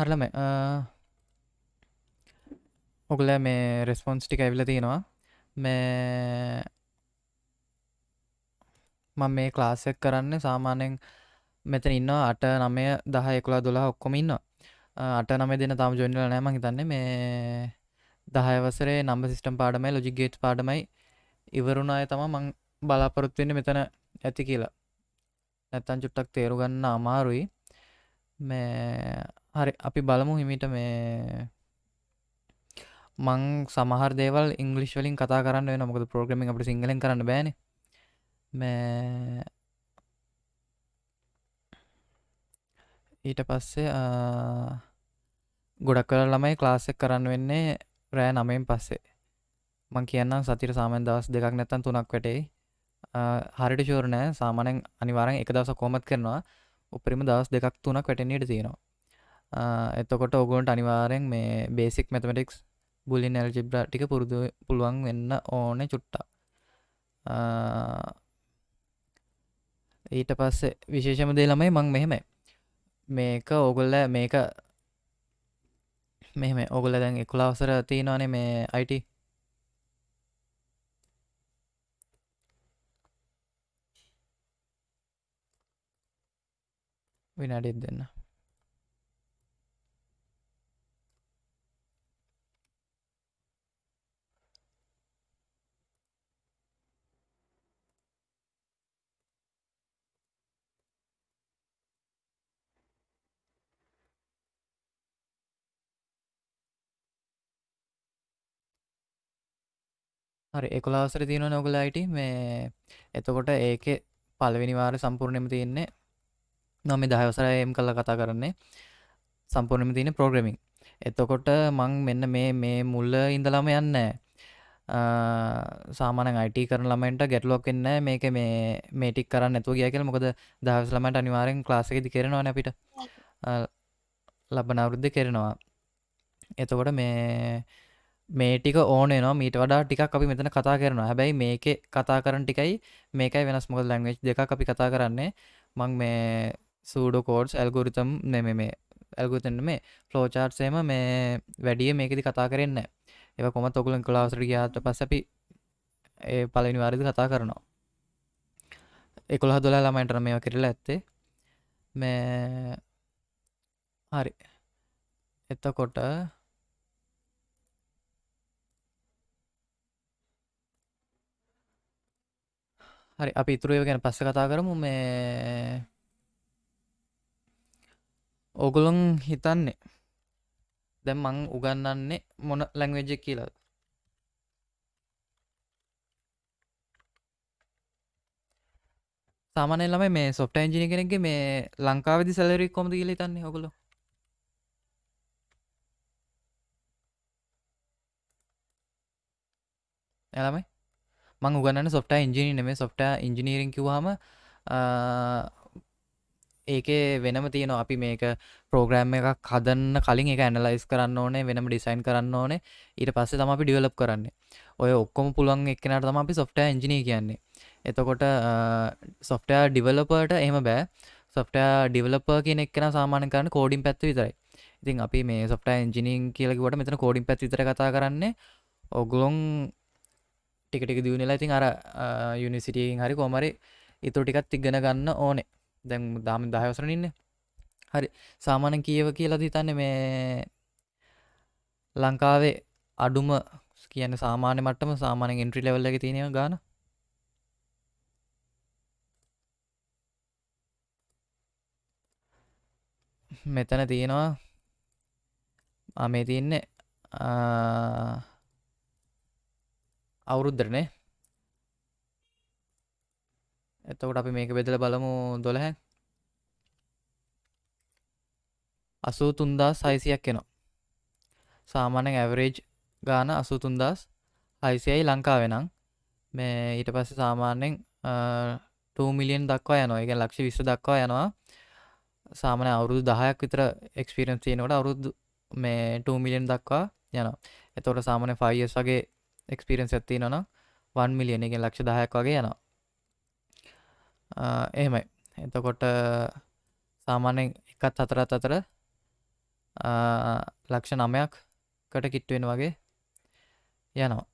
හරලම ඔගල මේ රෙස්පොන්ස් ටික ඇවිල තියෙනවා මේ මම මේ ක්ලාසෙක් කරන්න සාමානයෙන් මෙතන ඉන්න අට නමය දහ එකුලා දුලා ඔක්කොම ඉන්න අට නම දෙන තාම ජොනිල නෑම හිතන්නේ මේ දහයවසරේ නම්බ සිිටම් පාඩමයි ලොජිගේට් පාඩමයි ඉවරුණය තම මං බලාපොරොත්වෙන්න මෙතන ඇති කියලා නැත්තන් චුට්ටක් තේරුගන්න අමාරුයි මේ හරි අපි බලමු හිමිට මේ මං සමහර දේවල් ඉංගලිස් වලින් කතා කරන්න නොකද ප්‍රෝග්‍රමින් අපි සිංහලෙන් කරන්න බෑන මේ ඊට පස්සේ ගොඩක් කල ළමයි ක්ලාසෙක් කරන්න වෙන්නේ රෑ නමයෙන් පස්සේ මං කියන්නම් සතිර සාමන් දවස් දෙකක් නැත්තන් තුනක් වැටේ හරිට චෝරණෑ සාමානෙන් අනිවාරෙන් එක දවස කෝමත් කරනවා උපරිම දවස් දෙකක් තුනක් වැටෙන්නට තියෙනවා එතකොට ඔගොන්ට අනිවාරෙන් මේ බේසික් මැතමටික්ස් බුලින් ඇල්ජිබ්‍ර ටික පුරුදු පුළුවන් වෙන්න ඕන චුට්ටා ඊට පස්සේ විශේෂම දේ ළමයි මං මෙහෙම මේක ඕගොල්ල මේක මෙහෙම ඔගොල දැන් එකුලා අවසර තියෙනවානේ මේ අයිටි විනාඩිත් දෙන්න හරි එකොලාවසර තියෙන නොගලයිට මේ එතකොට ඒක පලවෙනිවාර සම්පූර්ණයම තියෙන්නේ නොම දහවසර එම් කල්ල කතා කරන්නේ සම්පූර්ණම තියෙන ප්‍රෝග්‍රමින් එතකොට මං මෙන්න මේ මේ මුල්ල ඉඳලම යන්න සාමාන අයිට කරන ළමයින්ට ගැටලොක් එන්න මේක මේ මේටික් කරන්න ඇතු ගිය කියල මොකද දහවසලමට අනිවාරෙන් ලාසකෙති කරනවා නැපිට ලබන අවුරුද්ධ කරනවා එතකොට මේ මේ ටික ඕනේ නවා මීට වඩා ටිකක් අපි මෙතන කතා කරනවා හැබැයි මේක කතා කරන ටිකයි මේකයි වෙනස් මොකද ලැංවේජ් දෙක අපි කතා කරන්නේ මං මේ සූඩෝකෝඩ්ස් ඇල්ගොරිතම් නෙම මේ ඇල්ගොතන්න මේ ෆ්ලෝචාර්ට්සේම මේ වැඩිය මේකෙදි කතා කරන්න එව කොම තොකුලන් කලාසර ගියාට පස්සපි ඒ පලනි වාරිදි කතා කරනවා එකොළ හදොලා ළමයින්ට මේවා කරලා ඇත්තේ මේ හරි එතකොට හරි අපි ඉතුරේ ගැන පස්ස කතා කරමු මේ ඕගොලොන් හිතන්නේ දැ මං උගන්නන්නේ මොන ලැංවේජ කියලාද සාමානය ළම මේ සොප්ට න්ජිනි කෙනෙගේ මේ ලංකාවදි සැලරි කොමද කියල තන්නේ හොකළො එළමයි මං උගන්න සොට්ට ඉංජිනි නෙම සොට්ට ඉංජිනීරෙන් කිවහම ඒක වෙනම තියෙන අපි මේක පෝග්‍රෑම් එකක් හදන්න කලින් එක ඇනලයිස් කරන්න ඕනේ වෙනම ඩිසයින් කරන්න ඕනේ ඊට පස්සේ තම අපි ඩියලප් කරන්න ඔය ඔක්කොම පුළුවන් එක්කනට තම අපි සොෆ්ට ඉජිනී කියන්නේ එතකොට සොෆ්ට ඩිවලපට එහෙම බෑ සොෆ්ට ඩිවලප කියෙනෙක් කෙන සාමාන කරන්න කෝඩින් පැත් විතරයි ඉතින් අපි මේ සොෆ්ට ඉජිනීන් කියලකිවට මෙතන කෝඩින් පැත් විතර කතා කරන්නේ ඔගුලොන් ටිකටික දියුණලා ඉතින් අර යුනිසිටියෙන් හරි කෝමරි ඉතු ටිකත් ඉගෙන ගන්න ඕනේ දැන් දාම දහවසරනන්න හරි සාමාන කියව කියලා හිතන්න මේ ලංකාවේ අඩුම කියන සාමාන්‍ය මටම සාමානෙන් ඉන්ට්‍රි ලෙවල්ල එක තියෙනව ගාන මෙතන තියෙනවා අමේ තියන්නේ අවුරුද්දරනේ එතකොට අපි මේක බෙදල බලමු දොළහැ අසූ තුන්දා සයිසියක් එනවා සාමානෙන් ඇවරේජ් ගාන අසූ තුන්දස් හයිසියයි ලංකා වෙනම් මේ ඊට පස්ස සාමාන්‍යෙන් මිලියන් දක්වා යනවා එක ලක්ෂ විස්ස දක්වා යනවා සාමන අවුරුදු දහයක් විතර එක්ස්පිරන්සියනට අවුරුදු මේ 2 මිලියන් දක්වා යනවා එතොට සාමන ෆයිස් වගේ එක්ස්පිරෙන්න්ස් ඇත්ති නොන වන් මිලියන එකෙන් ලක්ෂ දායක් වගේ යනවා එහෙමයි එතකොට සාමාන්‍යෙන් එකත් හතරත් අතර ලක්ෂ නමයක් කට කිට්ටුවෙන වගේ යනවා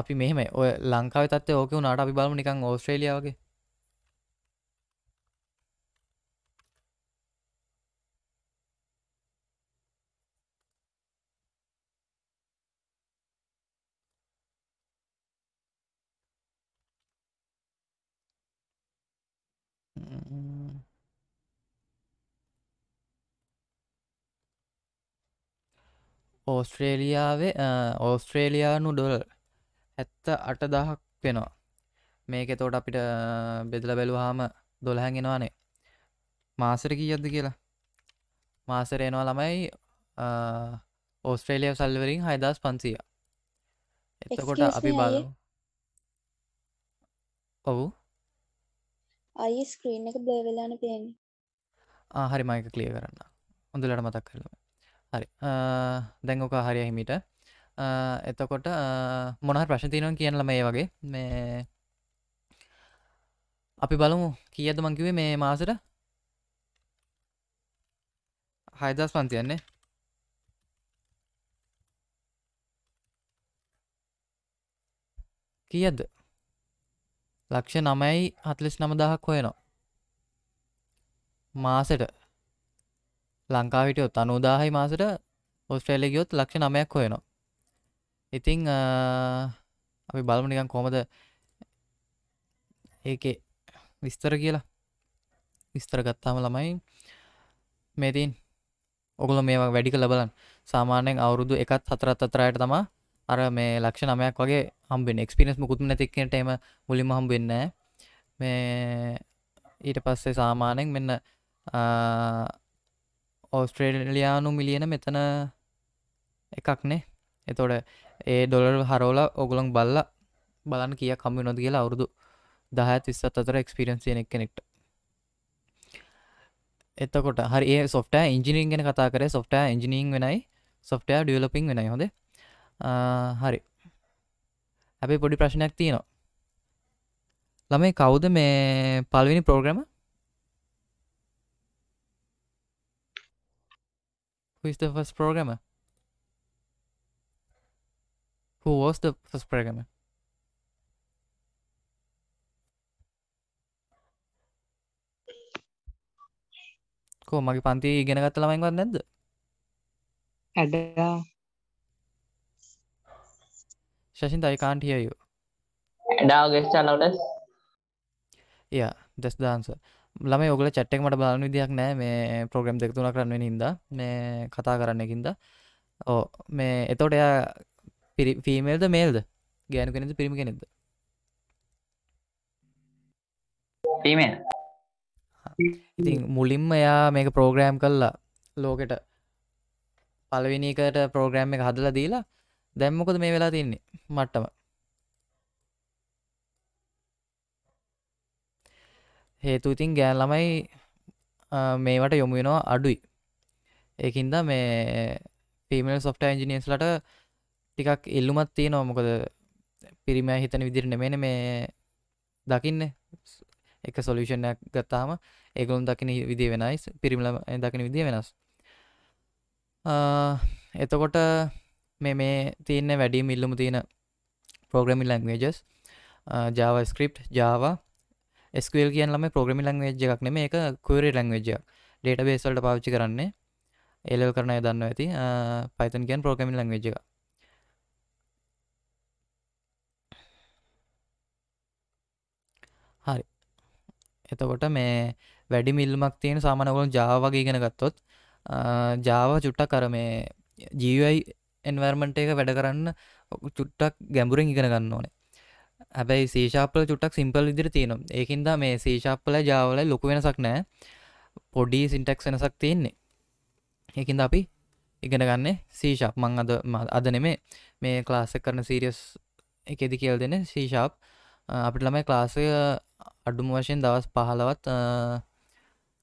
අපි මෙහෙම ඔය ලංකාව තත්ේ ඕක වුණට අපි බලමු නිකං ඕස්ට්‍රේලියාවගේ ඕස්ට්‍රේලියාවේ ඕස්ට්‍රේලියයානු ඩොල් ඇත්ත අටදහක් වෙනවා මේක තෝට අපිට බෙදල බැලුවාම දොළහැගෙනවානේ මාසර කීයද්ද කියලා මාසරේනවා ළමයි ඕස්ට්‍රේලිය සල්වරින් හයිදස් පන්සිය එතකොට අපි බල ඔවු අයි ස්ක්‍රීන් එක බ්ලවෙලාන පේන ආහරි මයික කලිය කරන්න හොඳලට මතක් කරලා හරි දැන් ඕක හරි හිමිට එතකොට මොනහ ප්‍රශ්න තියනවා කියන ළම ඒ වගේ මේ අපි බලමු කියද මංකිවේ මේ මාසට හයදස් පන්තියන්නේ කියද ලක්ෂ නමයි හතලිස් නමදහක් හොයනවා මාසට ලංකාවිටයොත් අනුදාහයි මාසට ඔස්ට්‍රේලිගයොත් ලක්ෂ නමයක් හොයනවා ඉතිං අපි බලමනිකන් කොමද ඒක විස්තර කියලා විස්තර ගත්තාම ළමයි මේතින් ඔගුල මේ වැඩික ලබලන් සාමානයෙන් අවුරුදු එකත් හතරත් අතරයට තමා අර මේ ලක්ෂ නමයක් වගේ හම්බෙන් එක්ස්පිරස් මුකුත්ම නැතික්කට එම මුලිම හම්බෙන්න මේ ඊට පස්සේ සාමානෙන් මෙන්න ඔස්ට්‍රේලයානු මිලියන මෙතන එකක්නේ එතොට ඒ ඩොලර් හරෝල ඔගුලන් බල්ල බලන්න කිය කම්මි නොද කියලා අවුරුදු දහත් විස්සත් අතර එක්ස්පිරන්සිය එක් කෙනෙක්ට එතකොට හරි සොට ඉංජිනීන් ගෙන කතා කර සොට ඉජිනීන් වෙනයි සොෆ්ටය ඩියලපින් වෙනයි හොඳ හරි හැබේ පොඩි ප්‍රශ්නයක් තියෙනවා ළමයි කවුද මේ පල්වෙනි පෝග්‍රම Who is the first programmer? Who was the first programmer? කො මගේ පන්ති ඉගෙන ගත්ත ළමයින්වත් නැද්ද ඇඩ ශෂින් I can't hear you. Dog is allowed us. Yeah, that's the answer. ළම ඔගල චට්ටෙක් මට බලන විදියක් නෑ මේ ප්‍රෝග්‍රම් දෙක තුන කරන්න හිද මේ කතා කරන්නකින්ද ඕ මේ එතෝට එයා පිරිෆීමේල්ද මේල්ද ගෑනු කෙනෙද පිරිමි කෙනෙද ඉති මුලින්ම එයා මේක ප්‍රෝග්‍රෑම් කල්ලා ලෝකෙට පලවිනිකට ප්‍රෝග්‍රෑම් එක හදලා දීලා දැම්මකොද මේ වෙලා තින්නේ මට්ටම හේතු ඉතින් ගෑන් ළමයි මේවට යොමු වෙනවා අඩුයි ඒකින්ද මේ පීමල් සොෆ්ට ඉන්ජිනියස් ලට ටිකක් ඉල්ලුමත් තිය නොමොකද පිරිමෑ හිතන විදිරණ මෙන මේ දකින්න එක සොලිෂණයක් ගත්තාම ඒගලුන් දකින විදි වෙනයිස් පිරිමල දකින විදිිය වෙනස් එතකොට මේ මේ තියන්න වැඩිය මිල්ලුම තියෙන පෝග්‍රමි ලංවේජස් ජාවස්ක්‍රප් ජාවා ස්කල් කියන් ලම පෝග්‍රමි ලංවේජ් එකක් නෙම එක කවරේ ලංවේජ ඩේට බේස්වලට පාවිච්චි කරන්නේ ඒලල් කරනය දන්න ඇති පයිතන් කියන් පෝග්‍රමි ලංවේජ එක හරි එතකොට මේ වැඩි මිල්මක් තියෙන සාමනවලන් ජාවගේ ගෙන ගත්තොත් ජාව චුට්ටක් කර මේ ජීවයි එන්වර්මන්ට එක වැඩ කරන්න චුට්ටක් ගැඹුරෙන් ඉගෙන ගන්න ඕනේ හැබැයි සේෂාපල චුට්ටක් සිම්පල් ඉදිරි තියෙනම් ඒකින්ද මේ සේෂාපල ජාවල ලොකු වෙනසක් නෑ පොඩි සිින්ටෙක් වෙනසක් තියෙන්නේ ඒකින්ද අපි ඉගෙන ගන්න සීශප් මං අද අද නෙමේ මේ ක්ලාස කරන සීරියස් එකෙදි කියල් දෙන සීශප් අපිට ළමයි ක්ලාසය අඩුම වශයෙන් දවස් පහලවත්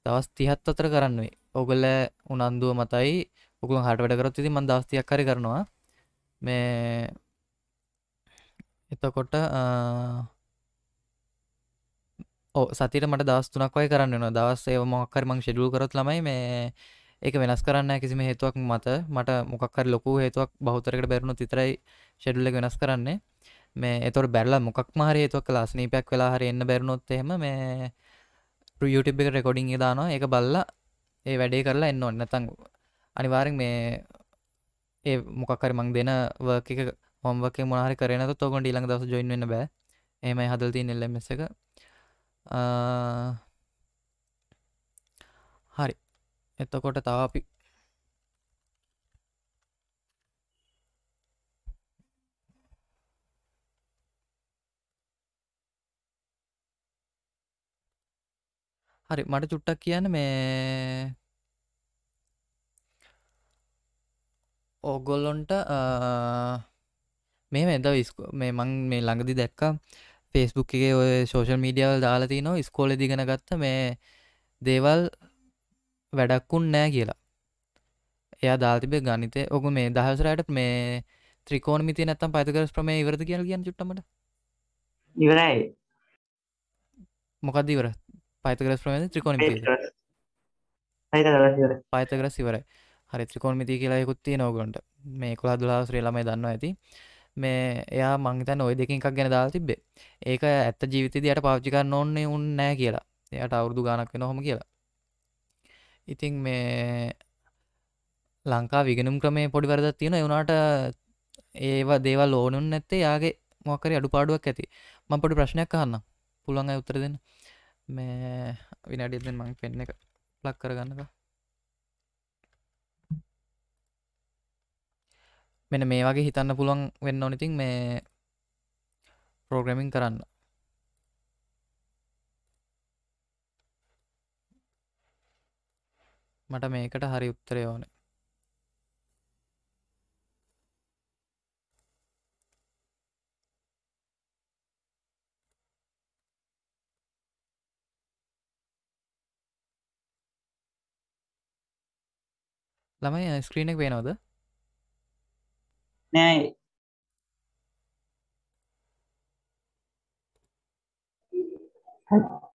දවස් තිහත් අතර කරන්නේ ඔගල උනන්දුව මතයි උකුළන් හට වැඩ කරත් ති මන් දස්තියක් කරි කරනවා මේ එතකොට සතිට මට දස්තුනක් වයි කරන්න න දවස්සේ මොක්කර මං ෙඩුල් කරත් ලමයි මේ ඒක වෙනස් කරන්න කිසිම හේතුවක් මත මට මොකක්කර ලොකු හේතුවක් බහතරකට බැරුණු තිතරයි ෂෙඩුල්ල වෙනස් කරන්නේ මේ එතොට බැල්ලා මොකක් මාර හේතුවක් කලාස්නීපයක් වෙලා හරි එන්න බැරනොත් එහෙම මේ ප්‍රියුටිබ් එක රෙකොඩිං දාන එක බල්ලා ඒ වැඩේ කරලා එන්න ඔන්නතං අනිවාරෙන් මේ ඒ මොකක්කරි මං දෙන වර්ක එක හොම්වක මොහරි කරන තොකොට ඊළඟ දවස ජොයින් වන්න බෑ එමයි හදල් තිය නෙල්ලමස එක හරි එතකොට තව අපි හරි මට චුට්ටක් කියන්න මේ ඕගොල්ලොන්ට මේ ඇද ස්කෝ මේ මං මේ ළඟදි දැක්ක ෆේස්බුක් එක ඔය සෝෂල් මීඩියල් දාලති නො ස්කෝල දිගෙන ගත්ත මේ දේවල් වැඩක්කුන් නෑ කියලා එයා දාල්තිබේ ගනිතය ඔකු මේ දහසරයට මේ ත්‍රිකෝණමිති නැත්තම් පයිතකරස් ප්‍රමේ ඉවරද කියල කියන්න චුට්ටමට ඉවරයි මොකක්ද ඉවර පයිතකරස් ප්‍රමේ ත්‍රිකෝණ පයිතකරස් ඉවර හරි ත්‍රිකෝණමිති කියලා යකුත්ති නෝගොන්ට මේ කොලා දුලා ශ්‍රේලාමයි දන්නවා ඇති මේ එයා මංත නොය දෙකින් එකක් ගැන දාලා තිබ්බේ ඒක ඇත්ත ජීවිතදියට පාච්චිකන්න ඕන්නේ උන්නෑ කියලා එයට අවුරදු ගානක් වෙන හොම කියලා ඉතිං මේ ලංකා විගෙනුම් ක්‍රමේ පොඩි වැරදත් තියෙන එවුණට ඒවා දේවල් ඕනුන් නැත්තේ යාගේ මොකරි අඩු පාඩුවක් ඇති මං පොඩි ප්‍රශ්නයක් කහන්න පුළුවන් අය උත්තර දෙන්න මේ විනාඩියෙන් මං පෙන්න එක ලක් කරගන්නක මෙන මේ වගේ හිතන්න පුළුවන් වෙන්න ඕනිතින් මේ පෝග්‍රමින් කරන්න මට මේකට හරි උත්තරය ඕන ළමයි ස්ක්‍රීන එක පේනවද này Thank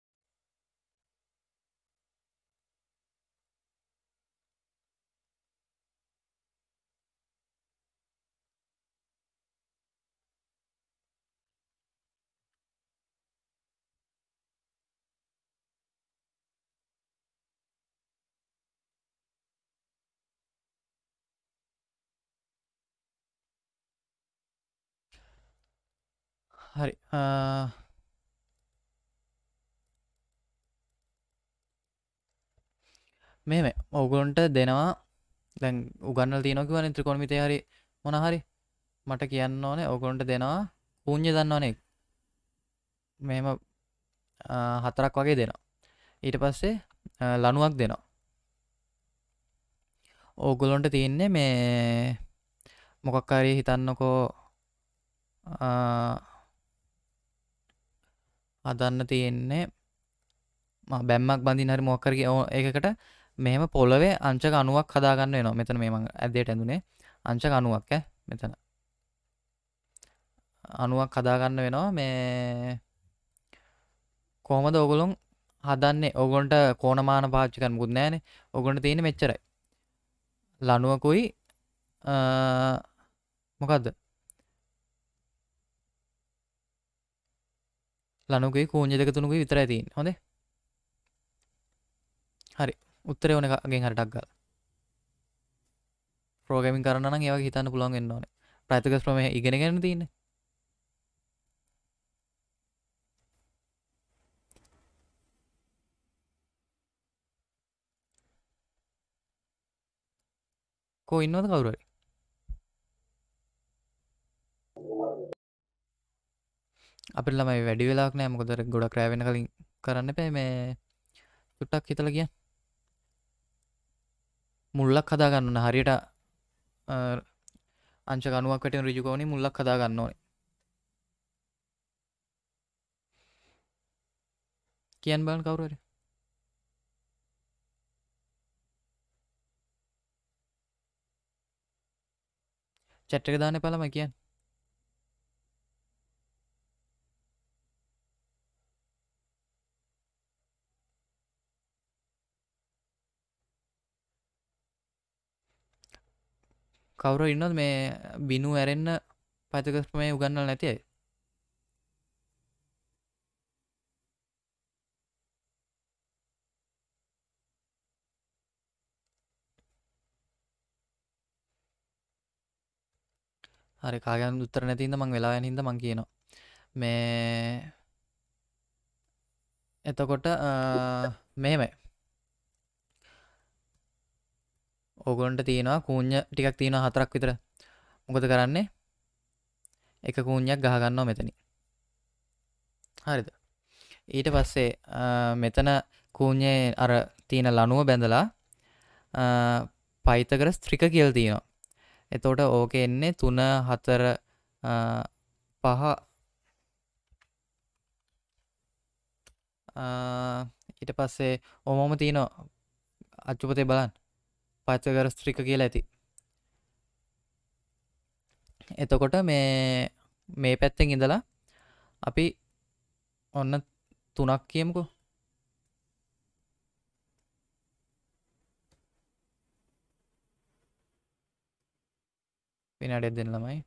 හරි මෙම ඔගුලොන්ට දෙනවා දැන් උගන්න තියනොකිවන ත්‍රිකොණමිතය හරි මොනහරි මට කියන්න ඕනේ ඔගොන්ට දෙනවා පුං්ජ දන්නවනෙක් මෙම හතරක් වගේ දෙනවා ඊට පස්සේ ලනුවක් දෙනවා ඕගොලොන්ට තියන්නේ මේ මොකක්කාරය හිතන්නකෝ හදන්න තියෙන්නේ බැම්මක් බඳි හරි මොක්කරගේ ඕ එකකට මෙම පොලවේ අංච අනුවක් හදාගන්න නවා මෙතන මේ ඇදයට ඇඳුනේ අංච අනුවක් මෙතන අනුවක් හදාගන්න වෙනවා මේ කෝමද ඔගුලුන් හදන්නේ ඔගොන්ට කෝනමාන පාච්චිකන් මුත් නෑන ඔගොට තියෙන මෙච්චරයි ලනුවකුයි මොකක්ද ලනුගේ කූුණ්ජ දෙක තුනුගේ විතර ඇතින් හොඳ හරි උත්තර ඕන එකගෙන් හරිටක්ගල් ප්‍රෝගමින් කරන්න ඒව හිතන්න පුළන් එන්න ඕන ප්‍රතික ශ්‍රම ඉගෙන ගැන තින්න කෝ ඉන්නවද කවුරට අපිට ළමයි වැඩි වෙලාක් නෑ මොකදර ගොඩක් රෑවෙන කලින් කරන්න පැ මේ තුට්ටක් හිතල කිය මුල්ලක් හදාගන්න හරියට අංච ගනුවක්ට රජුකෝනි මුල්ලක් හදාගන්න ඕනේ කියන් බලන් කවුරට චැට්ටක දාන පලම කියන්න කවුර ඉන්නොත් මේ බිනු ඇරෙන්න පතිකස්ම මේ උගන්නල නැතියි හරි කාගන් උත්තර නැතින්ද මං වෙලා හිද මං කියනවා මේ එතකොට මෙමයි ඕගොන්ට තියෙනවා කූුණ්ඥ ටිකක් තියෙන හතරක් විතර මොකද කරන්නේ එක කූුණ්ඥක් ගහගන්නවා මෙතනි හරිද ඊට පස්සේ මෙතන කූුණ්ඥේ අර තියෙන ලනුව බැඳලා පයිතකර ස්ත්‍රික කියල් තියෙනවා එතෝට ඕක එන්නේ තුන හතර පහ ඊට පස්සේ ඕමොම තියනෝ අච්චුපතේ බලන්න පච්චගරස්ත්‍රික කියලා ඇති එතකොට මේ මේ පැත්තෙන් ඉඳලා අපි ඔන්න තුනක් කියමුකෝ පිනාඩෙක් දෙන්න ළමයි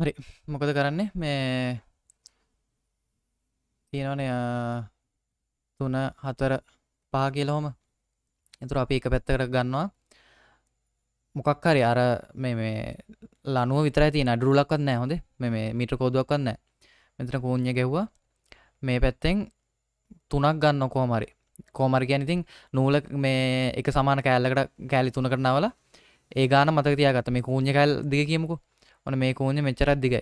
හරි මොකද කරන්නේ මේ තියෙනවනය තුන හතර පා කියලහොම එතුර අපි එක පැත්තකට ගන්නවා මොකක් හරි අර මේ මේ ලනුව විතර තිය අඩුරුලක්වත් නෑ හොඳේ මේ මිට කෝදුවක් කන්න මෙතන කූුණ්්‍ය ගැව්වා මේ පැත්තෙන් තුනක් ගන්න කෝමරි කෝමරි ගැනිතින් නූල මේ එක සමාන කෑල්ලකට කෑලි තුන කරනවල ඒ ගාන මතක තියාගත මේ කූුණ්්‍ය කෑල් දෙක කියමුකු ඕන මේ කූුණ්‍ය මෙච්චරත් දිගයි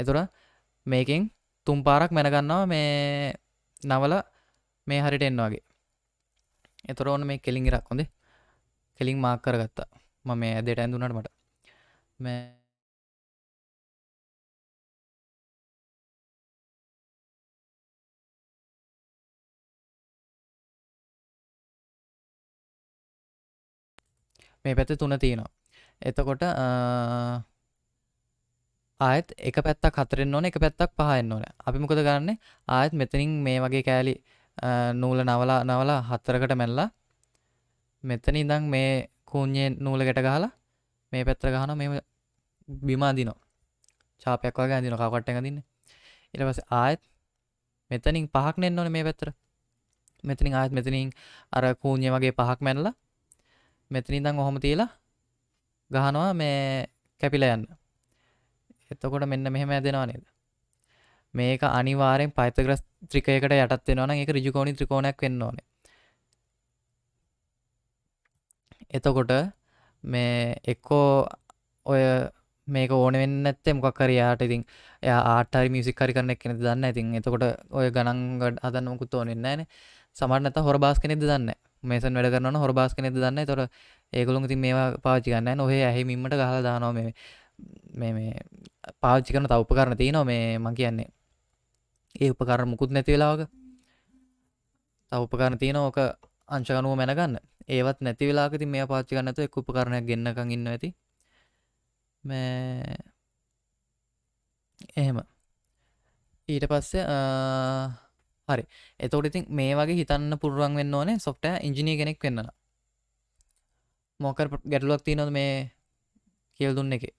එතුර මේකින් තුම් පාරක් මැනගන්නවා මේ නවල මේ හරිට එන්නවාගේ එතර ඕන මේ කෙලින් ඉරක් හොඳේ කෙලින් මාක් කරගත්තා ම මේ ඇදට ඇඳුනට මට මේ මේ පැත්ත තුන තියෙනවා එතකොට ආයත් එක පැත්තක් හතරෙන් ඕන එක පැත්තක් පහෙන් ඕන අපි මොකද ගන්න ආයත් මෙතනින් මේ වගේ කෑලි නූල නවලා නවලා හත්තරකට මැල්ලා මෙතන ඉඳං මේ කූුණ්යෙන් නූල ගැට ගහලා මේ පැත්තර ගහන මෙම බිමාදිනෝ චාපයක් වගේ අදින කවට්ට එක දින්න ඉරවස ආයත් මෙතනින් පහක් නෙන්න ඕන මේ පැත්තර මෙතනින් ආයත් මෙතනින් අර කූුණ්ය වගේ පහක් මැනලා මෙතනින් දං ඔහොම තියලා ගහනවා මේ කැපිල යන්න එතකොට මෙන්න මෙහෙම ඇදෙනවා නේද මේක අනිවාරෙන් පයිතග්‍රස් ත්‍රිකයකට යටත් වෙනවන එක රිජුකෝණි ත්‍රිකෝණයක් වෙන්න ඕන එතකොට මේ එක්කෝ ඔය මේක ඕන වෙන්න ඇත්තේ මොකක් හරි යාට ඉතින් එයා ආට් හරි මියුසික් හරි කරන කෙනෙක්ද දන්න ඉතින් එතකොට ඔය ගණන් හදන්න මොකුත් ඕනේ නැහැ නේ සමහර නැත්නම් හොර බාස් කෙනෙක්ද දන්නේ නැහැ මේසන් වැඩ කරනවා නම් හොර බාස් කෙනෙක්ද දන්නේ නැහැ ඒතකොට ඒගොල්ලෝ ඉතින් මේවා පාවිච්චි කරන්නේ නැහැ ඔහේ ඇහි මිම්මට ගහලා දානවා මේ මේ පාච්චි කරන තවප කරන තිය නො මේ මං කියන්නේ ඒ උපකර මුකුත් නැතිවෙලාවක තවපකරන තියෙන ඕක අංශකනුව මැනගන්න ඒවත් නැති වෙලාකති මේ පාච්චි කරන්නතු එක් උපකරණයක් ගන්නකං ඉන්න ඇති මේ එහෙම ඊට පස්සේ හරි එතෝට ඉතින් මේ වගේ හිතන්න පුරුවන් වෙන්න ඕනේ සොෆ්ට ඉංජිනී කෙනෙක් වෙන්නලා මොකර ගැටලුවක් තියනොද මේ කියල් දුන්න එකේ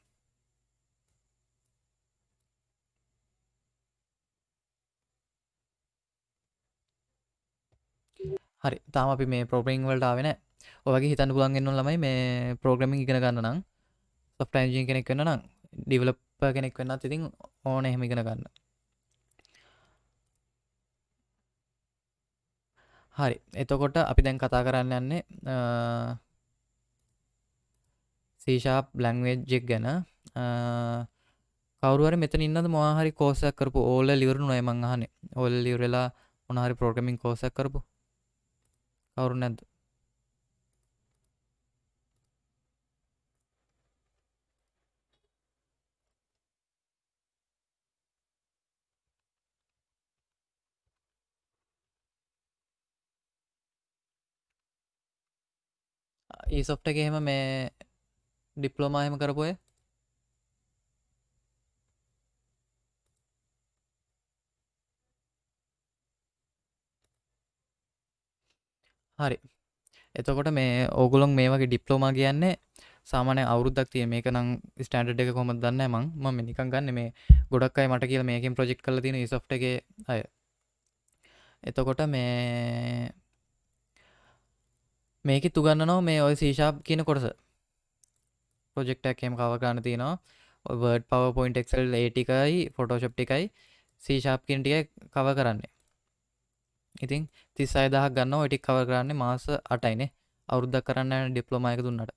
හරි තාම අපි මේ පෝග්‍රමිං වලට ආවෙන ඔගේ හිතන්න පුළන්ගෙන්න්න ලමයි මේ පෝග්‍රමිං ඉගෙන ගන්න නම් සොෆ්ටන්ජ කෙනෙක් වන්න නම් ඩිවලප් කෙනෙක් වෙන්න තිතින් ඕන එහෙම ඉගෙන ගන්න හරි එතකොට අපි දැන් කතා කරන්න යන්නේ සීෂාප් ලංවේජ්ජෙක් ගැන කවරුවර මෙත ඉන්න මහරි කෝසක් කරපු ඕල ලිවරුණු අයමංහන ඔල් ලිවරලා උනහරි පෝග්‍රමින් කෝසක් කරපු කවුරු නැද්ද ඊසොෆ්ට එකහෙම මේ ඩිප්ලෝමායම කරපුය හරි එතකොට මේ ඕගුලොන් මේ වගේ ඩිප්ලෝමා කියන්නේ සාමානය අවුරුද්දක් තිය මේක නම් ස්ටන්ඩ් එක කොම දන්න මං ම නිකන් ගන්න මේ ගොඩක් අයි මට කියල මේකින් ප්‍රජෙක්් කල තින සොට්ගේ අය එතකොට මේ මේක තුගන්න නෝ මේ ඔය සීශාප් කියන කොටස ප්‍රජෙක්ටක්කම කවගන්න තියනවා ඔවඩ පව පොයින්ටක්සල් ඒටිකයි ෆොටෝශප් ටිකයි සීශාප් කින්ටිය කව කරන්නේ ඉතින් තිස් අයදාහ ගන්න ඔටික් කව කරන්නේ මාස අටයිනේ අවුද්ධ කරන්න ඩිප්ලොමයක දුන්නට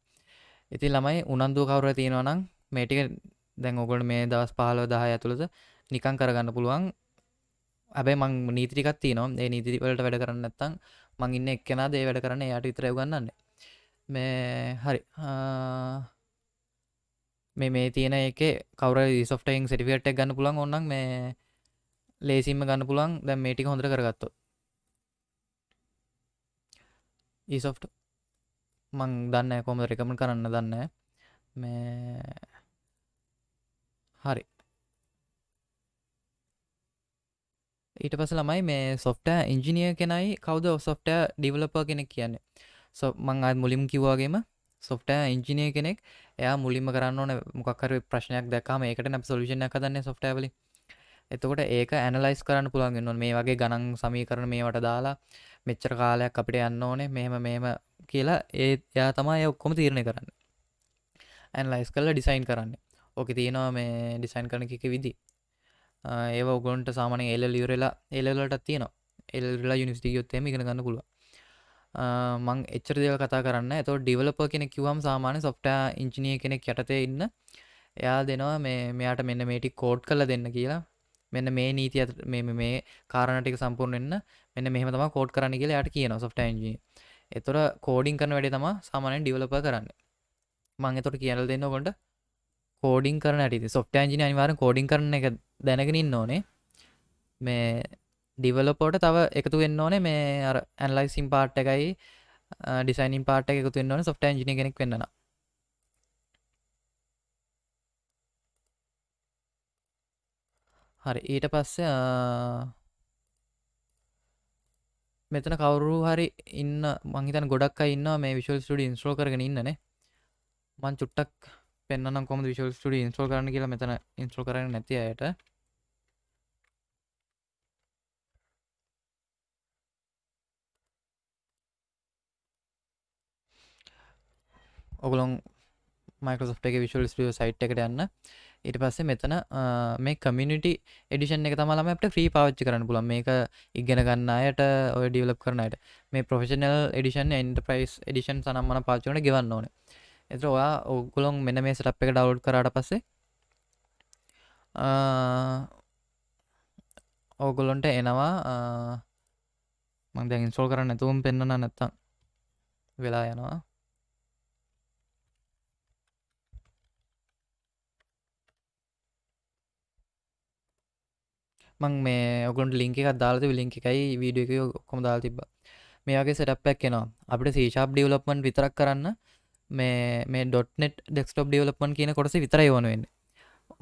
ඉති ළමයි උනන්දු කවර තියෙනවනම් මේටික දැන් ඔගොට මේ දවස් පහලව දහ ඇතුළද නිකං කරගන්න පුළුවන් ඇබේ මං නීතිරිකත් තියනවා ඒ නීතිරිවලට වැඩ කරන්න ඇත්තං මං ඉන්න එක්කෙනා දේ වැඩ කරන්න යට ඉතරය ගන්නන්න මේ හරි මේ මේ තියෙන එක කවර සොෆ්ටයින් සටිකට් ගන්න පුළන් ඔන්න මේ ලේසිම ගන්න පුළන් දැ මේටික හොඳර කරගත්තොත් ඒසොෆ්ට් මං දන්න කොම රෙකම කරන්න දන්න මේ හරි ඊට පස ළමයි මේ සොෆ්ට ඉංජිනිය කෙනයි කවද ඔසොෆ්ට ඩිවලප කෙනෙක් කියන්නේ සො මං අත් මුලිම් කිව්වාගේම සොෆ්ට ඉංජිනිය කෙනෙක් එයා මුලිම කරන්න ඕන මොකර ප්‍රශ්නයක් දක්කාම ඒකට නැ සොලුෂණ කදන්න සොෆ්ටවලි එතකොට ඒක ඇනලයිස් කරන්න පුළුවන්ගෙන්න්න මේ වගේ ගණන් සමීකරන මේවට දාලා මෙච්චර කාලයක් අපිට යන්න ඕනේ මෙහෙම මෙහෙම කියලා ඒ එයා තමා ය ඔක්කොම තීරණය කරන්න ඇන්ලයිස් කල්ල ඩිසයින් කරන්න ඕක තියෙනවා මේ ඩිසයින් කරන කික විදි ඒ ඔගොන්ට සාමන එල්ල ලියරලා එල්ලලට තියෙනවා එල්ලා යුනිස්ටි යොත්තම ඉගෙන ගන්න පුළුව මං එච්චර දෙව කතා කරන්න ඇතෝ ඩිවලප කෙන කිවම් සාමාන්‍ය සොෆ්ට ඉංචිනිය කෙනෙක් යටතේ ඉන්න එයා දෙනවා මේ මෙයාට මෙන්න මේටි කෝඩ් කල දෙන්න කියලා මෙන්න මේ නීති ඇත මේ කාරණටික සම්පූර්ණන්න මෙන්න මෙහම තම කෝඩ් කරන්න කියලා යට කියන සොෆ්ට න්ජ එතොට කෝඩින් කරන වැඩි තම සාමානෙන් ඩිවලප කරන්න මං එතොට කියල දෙන්න කොට කෝඩින් කරන ඇටි සොෆ්ට න්ජින අනිවාර කෝඩින් කරන එක දැනගෙනින් ඕනේ මේ ඩිවලපෝට තව එකතු වෙන්න ඕනේ මේ ඇන්ලයිසිම් පාට් එකයි ඩිසයින් පාට එකතු වෙන්න ඕන සොෆ්ට න්ජින කෙනෙක් වෙන්නවා හරි ඊට පස්සේ මෙතන කවුරු හරි ඉන්න මංහිතන ගොඩක් ඉන්න මේ විශල් ටඩ ඉන්ස්ට්‍රෝ කරගෙන ඉන්නන මං චුට්ටක් පෙන්න්න කොම විශල් ටඩ ඉන්ස්ට්‍රෝ කරන කියලා මෙතන ඉන්ස්ට්‍රෝ කරන නැති අයට ඔගුලොන් මයිකෝසෝ් එක විශල් ස්ටියෝ සයිට් එකට යන්න ඉට පස්සේ මෙතන මේ කමිනිටි එඩිෂන් එක තමලාම අපට ්‍රී පාච්චි කරන්න පුලන් මේක ඉගෙන ගන්න අයට ඔය ඩියලප් කරනයට මේ පොෆෙෂනල් එඩිෂන් එන්ටප්‍රයිස් එඩිෂන් සනම්මන පාචුවට ගෙවන්න ඕන එතර ඔයා ඔගුලොන් මෙන මේ සට් එක ඩවල් කරට පස්සේ ඕගොලොන්ට එනවා මං දැන් ඉන්සෝල් කරන්න තුම් පෙන්න්න නැත්තම් වෙලා යනවා මං මේ ඔකුන් ලිංක එකක් දාලති ලිංක එකයි වීඩිය එක ඔක්කොම දාල් තිබ මේගේ සටප්පැක් එනවා අපිට සේෂප් ඩියවලප්මන් විතරක් කරන්න මේ මේ ඩොට්නෙට ඩෙක්ස්ටප් ඩියවලප්මන් කියන කොටස විතර යවනුවෙන්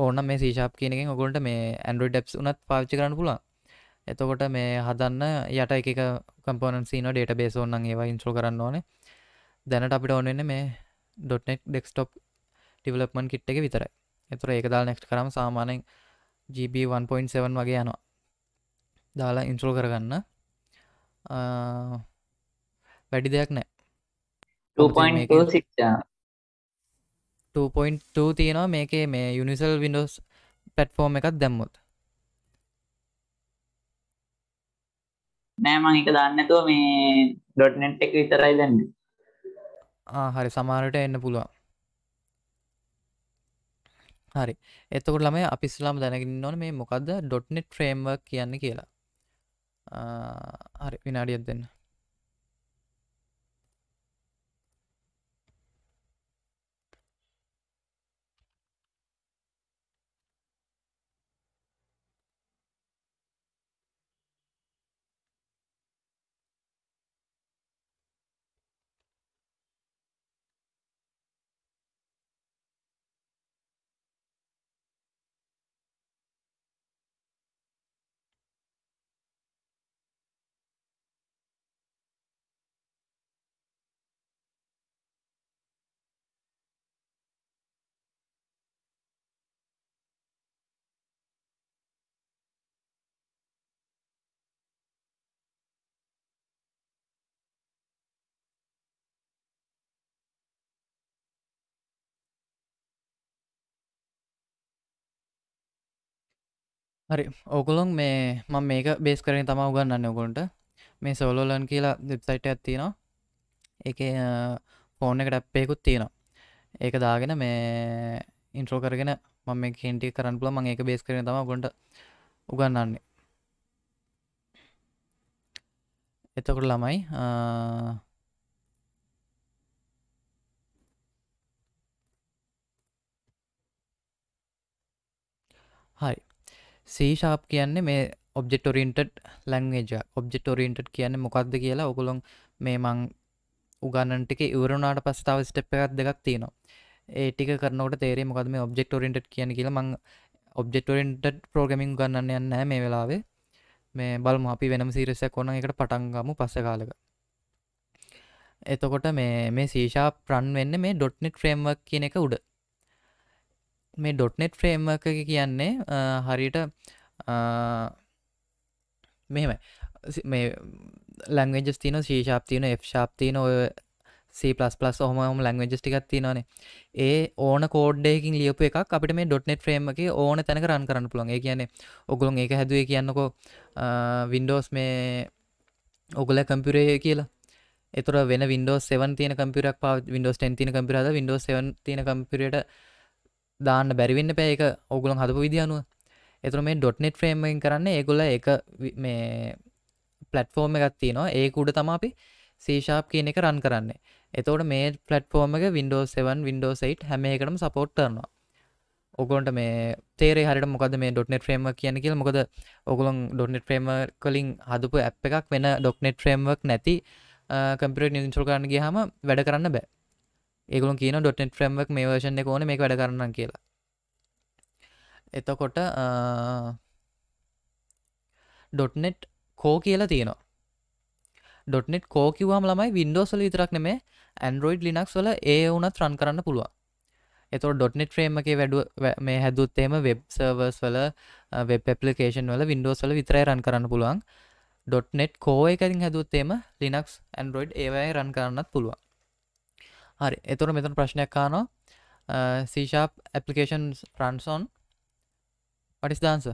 ඕන මේ සේෂප් කියනකින් ඔකුන්ට මේ ඇන්ඩරෝ ඩැප්ස් උනත් පාච්චි කරන්න පුලා එතකොට මේ හදන්න යට එක කම්පනන් සීන ඩේට බේසෝන්නන් ඒවා ඉන්ස්ල් කරන්න ඕනේ දැනට අපිට ඕනෙන්න මේ ඩොට්නෙක් ඩෙක්ස්ටොප් ටිවලප්මන් කිට් එක විතරයි එතුර ඒක දාල් නෙක්් කරම සාමානයෙන් GB 1.7 වගේ යනවා දාලා ඉන්ස්ටෝල් කරගන්න වැඩි දෙයක් නෑ 2.2 තියෙනවා මේකේ මේ යුනිසල් විඩෝස් පැට්ෆෝර්ම් එකක් දැම්මුත් නෑමං එක දන්නතුව මේ ඩොට්නෙට් එක විතරයි දන්න හරි සමාරට එන්න පුළුවන් හරි එතකොට ළමයි අපි ඉස්ලාම දැනගින් ඕන මේ මොකක්ද ඩොට්නෙට් ෆ්‍රේම්වක් කියන්න කියලා හරි විනාඩියත් දෙන්න හරි ඕගුලොන් මේ ම මේක බේස් කරන තම උගන්නන්න ඔගොන්ට මේ සෝලෝලන් කියලා වෙබ්සයිට ඇත්තිනවා එක ෆෝන එකට ඇප්පයකුත් තියෙනවා ඒක දාගෙන මේ ඉන්ට්‍රෝ කරගෙන මම මේ කෙන්ටි කරන්න පුල මං ඒක බේස් කරන තම ගොට උගන්නන්නේ එතකොට ළමයි හරි සීශාප් කියන්නේ මේ ඔබෙක්ට රින්ටඩ් ලංවේජ ඔබෙක්ට රින්ටඩ් කියන්නේ මොකක්ද කියලා ඔකුළොන් මේ මං උගන්නටික ඉවරුණාට පස්ථාව ස්ටප් එකත් දෙකක් තියෙනවා ඒටික කරනට තේරේ මොකද මේ ඔබෙක්ට රින්ටඩ් කියන කියලා මං ඔබෙක්ට රින්ටඩ් ප්‍රෝගමින් ගන්න යන්න මේ වෙලාවේ මේ බල් අපි වෙනම සිරසයක් ඕන එකට පටන්ගමු පස්ස කාලක එතකොට මේ මේ සීෂා ප්‍රන් වෙන්න මේ ඩොට්නෙට් ්‍රේම්වක් කියන එක උඩ මේ ඩොට්නෙට් ෆ්‍රේම්ම එක කියන්නේ හරියට මෙහෙමයි මේ ලංවෙජස් තින ශීශාප්තියන ශාප්තියන ඔය පලස් හොම ලංවෙජස් ටිකක් තිනවානේ ඒ ඕන කෝඩ්ඩයකින් ලියපු එකක් අපිට මේ ඩොට්නෙට් ්‍රේම් එක ඕන තැනක රන් කරන්න පුළන් ඒ කියන්නේ ඔගුලන් ඒක හැදුවේ කියන්නකෝ වින්ඩෝස් මේ ඔගුල කම්පිරේ කියලා එතුර වෙන විඩෝ 7 තියන කම්පිරක් පා විඩෝස් 10 තින කම්පිරද විඩෝ 7 තින කම්පිරට දාන්න බැරිවෙන්න පෑ එක ඔගුලන් හදපු විදිියනුව එතුර මේ ඩොට්නෙට් ්‍රේම්මෙන් කරන්න ඒගොල එක මේ පලට්ෆෝර්ම එකත්ති නවා ඒකුඩ තම අපි සීශාප් කියන එක රන් කරන්න එතවට මේ පලට්ෆෝර්ම එක විඩෝ 7 විඩෝ 8 හැම එකටම සපෝට් කරනවා ඔගොන්ට මේ තේර හරිට මොකද මේ ඩොට්නෙට ්‍රේම කියන කියල මොකද ඔගුලන් ඩොට්නෙට ්‍රේම කලින් හදපු ඇ් එකක් වෙන ඩොක්නෙට ්‍රේම්වක් නැති කම්පිට නිින්ශල් කරන්න ගහම වැඩ කරන්න බෑ ඒගුල කියන ඩොට් ්‍රම්වක් මේ වර්ෂණ එක ඕන මේ වැඩ කරන්න කියලා එතකොට ඩොට්නෙට් කෝ කියලා තියෙනවා ඩොට්නෙට් කෝකිවවාම ළමයි වින්ඩෝසල විතරක් නෙමේ ඇන්ඩරෝයිඩ් ලිනක්ස් වල ඒ වුනත් රන් කරන්න පුළුව එතො ඩොට්නෙට් ්‍රේම එක වැඩුව මේ හැදුත්තේම වෙබ් සර්වර්ස් වල වෙබ් පපලිකේෂන් වල වින්ඩෝසල විතරයි රන් කරන්න පුළුවන් ඩොට්නෙට් කෝ එකතින් හැදුත්තේම ලිනක්ස් ඇන්ඩරෝයිඩ් ඒවයි රන් කරන්නත් පුළුවන් හරි එතුර මෙතන ප්‍රශ්නයක් කානවා සීශාප් ඇපලිකේෂන් රන්සොන් පටිස්දාන්ස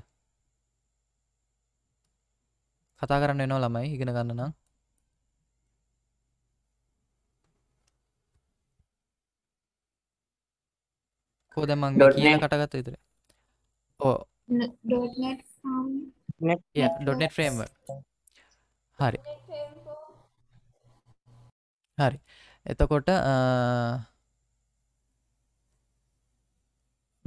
කතා කරන්න එනෝ ළමයි ඉගෙන ගන්න නම් කෝද මං කියන කටගත්ත ඉදිර ඕ ඩොට්නෙට් ්‍රේම්ව හරි හරි එතකොට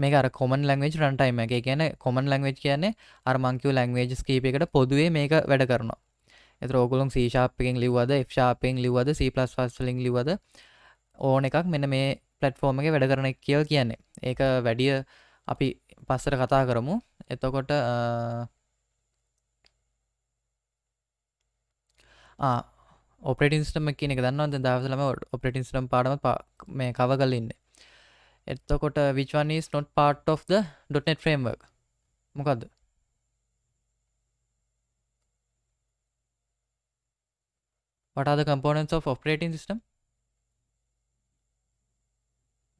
මේක අර කොමන් ලංවේජ් රන්ටයිම් එක කියන කොමන් ලංවේජ් කියන්නේ අර මංකිව ලංවේජ් ස්කීප එකට පොදුවේ මේක වැඩ කරනවා එතර ඕගුලුන් සීශාපිකින් ලිව්වද ෆ්ෂාපෙන් ලිවද සපලස් පස්ලින් ලිවද ඕන එකක් මෙන මේ පලට්ෆෝර්ම එක වැඩ කරන කියල් කියන්නේ ඒක වැඩිය අපි පස්සර කතා කරමු එතකොට ඔපටින්ස්ටම කියන එක දන්නවද දවසලම ඔපටින්ස්ටම් පාඩම මේ කව කලන්න එත්තකොට විචවන්ස් not part of the .net framework මොකක්ද What are the components of operating system?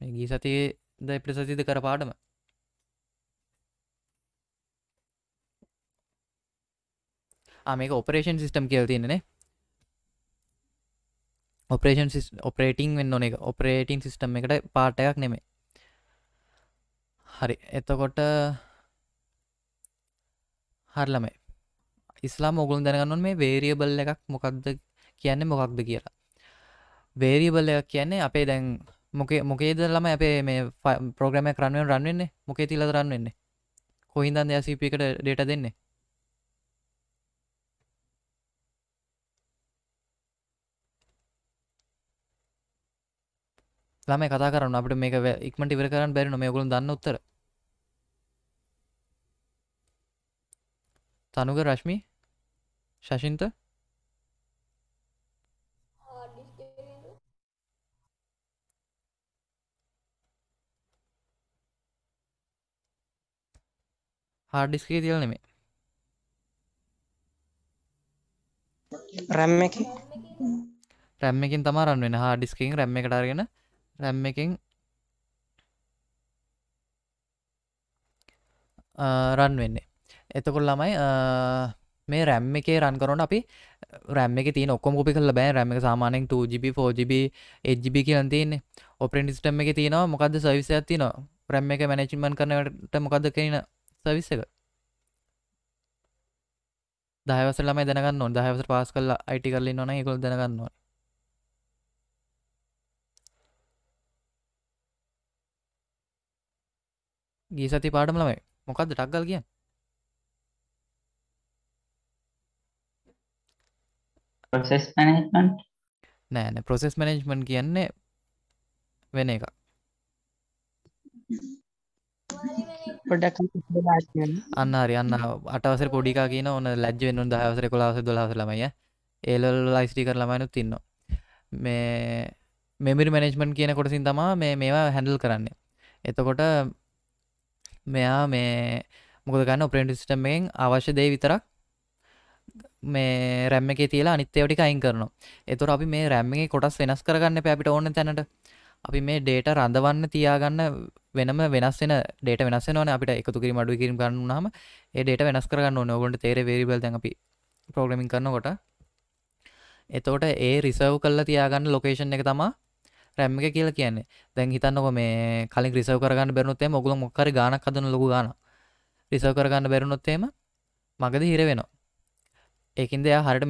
මේ ගී සතියේ ද එපිට සතියද කර පාඩම. ආ මේක ඔපරේෂන් සිස්ටම් කියලා තියෙන්නේ නේ. ඔපරේෂන් ඔපරේටිං වෙන්න ඕන එක ඔපරේටිං සිිස්ටම් එකට පාටයක් නෙමේ හරි එතකොට හරලමයි ඉස්ලා මුගුල් දැනගන්නන් මේ වේරියබල් එකක් මොකක්ද කියන්නේ මොකක්ද කියලා වේරියබල් එකක් කියන්නේ අපේ දැන් මොකේ මොකේද ළම අපේ මේ ප්‍රෝග්‍රම කරන්නුවෙන් රන්වෙන්නේ මොකේ තිල රන්න වෙන්නේ කොහින්දන් දෙයසිපිකට ඩේට දෙන්නේ ළමයි කතා කරන්න අපිට මේක ඉක්මට ඉවර කරන්න බැරි නො මේගොල්ලෝ දන්න උත්තර තනුග රශ්මි ශෂින්ත හාඩිස්කේ තියල නෙමේ රැම් එක රැම්මකින් තමා රන් වෙන හාඩිස්කින් රැම් එකට අරගෙන රැම් එකෙන් රන් වෙන්නේ එතකොල් ළමයි මේ රැම් එකේ රන් කරන අපි රැම් එක තින ඔක්කොම කොපි කරලා බෑ රැම් එක සාමාන්‍යයෙන් 2GB 4GB 8GB කියලා තියෙන්නේ ඔපරේටින් සිස්ටම් එකේ තියෙනවා මොකද්ද සර්විස් එකක් තියෙනවා රැම් එක මැනේජ්මන්ට් කරනකට මොකද්ද කියන සර්විස් එක 10 වසර ළමයි දැනගන්න ඕනේ 10 වසර පාස් කරලා IT කරලා ඉන්නවනම් ඒගොල්ලෝ දැනගන්න ඕනේ ගී සති පාඩම ළමයි මොකක්ද ටක්ගල් කියන් පොසෙස් මනෙක්මන්ට් නෑන ප්‍රොසෙස් මනෙජ්මන් කියන්නේ වෙන එක අන්න හරි අන්න අටවසර පොඩිකා කියන ඕන ලැජ්ජ වෙන්නු දහවසර කොලාස දොලාස ළමයි ඒලල් ලයිස්ටි කර ළමයිනුත් තින්නවා මේ මෙමිරි මනෙජ්මන් කියන කොටසින් තමා මේ මේවා හැඩල් කරන්න එතකොට මෙයා මේ මොකද ගන්න ඔපරේටිස්ටමෙන් අවශ්‍ය දේ විතරක් මේ රැම්ම එක තියලා අනිත්‍යවටික අයින් කරනවා එතුර අපි මේ රැම්මගේ කොටස් වෙනස් කරගන්න පැපිට ඕන්න තැනට අපි මේ ඩේට රඳවන්න තියාගන්න වෙනම වෙනස් වෙන ඩේට වෙනස් වෙනවන අපිට එකතු කිරි මඩු කිරම් ගන්නුනාම ඒ ඩේට වෙනස් කරගන්න ඕනගොට තේර වේරිබල් දැන් අපි ප්‍රෝග්‍රමින් කරනකොට එතෝට ඒ රිසව් කල්ලා තියාගන්න ලොකේෂන් එක තමා රැම් එක කියලා කියන්නේ දැන් හිතන්නකො මේ කලින් රිසර්ව් කරගන්න බැරුණොත් එහෙම ඔගොල්ලෝ මොකක් හරි ගාණක් හදන ලොකු ගාණක් රිසර්ව් කරගන්න බැරුණොත් එහෙම මගදී හිර වෙනවා ඒකින්ද එයා හරියට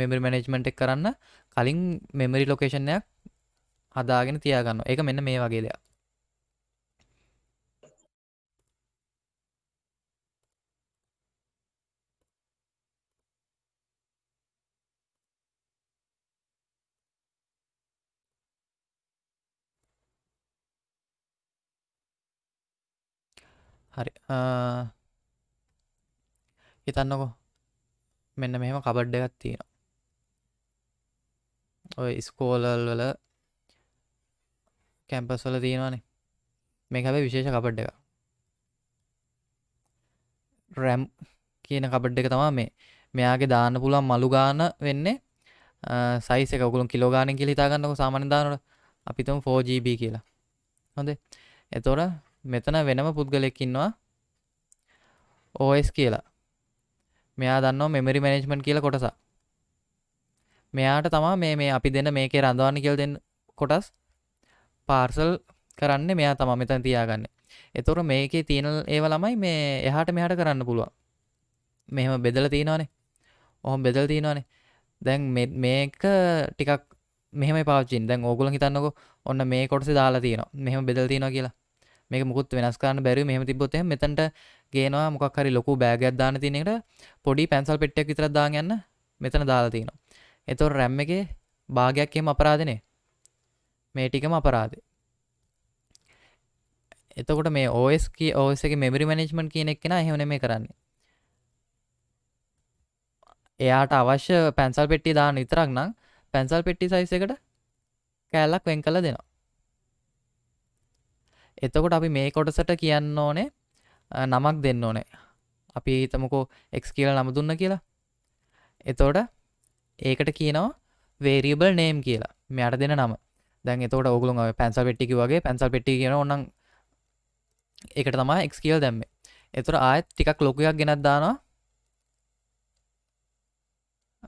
මෙමරි මැනේජ්මන්ට් එක කරන්න කලින් මෙමරි ලොකේෂන් එකක් හදාගෙන තියාගන්න. ඒක මෙන්න මේ වගේ දෙයක්. හරි හිතන්නකෝ මෙන්න මෙහෙම කබඩ්ඩ එකත් තියෙනවා ඔය ස්කෝලල් වල කැම්පස් වල තියෙනවානේ මේක හැබැයි විශේෂ කබඩ් එක රැම් කියන කබඩ් එක තමා මේ මෙයාගේ දාන්න පුළුවන් මළු ගාන වෙන්නේ සයිස එක ඔකුළුන් කිලෝගානෙන් කියලා හිතාගන්නක සාමාන්‍ය දානට අපිතම 4GB කියලා හොඳේ එතොර මෙතන වෙනම පුද්ගලෙක්කින්නවා ඕස් කියලා මෙයා දන්න මෙමරි මැනේජ්මන්් කියල කොටස මෙයාට තමා මේ මේ අපි දෙන්න මේකේ රඳවාන්න කියල් දෙන්න කොටස් පාර්සල් කරන්න මෙයා තමා මෙතන් තියාගන්න එතොර මේකේ තියෙන ඒව ළමයි මේ එහාට මෙහට කරන්න පුළුවන් මෙහෙම බෙදල තියෙනවානේ ඔහොම බෙදල් තියෙනවානේ දැන් මේක ටිකක් මෙහම පාචින් දැන් ඕගුලන් හිතන්නක ඔන්න මේ කොටස දාලා තියෙන මෙහම බෙදල් තියෙන කියලා මේක මුකුත් වෙනස් කරන්න බැරි මෙහෙම තිබ්බොත් එහෙනම් මෙතනට ගේනවා මොකක් හරි ලොකු බෑගයක් දාන්න තියෙන එකට පොඩි පැන්සල් පෙට්ටියක් විතරක් දාගෙන යන්න මෙතන දාලා තියෙනවා. ඒතොර RAM එකේ භාගයක් එහෙම අපරාධනේ. මේ ටිකම අපරාධේ. එතකොට මේ OS කිය OS එකේ memory management කියන එක නා එහෙම නෙමෙයි කරන්නේ. එයාට අවශ්‍ය පැන්සල් පෙට්ටිය දාන්න විතරක් නම් පැන්සල් පෙට්ටි size එකට කෑල්ලක් වෙන් කරලා දෙනවා. එතකොට අපි මේ කොටසට කියන්න ඕනේ නමක් දෙන්න ඕනේ අපි හිතමකෝ එක් කියලා නම දුන්න කියලා එතෝට ඒකට කියනවා වේරියබල් නේම් කියලා මෙයට දෙන නම දැන් එතෝට ඔගුලුන් පැන්සල් පෙට්ටිකි වගේ පැන්සල් පෙට්ටි කියෙන ඔන්න එකට තමා එක් කියල් දැම්ම එතුර ආයත් ටිකක් ලොකයක් ගෙනත් දානවා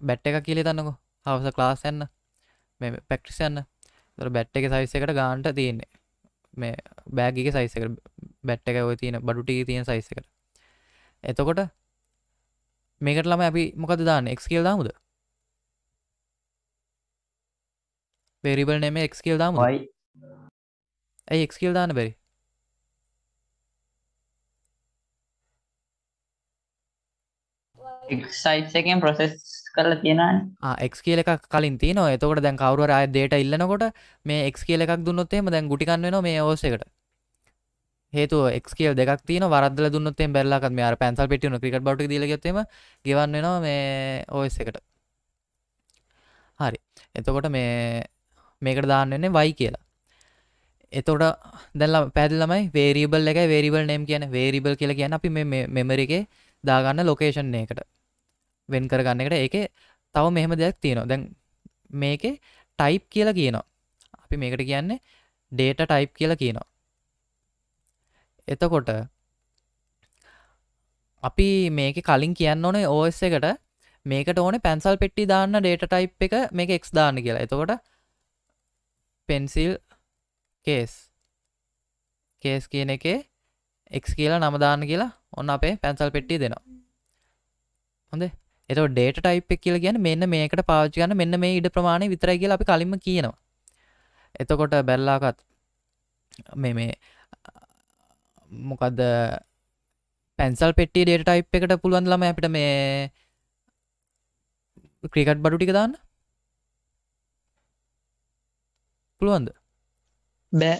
බැට් එක කියලේ දන්නකෝ හවස ක්ලාස් යන්න මෙ පැක්ටිස් යන්න තොර බැට් එක සවිස්සකට ගාන්ට තියෙන්නේ මේ බෑගික සයිසක බැට්ට එක ඔය තියෙන බඩුටි තියෙන සයිසකට එතකොට මේකට ළම අපි මොකද දාන්න එක් කියල් දාමුද පෙරිබල් නෙම එක් කියල් දාම යි ඇයි එක් කියල් දාන්න බැරි එක්සයිසකෙන් ප්‍රොසෙස් කල තියෙනයි එක් කියල එකක් කලින් තියන එතකට දැන් කවරුවර අය දේට ඉල්ලනකොට මේ එක් කියල එකක් දුන්නොත්තේම දැන් ගුටිකන්න න මේ ඕසකට හේතු එක් කියල් දෙක් තින වරදල දුන්නත්තේ බැල්ලක් මේ පැන්සල් පිටියන ක්‍රිට බට දලගත්තම ගවන්න නවා මේ ඕස් එකට හරි එතකොට මේ මේකට දාන්නන්නේ වයි කියලා එතෝට දැල්ලා පැදලමයි වේරිබල් එක වේරිබල් නෙම් කියන වේරිබල් කියලා කියන අපි මෙමරගේ දාගන්න ලොකේෂන් එකට වෙන් කරගන්න එකට ඒක තව මෙහෙම දෙයක් තියෙනවා දැන් මේකේ ටයිප් කියලා කියනවා අපි මේකට කියන්නේ ඩේට ටයිප් කියලා කියනවා එතකොට අපි මේක කලින් කියන්න ඕනේ ඕස් එකට මේකට ඕන පැන්සල් පෙට්ටි දාන්න ඩේට ටයිප් එක මේක එක්ස් දාන්න කියලා එතකොට පෙන්සිල් කේස් කේස් කියන එකේ එක් කියලා නමදාන්න කියලා ඔන්න අපේ පැන්සල් පෙට්ටි දෙනවා හොඳේ එතෝ ඩේට ටයිප් එක කියල ගැන මෙන්න මේකට පාච්චි ගන්න මෙන්න මේ ඉඩ ප්‍රමාණය විතරයි කියලා අපි කලින්ම කියනවා එතකොට බැල්ලාකත් මේ මේ මොකක්ද පැන්සල් පෙටි ඩේට ටයිප් එකට පුළුවන් ළම අපිට මේ ක්‍රිකට් බඩු ටික දාන්න පුළුවන්ද බෑ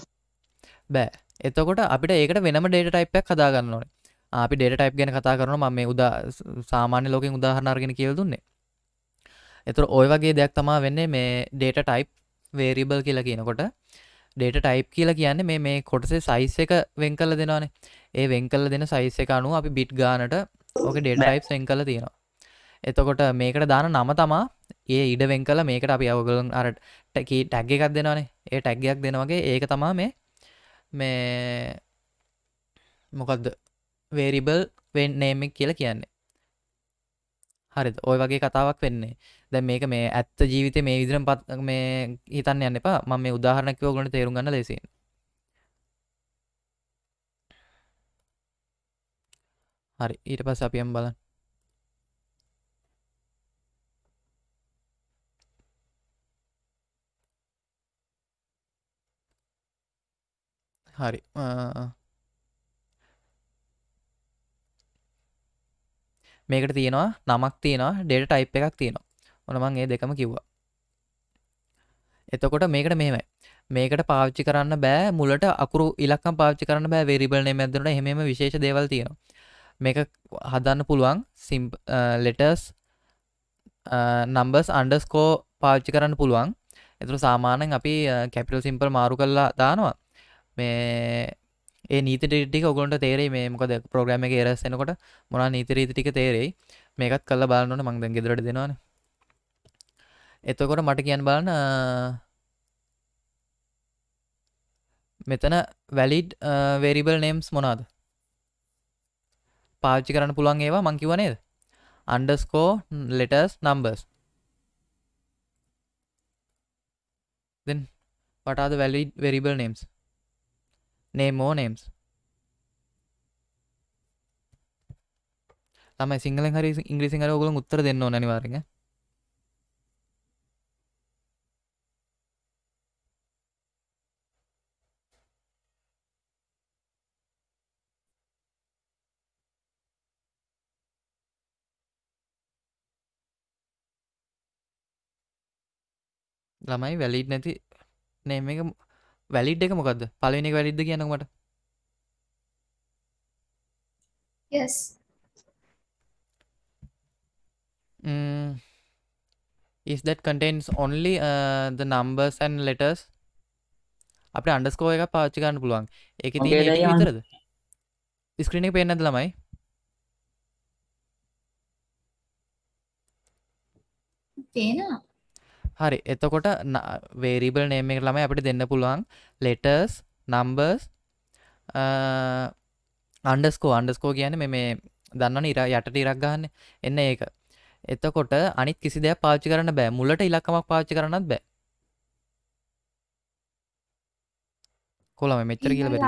බෑ එතකොට අපිට ඒකට වෙනම ඩේට ටයිප්යක් හදාගන්න ඕනේ අපි ඩේට ටයිප් ගැන කතා කරන ම මේ උදා සාමාන්‍ය ලෝකින් උදාහරණර්ගෙන කියල් දුන්නේ එතුර ඔය වගේ දෙයක් තමා වෙන්නේ මේ ඩේට ටයිප් වේරිබල් කියලා කියනකොට ඩේට ටයිප් කියලා කියන්න මේ මේ කොටසේ සයිස් එක වෙන් කල දෙනවානේ ඒ වෙන් කල දෙන සයිස් එක අනුව අපි බිට් ගානට ඕක ඩේට ටයිප් වෙන් කල තියෙනවා එතකොට මේකට දාන නම තමා ඒ ඉඩවෙන් කල මේකට අපි අවගලන් අරට ටැකී ටැග් එකක් දෙනවානේ ඒ ටැග්ගයක් දෙනවගේ ඒක තමා මේ මේ මොකක්ද වේරිබල් වෙන්නේම කියලා කියන්නේ හරි ඔය වගේ කතාවක් වෙන්නේ දැ මේක මේ ඇත්ත ජීවිත මේ විදිරම් පත් මේ හිතන්න යන්න එපා ම මේ උදාහරණකව ගොට තේරුගන්න ලෙසින් හරි ඊට පස් අපියම් බලන්න හරි මේකට තියෙනවා නමක් තියෙනවා ඩේට ටයිප් එකක් තියෙනවා ඕනමං ඒ දෙකම කිව්වා එතකොට මේකට මෙමයි මේකට පාච්චි කරන්න බෑ මුලට අකුරු ඉලක්කම් පාච්චි කරන්න බෑ වෙරිබලන මැදරට හෙම විශේෂ දේවල් තියෙනවා මේක හදන්න පුළුවන් සිම් ලෙටස් නම්බස් අන්ඩස්කෝ පාච්චි කරන්න පුළුවන් එතුර සාමානෙන් අපි කැපිටල් සිම්පල් මාරු කරලා දානවා මේ ඒ නීතිටික ඔගොන්ට තේරේ මේ මොකද ප්‍රෝග්‍රම එක රස්සෙනකොට මොන නීතිරීතිටික තේරෙයි මේකත් කල්ල බලන්නට මංදැන් ගෙදරට දෙෙනවාන එතකොට මට කියන් බලන්න මෙතන වැලිඩ් වේරිබල් නේම්ස් මොනාද පාච්චි කරන්න පුළන් ඒවා මංකිවනේද අන්ඩස්කෝ ලෙටස් නම්බස් පටාද valid variable names name more names තමයි සිංහලෙන් හරි ඉංග්‍රීසින් හරි ඔයගොල්ලෝ උත්තර දෙන්න ඕන අනිවාර්යෙන් ඈ ළමයි වැලිඩ් නැති නේම එක වැලිඩ් එක මොකක්ද පලවෙනි වැලිද්ද කියනකට is mm. that contains only uh, the numbers and letters අප අන්ඩස්කෝ එක පාච්චි ගන්න පුළුවන් එක විතරද ස්ක්‍රීන එක පේනද ළමයි පේනවා හරි එතකොට වේරිබල් නේම එක ළමයි අපිට දෙන්න පුළුවන් ලෙටර්ස් නම්බර්ස් අන්ඩස්කෝ අන්ඩස්කෝ කියන මේ දන්නන ඉර යටට ඉරක් ගන්න එන්න ඒක එතකොට අනිත් කිසි දෙයක් පාච්චි කරන්න බෑ මුලට ඉලක්කමක් පාච්චි කරන්නත් බෑ කොළම මෙච්චර කියල බ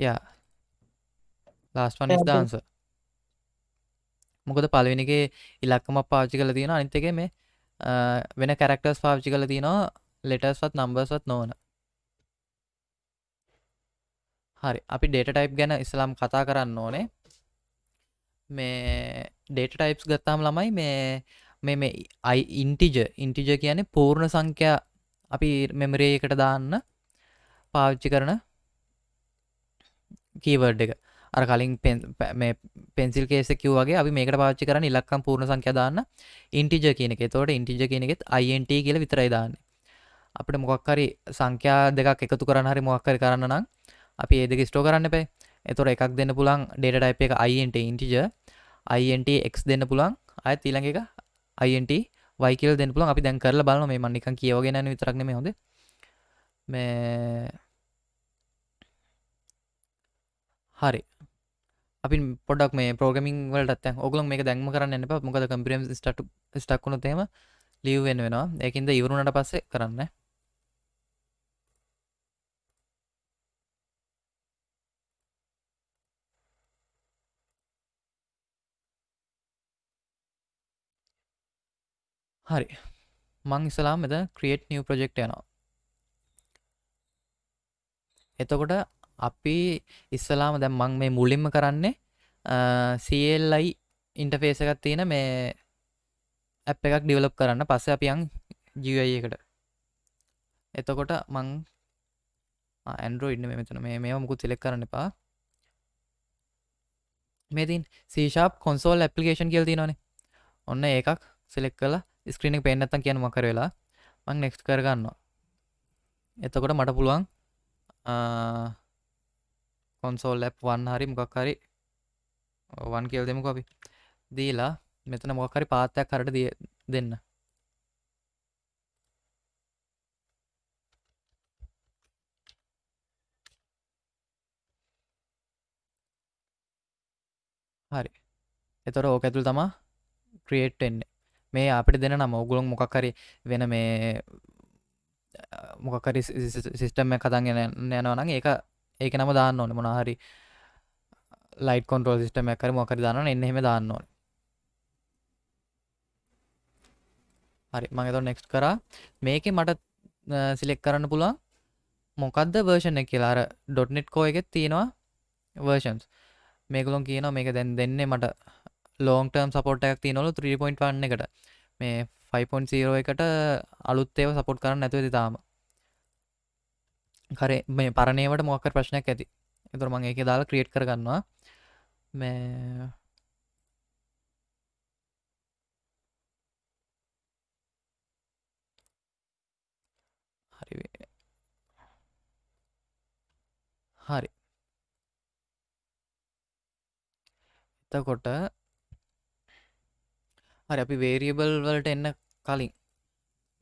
ය ලාස්ටන් දාන්ස මොකද පලවෙනිගේ ඉලක්කම පාච්චි කල තියෙන අනිතක මේ වෙන කැරක්ටර්ස් පාවිච්චි කල තිනවා ලෙටර්ස්වත් නම්බර්ස්වත් නොවන හරි අපි ඩේට ටයිප් ගැන ඉස්ලාම් කතා කරන්න ඕනේ මේ ඩේට ටයිප්ස් ගත්තාම් ළමයි මේ මේ අයි ඉන්ටිජ ඉන්ටිජ කියන්නේ පූර්ණ සංඛ්‍යා අපි මෙමරේ එකට දාන්න පාවිච්චි කරන කීවර්ඩ් එක අර කලින් පෙන්සිල් කේස කිව්වගේ අපි මේකට පාච්චි කරන ඉලක්කම් පූර්ණ සංඛ්‍යදාන්න ඉන්ටිජ කියන එක තෝට ඉන්ටිජ කියනෙත් අයින්ට කියල විතරයි දාන්න අපිට මොකක්කරි සංඛ්‍යා දෙකක් එකතු කරන්න හරි මොක්කරි කරන්න නම් අපි ඒදක ස්ටෝ කරන්න පේ එතොර එකක් දෙන්න පුළන් ඩේට ටයිප එක අයින්ට ඉන්ටිජ අයින්ට එක් දෙන්න පුළන් අයත් ඊළඟ එක අයින්ට වයිකල් දෙන්න පුළන් අපි දැන් කරලා බලන මේ මන්නිකන් කියවගෙන විතරක්න මේ හොඳේ මේ හරි අපි පොඩක් මේ පෝගමින් වලට ඔගුලන් මේ දැක්ම කරන්න එන්න මොකද කම්පිරම් ටට ස්ටක්ුණු තේම ලිව්වෙන් වෙනවා ඒකින්ද ඉවරුණට පස්සේ කරන්න හරි මං ඉසලාම් මෙද ක්‍රියට් නිව ප්‍රජෙක්් යනවා එතකොට අපි ඉස්සලාම දැම් මං මේ මුලින්ම කරන්නේ සල්ලයි ඉන්ටෆේස එකත් තියෙන මේ ඇප් එකක් ඩිවලප් කරන්න පස්ස අපියන් ජීවයකට එතකොට මං ඇන්ඩරෝ ඉන්න මෙතන මේ මේ මුකුත් සිලෙක් කරන්න එපා මේතින් සීශප් කොන්සෝල් ඇපලිකේෂන් කියල් තිනවානේ ඔන්න ඒකක් සිලෙක් කල ස්ක්‍රීනක් පේනත්තන් කියන මකර වෙලා මං නෙක්ස් කරගන්නවා එතකොට මට පුළුවන් කොන්සෝල් ලැප් වන් හරි මොකක් හරි වන් කියල් දෙමු අපි දීලා මෙතන මොකක්හරි පාත්තයක් කරට දිය දෙන්න හරි එතොර ඕක ඇතුළ තමා ක්‍රියේට් එන්නේ මේ අපිට දෙන නම ඔගුලොන් මොකක්හරි වෙන මේ මොකකරි සිිස්ටම්ම කතන් ගෙන යනවනං ඒක ඒක නම දාන්න ඕන මොනහරි ලයිට කොන්ට්‍රෝල් සිිටම කර මොකරි දාන්න එන්නෙම දාන්න ඕන හරි මගේ නෙක්ස් කරා මේක මට සිලෙක් කරන්න පුළුවන් මොකක්ද වර්ෂණ කියලාර ඩොට්නෙට් කෝ එකෙත් තියෙනවා වර්ෂන්ස් මේකලොන් කියන මේක දැන් දෙන්නේ මට ලෝන්ටර්ම් සපොට් එකක් තියනොලු 3.1 එකට මේ 5.0 එකට අලුත්තේව සපොට් කරන්න නැතුව තාම හරි මේ පරණේවට මොක්ක ප්‍රශ්නයක් ඇති එතුර මං ඒක දාලා ක්‍රියට් කරගන්නවා මේ හරි හරි එතකොට හරි අපි වේරියබල් වලට එන්න කලින්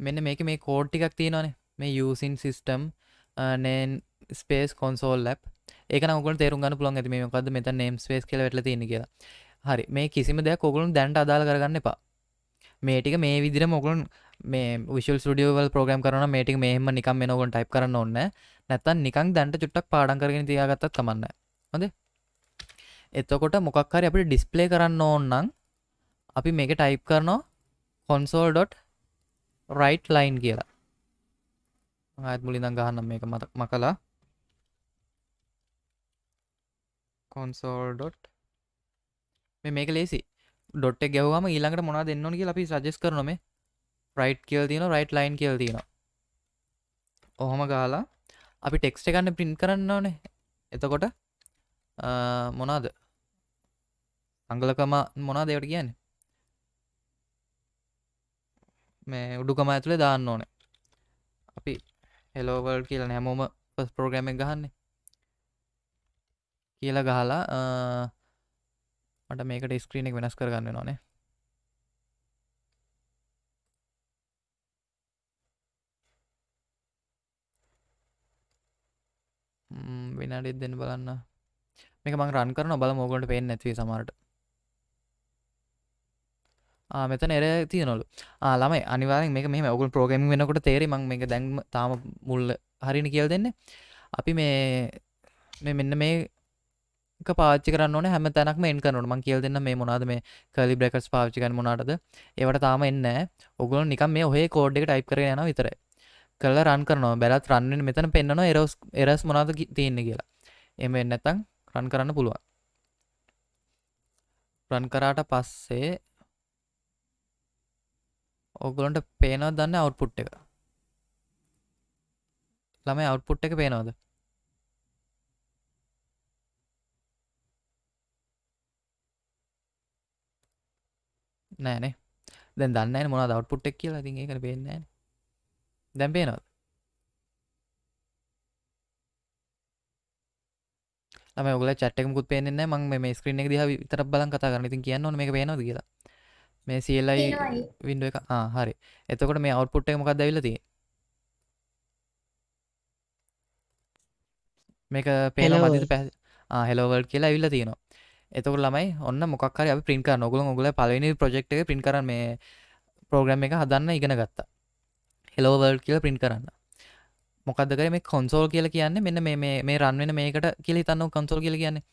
මෙන්න මේක මේ කෝඩ් ටිකක් තියෙනවානේ මේ යසින් සිිස්ටම් නේන් ස්පේස් කොන්සෝල් ලැප් ඒක නගල තේරුගන්න පුළන් ඇති මේකද මෙත නේම් ස්පේස් කල වෙල තින කියලා හරි මේ කිසිම දෙයක් කොගලුන් දැන්ට අදාළ කරගන්න එපා මේටික මේ විදිර මොකලුන් මේ විශල් ඩියවල් ප්‍රගම් කරන මේටික මෙහම නිකම් මෙනකොන් ටයිප් කරන්න ඔන්න නැත්තන් නිකං දැන්ට චුට්ටක් පාඩන් කරගෙන තියාගත්තත් කමන්න හොඳ එතකොට මොකක්හරි අපි ඩිස්පලේ කරන්න ඕන්නම් අපි මේක ටයිප් කරනවා කොන්සෝල්.ඩොට් රයිට් ලයින් කියලා මම ආයෙත් මුලින් නම් ගහන්නම් මේක මකලා console. මේ මේක ලේසි. ඩොට් එක ගැහුවාම ඊළඟට මොනවද දෙන්න ඕන කියලා අපි සජෙස්ට් කරනවා මේ. right කියලා තියෙනවා right line කියලා තියෙනවා. ඔහොම ගහලා අපි ටෙක්ස්ට් එක ගන්න print කරන්න ඕනේ. එතකොට මොනවද? අංගලකම මොනවද ඒවට කියන්නේ? මේ උඩුකම ඇතුලේ දාන්න ඕනේ. අපි හෙලෝවල් කියලන හැමෝම පස් පෝග්‍රම ගහන්නේ කියලා ගහලා මට මේකට ස්ක්‍රීනෙක් වෙනස් කරගන්න නොනේ විනාඩෙත් දෙන්න බලන්න මේක මං රන් කරන බල මෝගලට පේෙන් නැතිවේ සමට මෙතන එර තියනොලු ආලම අනිවාරෙන් මේ මේ ඔකුල් ප්‍රෝගම වෙනකොට තේරම මේ දැන් තාම මුල්ල හරිනි කියල් දෙන්න අපි මේ මේ මෙන්න මේ පාචි කරන්න හැම තැනක් මෙන් කරනට මං කියල් දෙන්න මේ මොනාද මේ කලි බ්‍රකස් පාච්චිකන් මොනාටද ඒවට තාම එන්න ඔගුල නිකම් මේ ඔහේ කෝඩ් එක ටයිප් කර යන විතර කල රන් කරනවා බැලත් රන්න මෙතන පෙන්න්නන එරස් එරස් මොනාද තියන්න කියලා එම එන්නතං රන් කරන්න පුළුවන් රන් කරාට පස්සේ ඕගොලොන්ට පේනව දන්න අවුපුට් එක ළමයි අවුපුට් එක පේනවද නෑනේ දැන් දන්න මොන අවට්පුට් එක් කියලා ති ඒකට පේෙන්නේ දැම් පේනවද ම ගල චට්කමුත් පේෙන්නේ මං මේ ස්ක්‍රීන එක දිහ විතර බලන් කතා කරන ඉතින් කියන්න මේ පේනොද කියලා මේ සලයි විඩ එක හරි එතකොට මේ අවුපුට් එක මොකක් දැවිලති මේක පේල මදිත පැ හෙලෝවල් කියලා විල්ල තියෙනවා එතකට ළමයි ඔන්න මොක්කර අපි පින්ක නොගුල ගොල පලනි ප්‍රජෙක්් එක පින් කරන මේ පෝග්‍රම් එක හදන්න ඉගෙන ගත්තා හෙලෝවල් කියලා පින් කරන්න මොකදකර මේ කොන්සෝල් කියලා කියන්නේ මෙන්න මේ රන්වෙන මේකට කියල තන්න කොන්සෝල් කියල කියන්නේ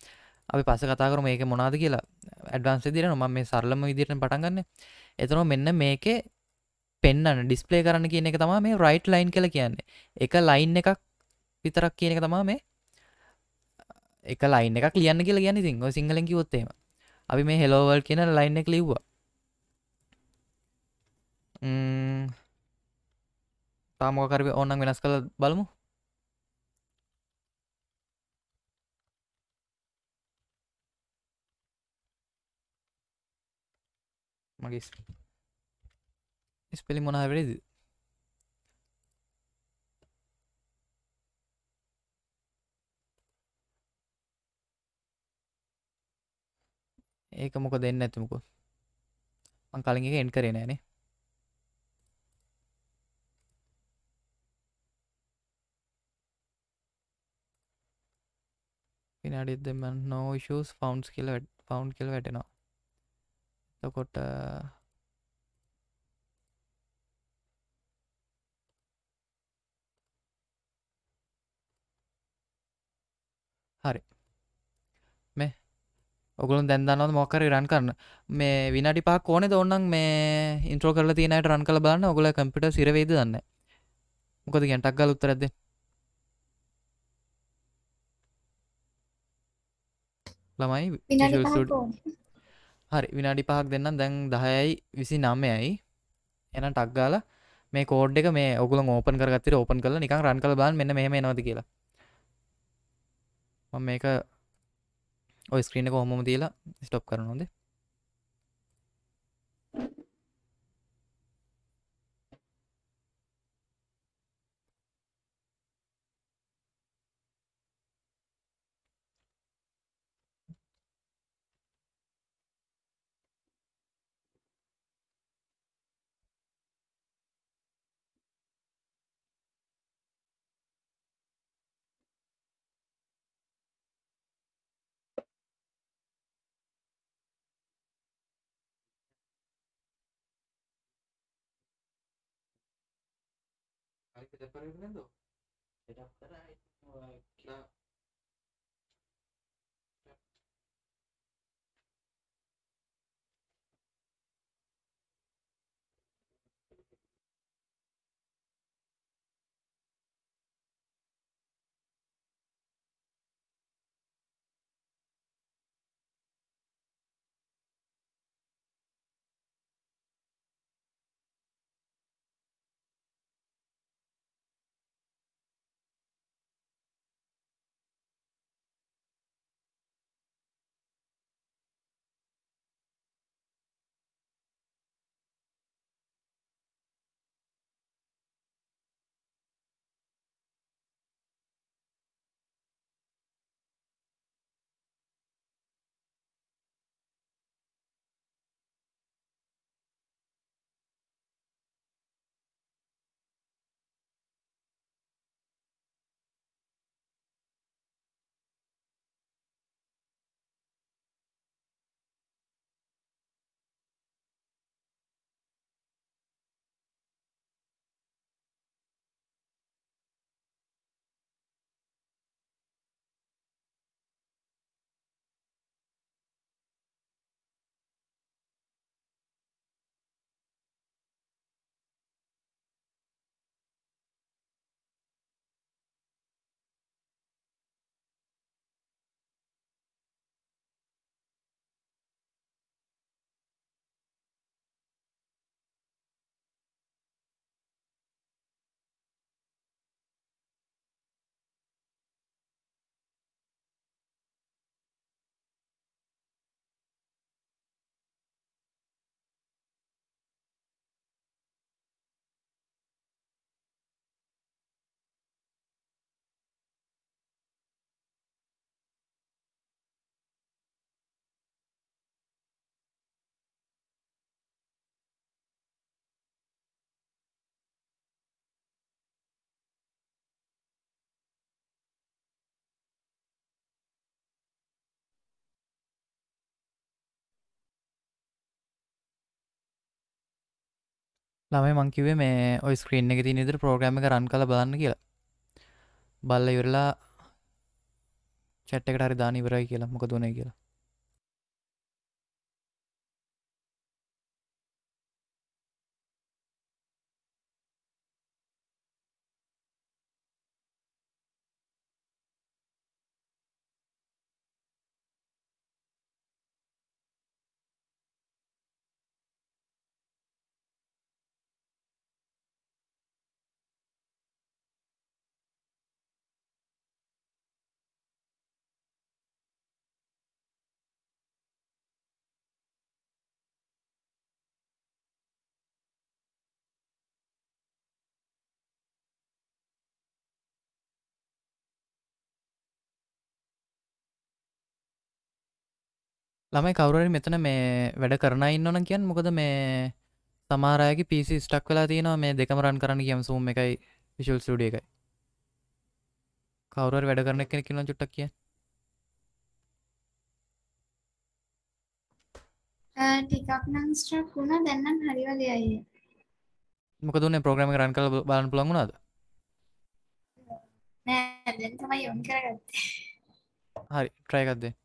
අපි පස කතාකර මේක මොනාද කියලා ඇඩවන්සේ දිර නොම මේ සරලම විදිරෙන පටන්ගන්න එතන මෙන්න මේකේ පෙන්න්න ඩිස්පලේ කරන්න කියන එක තමා මේ රයිට් ලයින් කළ කියන්නේ එක ලයින් එකක් විතරක් කියන එක තමා මේ එක ලයින් එක කියන්න කියලා කියන්න සිංහ සිංහලෙන් කිවොත්තේම අපි මේ හෙලෝවල් කියන ලයින් එක ලිව්වා තාමකරව ඔන්නන් වෙනස් කළ බලමු මගේ ස්පෙලි මොනහ වැරේද ඒක මොක දෙන්න ඇතිමකෝ මං කලින් එක එන් කරේ නෑනේ පිනාඩිත් දෙමන් නෝ ෂස් ෆවන්ස් කියල ෆවන්් කියල වැටෙනවා තකොට හරි මේ ඔගුලන් දැන්දන්නව මොකර රන් කරන්න මේ විනාඩි පාක් ඕනෙ ඕන්නම් මේ ඉන්ට්‍රෝ කරල තිනට රන් කළ බලන්න ඔගොල කම්පිට සිරවේද දන්න මොකද ගැටක් ගල උත්තරද ළමයි හරි විනාඩි පහක් දෙන්නම් දැන් දහයයි විසි නම්මයයි එන ටක්ගාල මේ කෝඩ් එක මේ ඔගුල ඕපන් කරගත්තර ඕපන් කල නිකං රන් කල බාන් මෙන්න මෙහම නොද කියලා මම මේක ඔය ස්ක්‍රීන කොහොම දීලා ස්ටොප් කරනොදේ eksperimen tuh ya daftar itu, kita ළමයි මංකිවේ මේ ඔයි ස්ක්‍රීන් එක තින ඉදිරි ප්‍රෝග්‍රම එක රන් කළ බලන්න කියලා බල්ල ඉවරලා චැට්ටකට හරි දාන ඉවරයි කියලා මොක දුනේ කියලා ළමයි කවුරරි මෙතන මේ වැඩ කරන ඉන්නන කියන් මොකද මේ සමාරයගේ පිසි ස්ටක් වෙලා තියෙනවා මේ දෙකමරන් කරන්න කියම් සූම් එකයි විශල් සුඩිය එකයි කවුර වැඩ කරන කෙන කියෙන චුට්ටක් කිය ටිකක් නම් ස්ට්‍රක් වුණ දැන්නම් හරිවලයයි මොකදුන ප්‍රග්‍රම කරන් කල බලන් පුළන්ගුණාද හරි ට්‍රයකත්දේ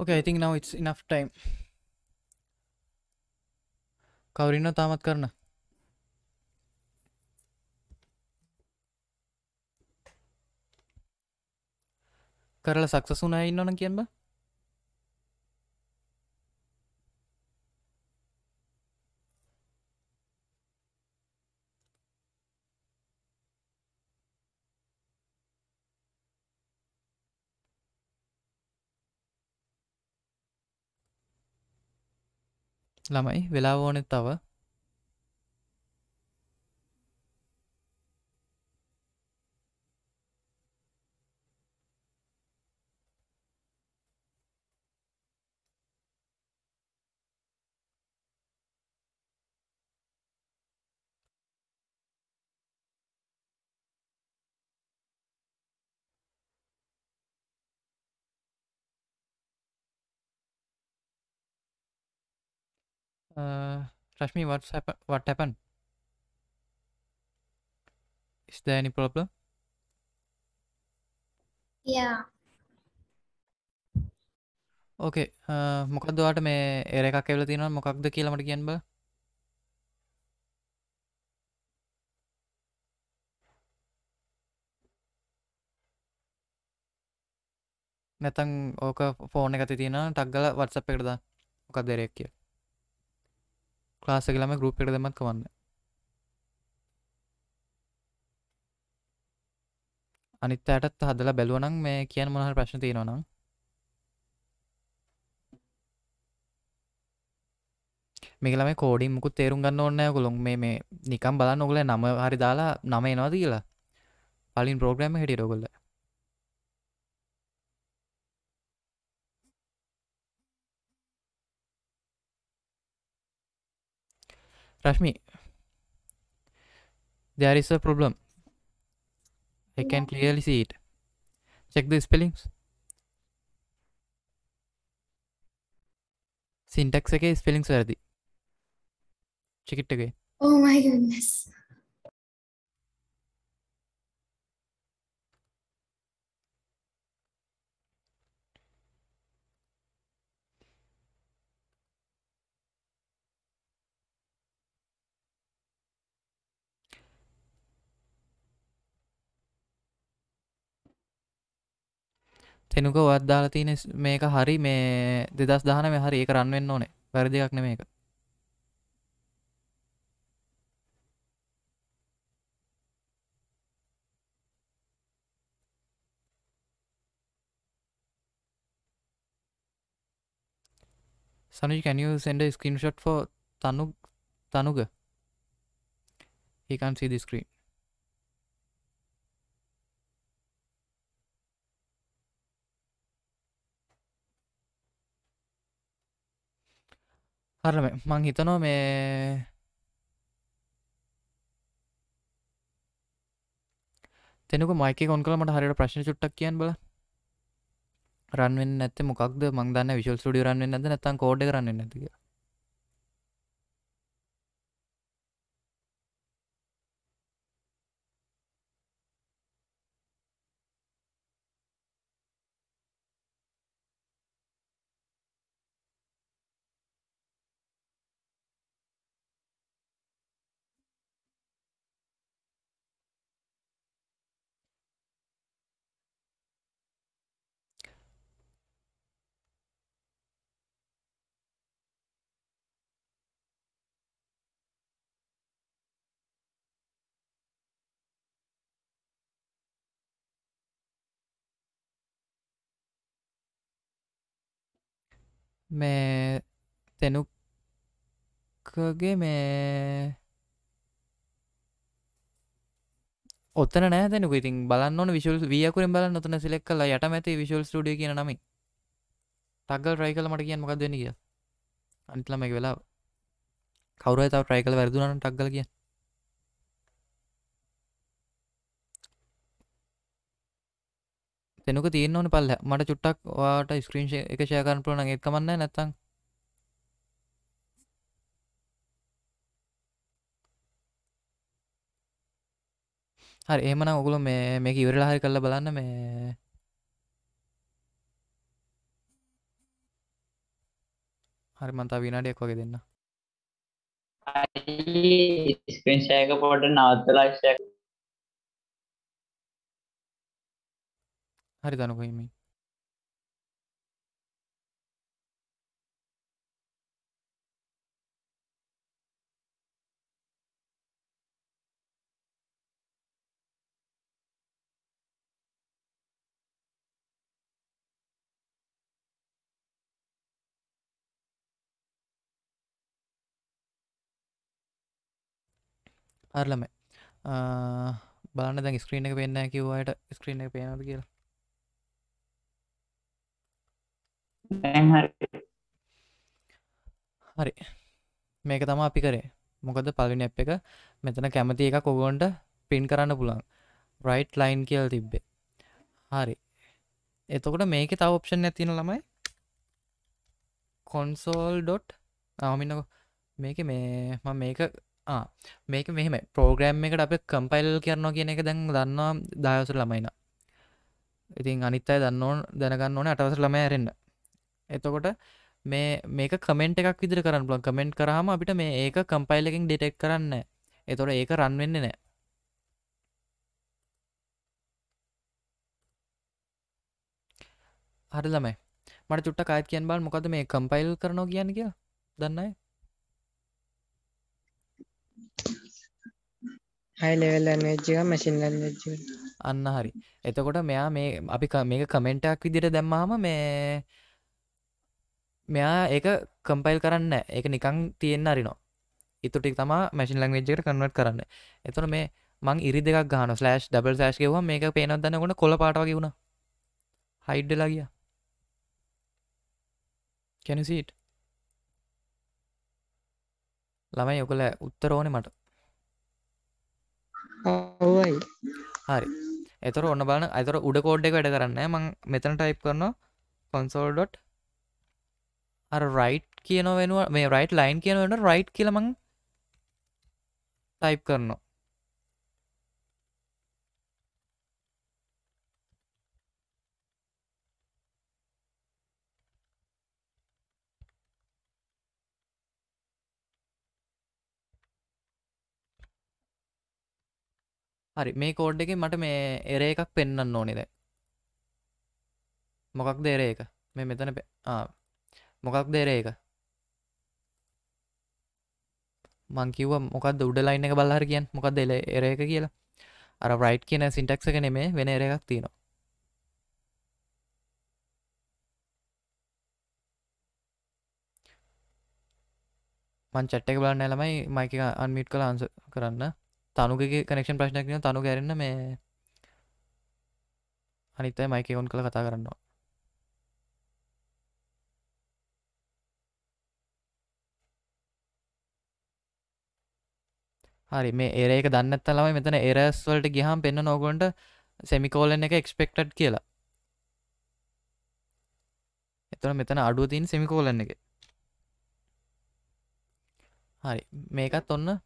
okay i think now it's enough time cover इन्हों तामत करना කරලා සක්සසුනයි ඉන්නවනම් කියන්න බෑ ළමයි වෙලා ඕනෙ තව Uh, Rashmi, what's happen? What happened? Is there any problem? Yeah. Okay uh, මොකක්දවාට මේ එර එකක් එවල තියෙනවා මොකක්ද කියලමට කියන්න බ නැතන් ඕක ෆෝන එක තියෙන ටක්ගල වත්සප් එකටද මොකක් දෙරෙක් කිය ක්ලාසක ළම ගරුප් එකට දෙමත් කවන්න අනිත් අයටත් හදලා බැලුවනම් මේ කියන මොනහරි ප්‍රශ්න තියෙනවා නම් මේක ළමයි කෝඩින් මුකුත් තේරුම් ගන්න ඕනේ නැහැ ඔයගොල්ලෝ මේ මේ නිකන් බලන්න ඔයගොල්ලෝ නම හරි දාලා නම එනවාද කියලා පලින් ප්‍රෝග්‍රෑම් එක හැටියට ඔයගොල්ලෝ Rashmi, there is a problem. I can clearly see it. Check the spellings. Syntax එකේ spellings වැරදි. Check it again. Oh my goodness. තෙනුක වදදාල තියෙන මේක හරි මේ දෙදස් දාන මේ හරි ඒ කරන්නවෙන්න ඕනේ වැරදි එකක්න මේක Sanuj, can you send a screenshot for Tanug? Tanuga? He can't see the screen. හරම මං හිතනෝ මේ තෙනක මයික කොන් කලමට හරිට ප්‍රශ්න චුට්ටක් කියන් බල රන්වෙන් ඇත මොක්ද මංදන්න විශල් ඩිය රන්න ඇද නැතන් කෝඩ කරන්න නැතික මේ තෙනුක්කගේ මේ ඔත්තන නෑතැන ඉතින් බලන්න විශල් වියකුරින් බල නොතන සිලෙක් කල යට ඇති විශල් ටඩිය කියන නම තක්ගල් රයි කල මට කියන්න මොකක්දන කිය අනිත්ලම එක වෙලා කවර තව ට්‍රයිකල් වැරදුනට ටක්ගල කිය තැනක තියන්න ඕන පල්ල මට චුට්ටක් වාට ස්ක්‍රීන් එක ෂයකරන පුලන ඒත් කමන්න නැත්තං හරි ඒමන ඔගුල මේ මේක ඉවරලා හරි කරලා බලන්න මේ හරි මන්තා විනාඩයක් වගේ දෙන්න ස්ක්‍රීන් ෂයක පොට නවත්තලාක්ෂයක් හරි දනකොහිමි හරලම බලන්න දැ ස්ක්‍රීන එක පෙන්න්න කිව්වායට ස්ක්‍රීන එක පේනද කියලා දැන් හරි හරි මේක තම අපි කරේ මොකද පලින අප් එක මෙතන කැමති එක කොගොන්ට පින් කරන්න පුළන් රයිට් ලයින් කියල් තිබ්බේ හරි එතකොට මේක තව ඔප්ෂන් ඇතින ළමයි කොන්සෝල් ඩොට් ආමින්නක මේක මේ ම මේක මේක මෙහම පෝග්‍රෑම් එකට අප කම්පයිල් කරනවා කියන එක දැන් දන්නවා දායසර ළමයින ඉතින් අනිත් අයි දන්නවන් දැනගන්න ඕන අටවසර ළමය ඇරෙන්න්න එතකොට මේ මේක කමෙන්ට් එකක් විදිර කරන්න පුලන් කමෙන්ට් කරහම අපිට මේ ඒක කම්පයිල් එකින් ඩිටෙක් කරන්න එතොට ඒක රන් වෙන්නේ නෑ හරි ළමයි මට චුට්ට කායත් කියන් බාල මොකද මේ කම්පයිල් කරනවා කියන්න කිය දන්නයි හයිලෙවල් ලැන්වේජ් එක මැෂින් ලැන්වේජ් අන්න හරි එතකොට මෙයා මේ අපි මේක කමෙන්ට්ක් විදිහට දැම්මාම මේ මෙයා ඒක කම්පයිල් කරන්න ඒක නිකං තියෙන් අරිනවා ඉතුටි තමා මැසින් ලංවේජ්කට කන්වට කරන්න එතුන මේ මං ඉරි දෙක් ගහන ස්ලෑ් ඩබල් සෑශ් ව මේක පේනදන්නකොට කොළ පාටවගේ වුණ හයිඩ්ඩලාගිය කැනසිට ළමයි යොකල උත්තර ඕන මට ඔවයි හරි එතර ඔන්න බලන අතර උඩ කෝඩ්ඩ වැඩ කරන්න මං මෙතන ටයිප් කරන කොන්සෝල්.ඩොට් අර රයිට් කියන වෙනුව මේ රයිට් ලයින් කියන වෙන රයිට් කියලමං ටයිප් කරනවා හරි මේ කෝඩ් එක මට මේ එර එකක් පෙන්න්න ඕනෙද මොකක් දෙර එක මේ මෙතන මොකක්ද එර එක මංකිව මොකද උඩලයින්න එක බල්ලාර කියන් මොකක්ද එල එර එක කියලා අර රයිට් කියන සිින්ටක්ක නෙමේ වෙන එර එකක් තියෙනවා චට්ටක බලන්න ළමයි මයික අන්මිට් කළ අන්ස කරන්න තනුගේ කනෙක්ෂන් ප්‍රශ්නයක් තනු ගැරන්න මේ අනිතයි මයිකවුන් කළ කතා කරන්නවා හරි මේ ඒර එක දන්න තලම මෙතන එරස් වලට ගිහම් පෙන්න්න නොගොන්ට සෙමිකෝලන් එක එක්ස්පෙක්ටඩ් කියලා එතන මෙතන අඩුව තින් සෙමිකෝලන් එක හරි මේකත් ඔන්න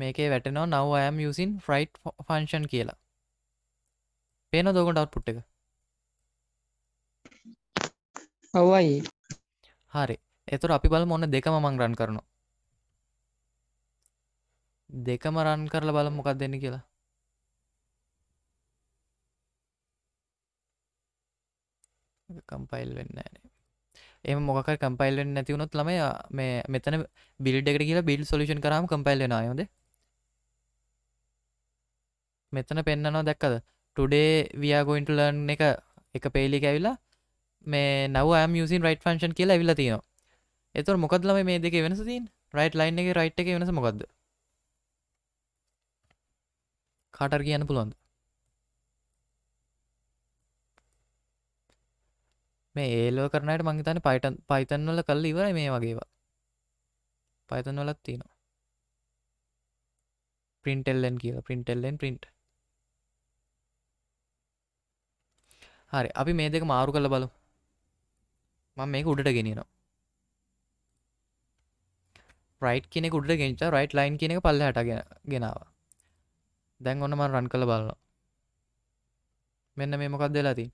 මේකේ වැටනෝ නව අයම් යසින් ෆ්‍රයිට් ෆංෂන් කියලා පේන දෝකට අවට්පුට් එක අවයි හරි එතුර අපි බල මොන්න දෙකම මං රන් කරනවා දෙකම රන් කරලා බල මොකක් දෙන්න කියලා කම්පයිල් වෙන්න එම මොකර කම්පයිල් වෙන්න නැතිවුණොත් ළම මේ මෙතන බිල්ඩ එකට කියලා බිල් සොලිෂන් කරම කම්පයිල් වෙන අයොද මෙතන පෙන්න්නනවා දැක්කද ටඩේ වයාගොයින්ට ලර්න් එක එක පේලි ඇවිලා මේ නව යම් සින් රයිට ෆන්ෂන් කියලා ඇවිල තියෙනවා එතුර මොකදලම මේ දෙක වෙනස තින් රයිට් ලයින් එක රයිට් එක වෙනස මොකක්ද කාටර් කියන්න පුළුවන්ද මේ ඒලෝ කරනයට මංහිතන පයිටන් පයිතන්වල කල්ල ඉවර මේ වගේවා පයිතන්වලත් තියෙනවා පින්ටෙල්ලෙන් කියලා පින්ටෙල්ලෙන් පින්ට් හරි අපි මේ දෙක මාරු කළ බලු මං මේක උඩට ගෙනනවා රයිට් කෙනෙ කුඩට ගෙන්ච රයිට් ලයින් කියන පල්ල හටගෙන ගෙනාව දැන් ඔන්නම රන් කළ බලන්න මෙන්න මේ මොකක් දෙලාති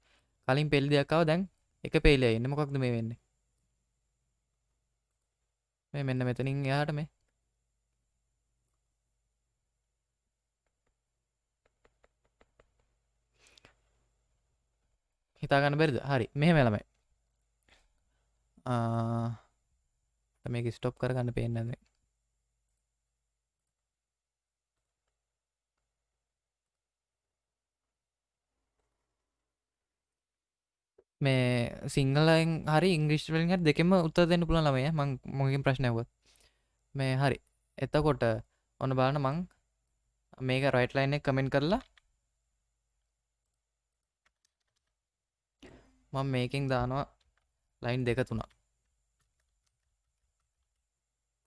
කලින් පෙල් දෙයක්කාව දැන් එක පේලේ එන්න මොකක්ද මේ වෙන්නේ මේ මෙන්න මෙතනින් යාට මේ හිතාගන්න බෙරිද හරි මෙහෙමලමයි මේක ස්ටොප් කරගන්න පේනද මේ සිංහලෙන් හරි ඉංග්‍රිස්ටවලින් හට දෙකෙම උත්තර දෙන්න පුළන් ළමය මං මොකින් ප්‍රශ්නයව මේ හරි එතකොට ඔන්න බාන මං මේක රයිට් ලයින් එක කමෙන්ට් කරලා මං මේකෙන් දානවා ලයින් දෙක තුනා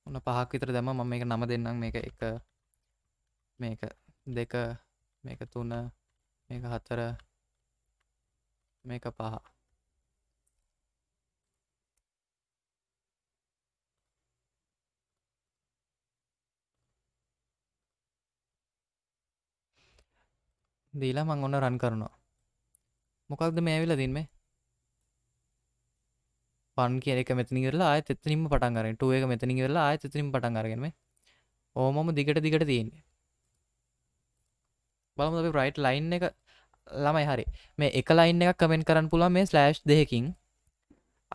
ඔන්න පහක් විතර දැම මම එක නම දෙන්නම් මේක එක මේක දෙක මේක තුන මේක හතර මේක පහ දීලා මං ඔන්න රන් කරනවා මොකක්ද මේ ඇවිල දින් මේ පන් කියෙක මෙතනිවෙලා අය එතනිම පටන්ගරෙන් ටුව එක මෙතනිවෙලා අය එතනින් පටන්ගරගෙන ඕමම දිගට දිගට තියන්නේ බලම අපි ප්‍රයිට් ලයින් එක ළමයි හරි මේ එක ලයින් එක කමෙන්ට කරන්න පුලා මේ ස්ලෑස්් දෙහකින්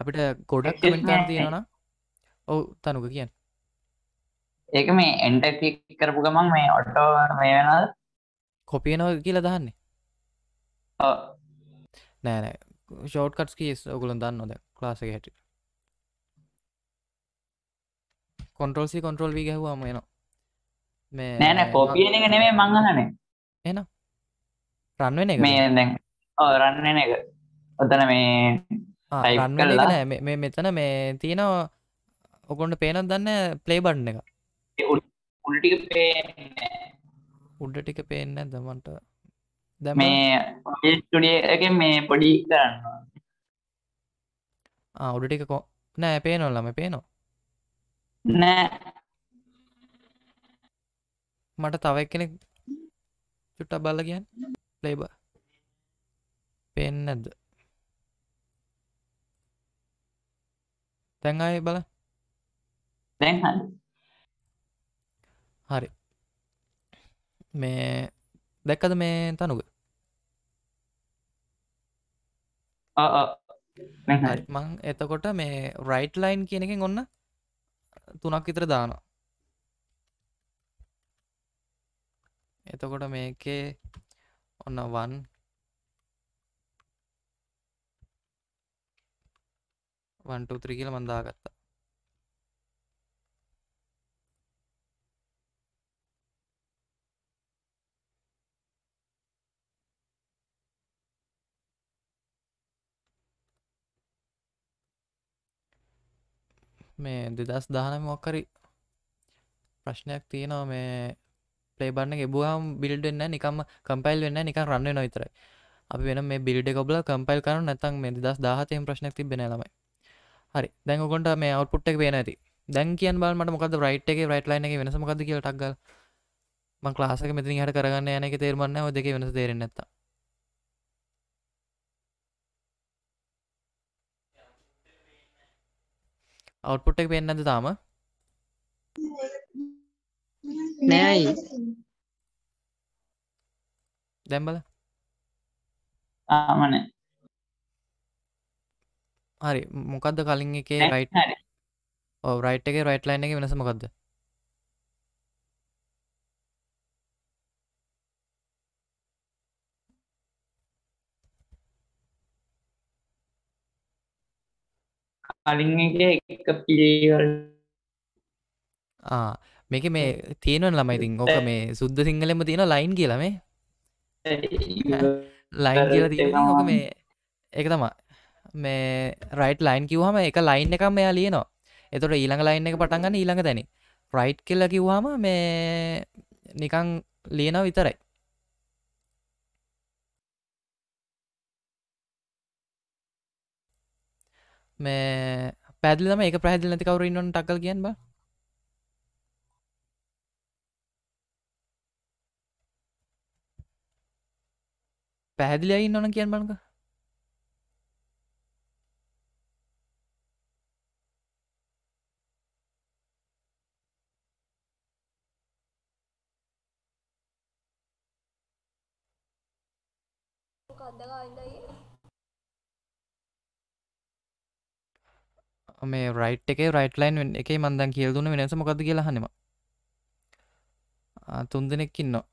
අපිට ගොඩක් කමෙන්ට කර තියෙනන ඔවු තනුක කියන්න ඒක මේ එන්ට කරපු ගමන් මේ ඔටෝ මේ වෙනල් කොපියනව කියලා දහන්නේ නෑනෑ ෂෝට්කට්ස් කියස් ඔගුලන් දන්න නොදැක් ලාස එක හැටිට කොන්ට්‍රෝල්සි කොන්ට්‍රෝල් වී ගැහවාම එනවා මේ නෑන කෝපියන එක නෙමේ මංහනේ එන රන්වෙන එක මේ රන්නන එක ඔතන මේ මේ මෙතන මේ තියෙනවා ඔකොන්ට පේනොත් දන්න ප්ලේ බඩ් එක උල්ටික උඩ ටික පේන්න දමන්ට ද මේ ටඩිය එක මේ පොඩි කරන්න උඩ ටික කො නෑ පේනොල්ලම පේනවා නෑ මට තව එක්කෙනෙක් චුට්ට බල්ල කියන් ලේබ පෙන්න ඇද්ද තැන් අය බල හරි මේ දැක්කද මේ තනුග මං එතකොට මේ රයිට් ලයින් කියන එකෙන් ඔන්න තුනක් විතර දානවා එතකොට මේකේ ඔන්න වන් වන්ටුත්‍රී කියල මන්දාගත්තා මේ දෙදස් දානම මොක්කරි ප්‍රශ්නයක් තියෙනවා මේ පලේබන්න ගෙබහම් බිල්ඩන්න නිකම කම්පයිල් වෙන්න නික රන්න නොවිතරයි අපි වෙන මේ බිල්ඩ කොබල කම්පයිල් කරන නැතන් මේ දස් දාහතයෙන් ප්‍රශ්නයක් තිබෙන ලමයි හරි දැන්කොට මේ අවට්පුට්ටක් වේ නැති දැන් කිය බලට මොකද රයිට් එක රයිට ලයින එක වෙනසමකද කියල ටක්ග මං ලාසක මෙතින් හට කරගන්න යනක තේරමන්න දෙක වෙනස තේරෙන නැත්තා අවට්පුට් එක පෙන්නද තාම නෑයි දැම්බල ආමන හරි මොකක්ද කලින් එකේ රයිට් ඔව රයිට් එක රයිට් ලයින් එක වෙනස මොකක්ද කලින් එක එක පිළිවල් මේක මේ තියෙනවන් ළමයිතින් ඕක මේ සුද්ද සිංහලෙම තියෙන ලයින් කියලම ලයින් කියල තියෙන ඕක මේ එක තමා මේ රයිට් ලයින් කිව්හම එක ලයින් එකම් මෙයා ලියනවා එතොට ඊළඟ ලයින් එක පටන්ගන්න ඊළඟ තැන රයිට් කෙල්ල කිව්වාම මේ නිකං ලියනව විතරයි මේ පැදලම එක පැහදිල නැති කවර ඉන්නොන් ටක්කල් කියන්න බා පැහැදිලි ඉන්න ඕන කියන් බලක මේ රයිට් එකේ රයිට් ලයින් එකේ මන් දැන් කියලා දුන්න වෙනස මොකද්ද කියලා අහන්නේ මම. තුන් දෙනෙක් ඉන්නවා.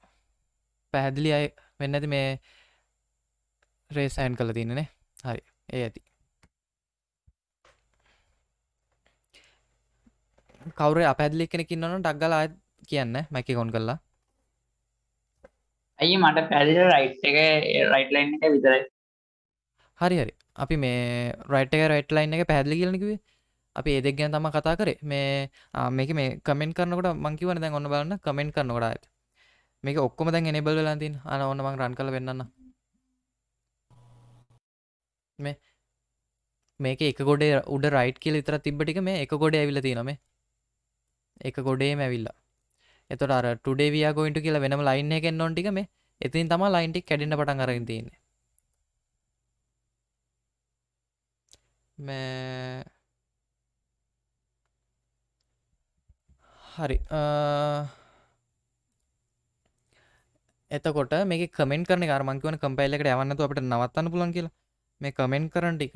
පැහැදිලි අය වෙන්න ඇති මේ රේස් සයින් කරලා තින්නේ නේ. හරි. ඒ ඇති. කවුරු අපැහැදිලි කෙනෙක් ඉන්නවනම් ටක් ගාලා ආයෙත් කියන්න මයික් එක ඔන් කරලා. ඇයි මට පැදිල රයිට් එක රයිට් ලයින් එක විතරයි හරි හරි අපි මේ රයිට් එක රයිට් ලයින් එක පැදිලි කියලනකිවේ අපි ඒ දෙක් ගැන තම කතා කරේ මේ මේක මේ කමෙන්ට කරනකට මංකිවන දැන් ඔන්න බලන්න කමෙන්ට් කරනකොට ඇත මේක ඔක්කොම දැන් එනෙබල් වෙලාතින් අන ඔන්න මං රන් කල වෙන්න මේ මේක එක ගොඩේ උඩ රයිට් කියල ඉතර තිබ්බටික මේ එක ගොඩ ඇවිල තිනම එක ගොඩේ මැවිල්ලා එතොට අර ටුඩේ වයා ගොයින්ට කියලා වෙනම ලයින්න එකෙන් නොටික මේ එතින් තම ලයින්ටික් කැඩින්න පටන් අරින් තියන්නේ මේ හරි එතකොට මේ කමෙන් කරන අරමංකිවන කම්පයිල්ලකට යවන්නතු අපට නවත්තන්න පුලන් කියලා මේ කමෙන් කරන ටික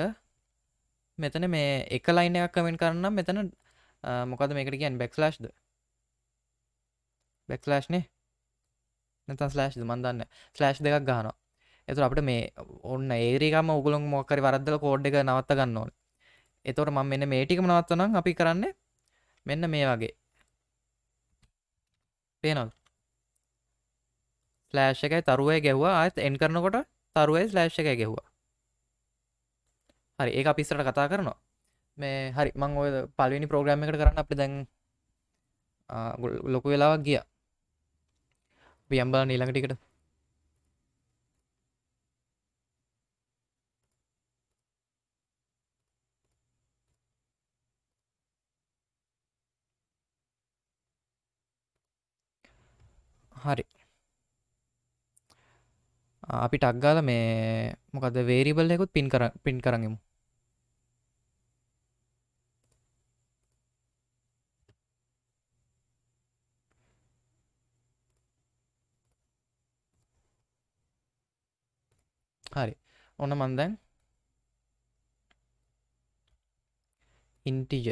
මෙතන මේ එක ලයින එකක් කමෙන් කරන්නම් මෙතන මොකද මේකට කියන් බැක්ලාශ්ද බැක්ලාශ්නේ නැතන් ස්ලෑශ්ද මන්දන්න ස්ලෑශ් දෙකක් ගහනවා එතුර අපට මේ ඔන්න ඒරිකම උගුලන් මොකරි වරද්දල කෝඩ් එක නවත්ත ගන්න ඕන එතොට මම මෙන්න මේටිකම නවත්තනම් අපි කරන්නේ මෙන්න මේ වගේ පේනොත් ස්ලෑශ් එකයි තරුවය ගැහ්වා ඇත් එන් කරනකොට තරුවයි ස්ලෑශ් එකයි ගැහ්වා හරි ඒ අපිස්සට කතා කරනවා මේ හරි මං ඔය පලවෙනි ප්‍රෝග්‍රම් එකට කරන්න අපි දැන් ලොකු වෙලාවක් ගිය වියම්බල නීළඟටිකට හරි අපි ටක්ගාල මේ මොකද වේරිබල් එකකුත් පින් කර පින් කරගෙමු හරි ඔන්න මන්දැන් ඉන්ටිජ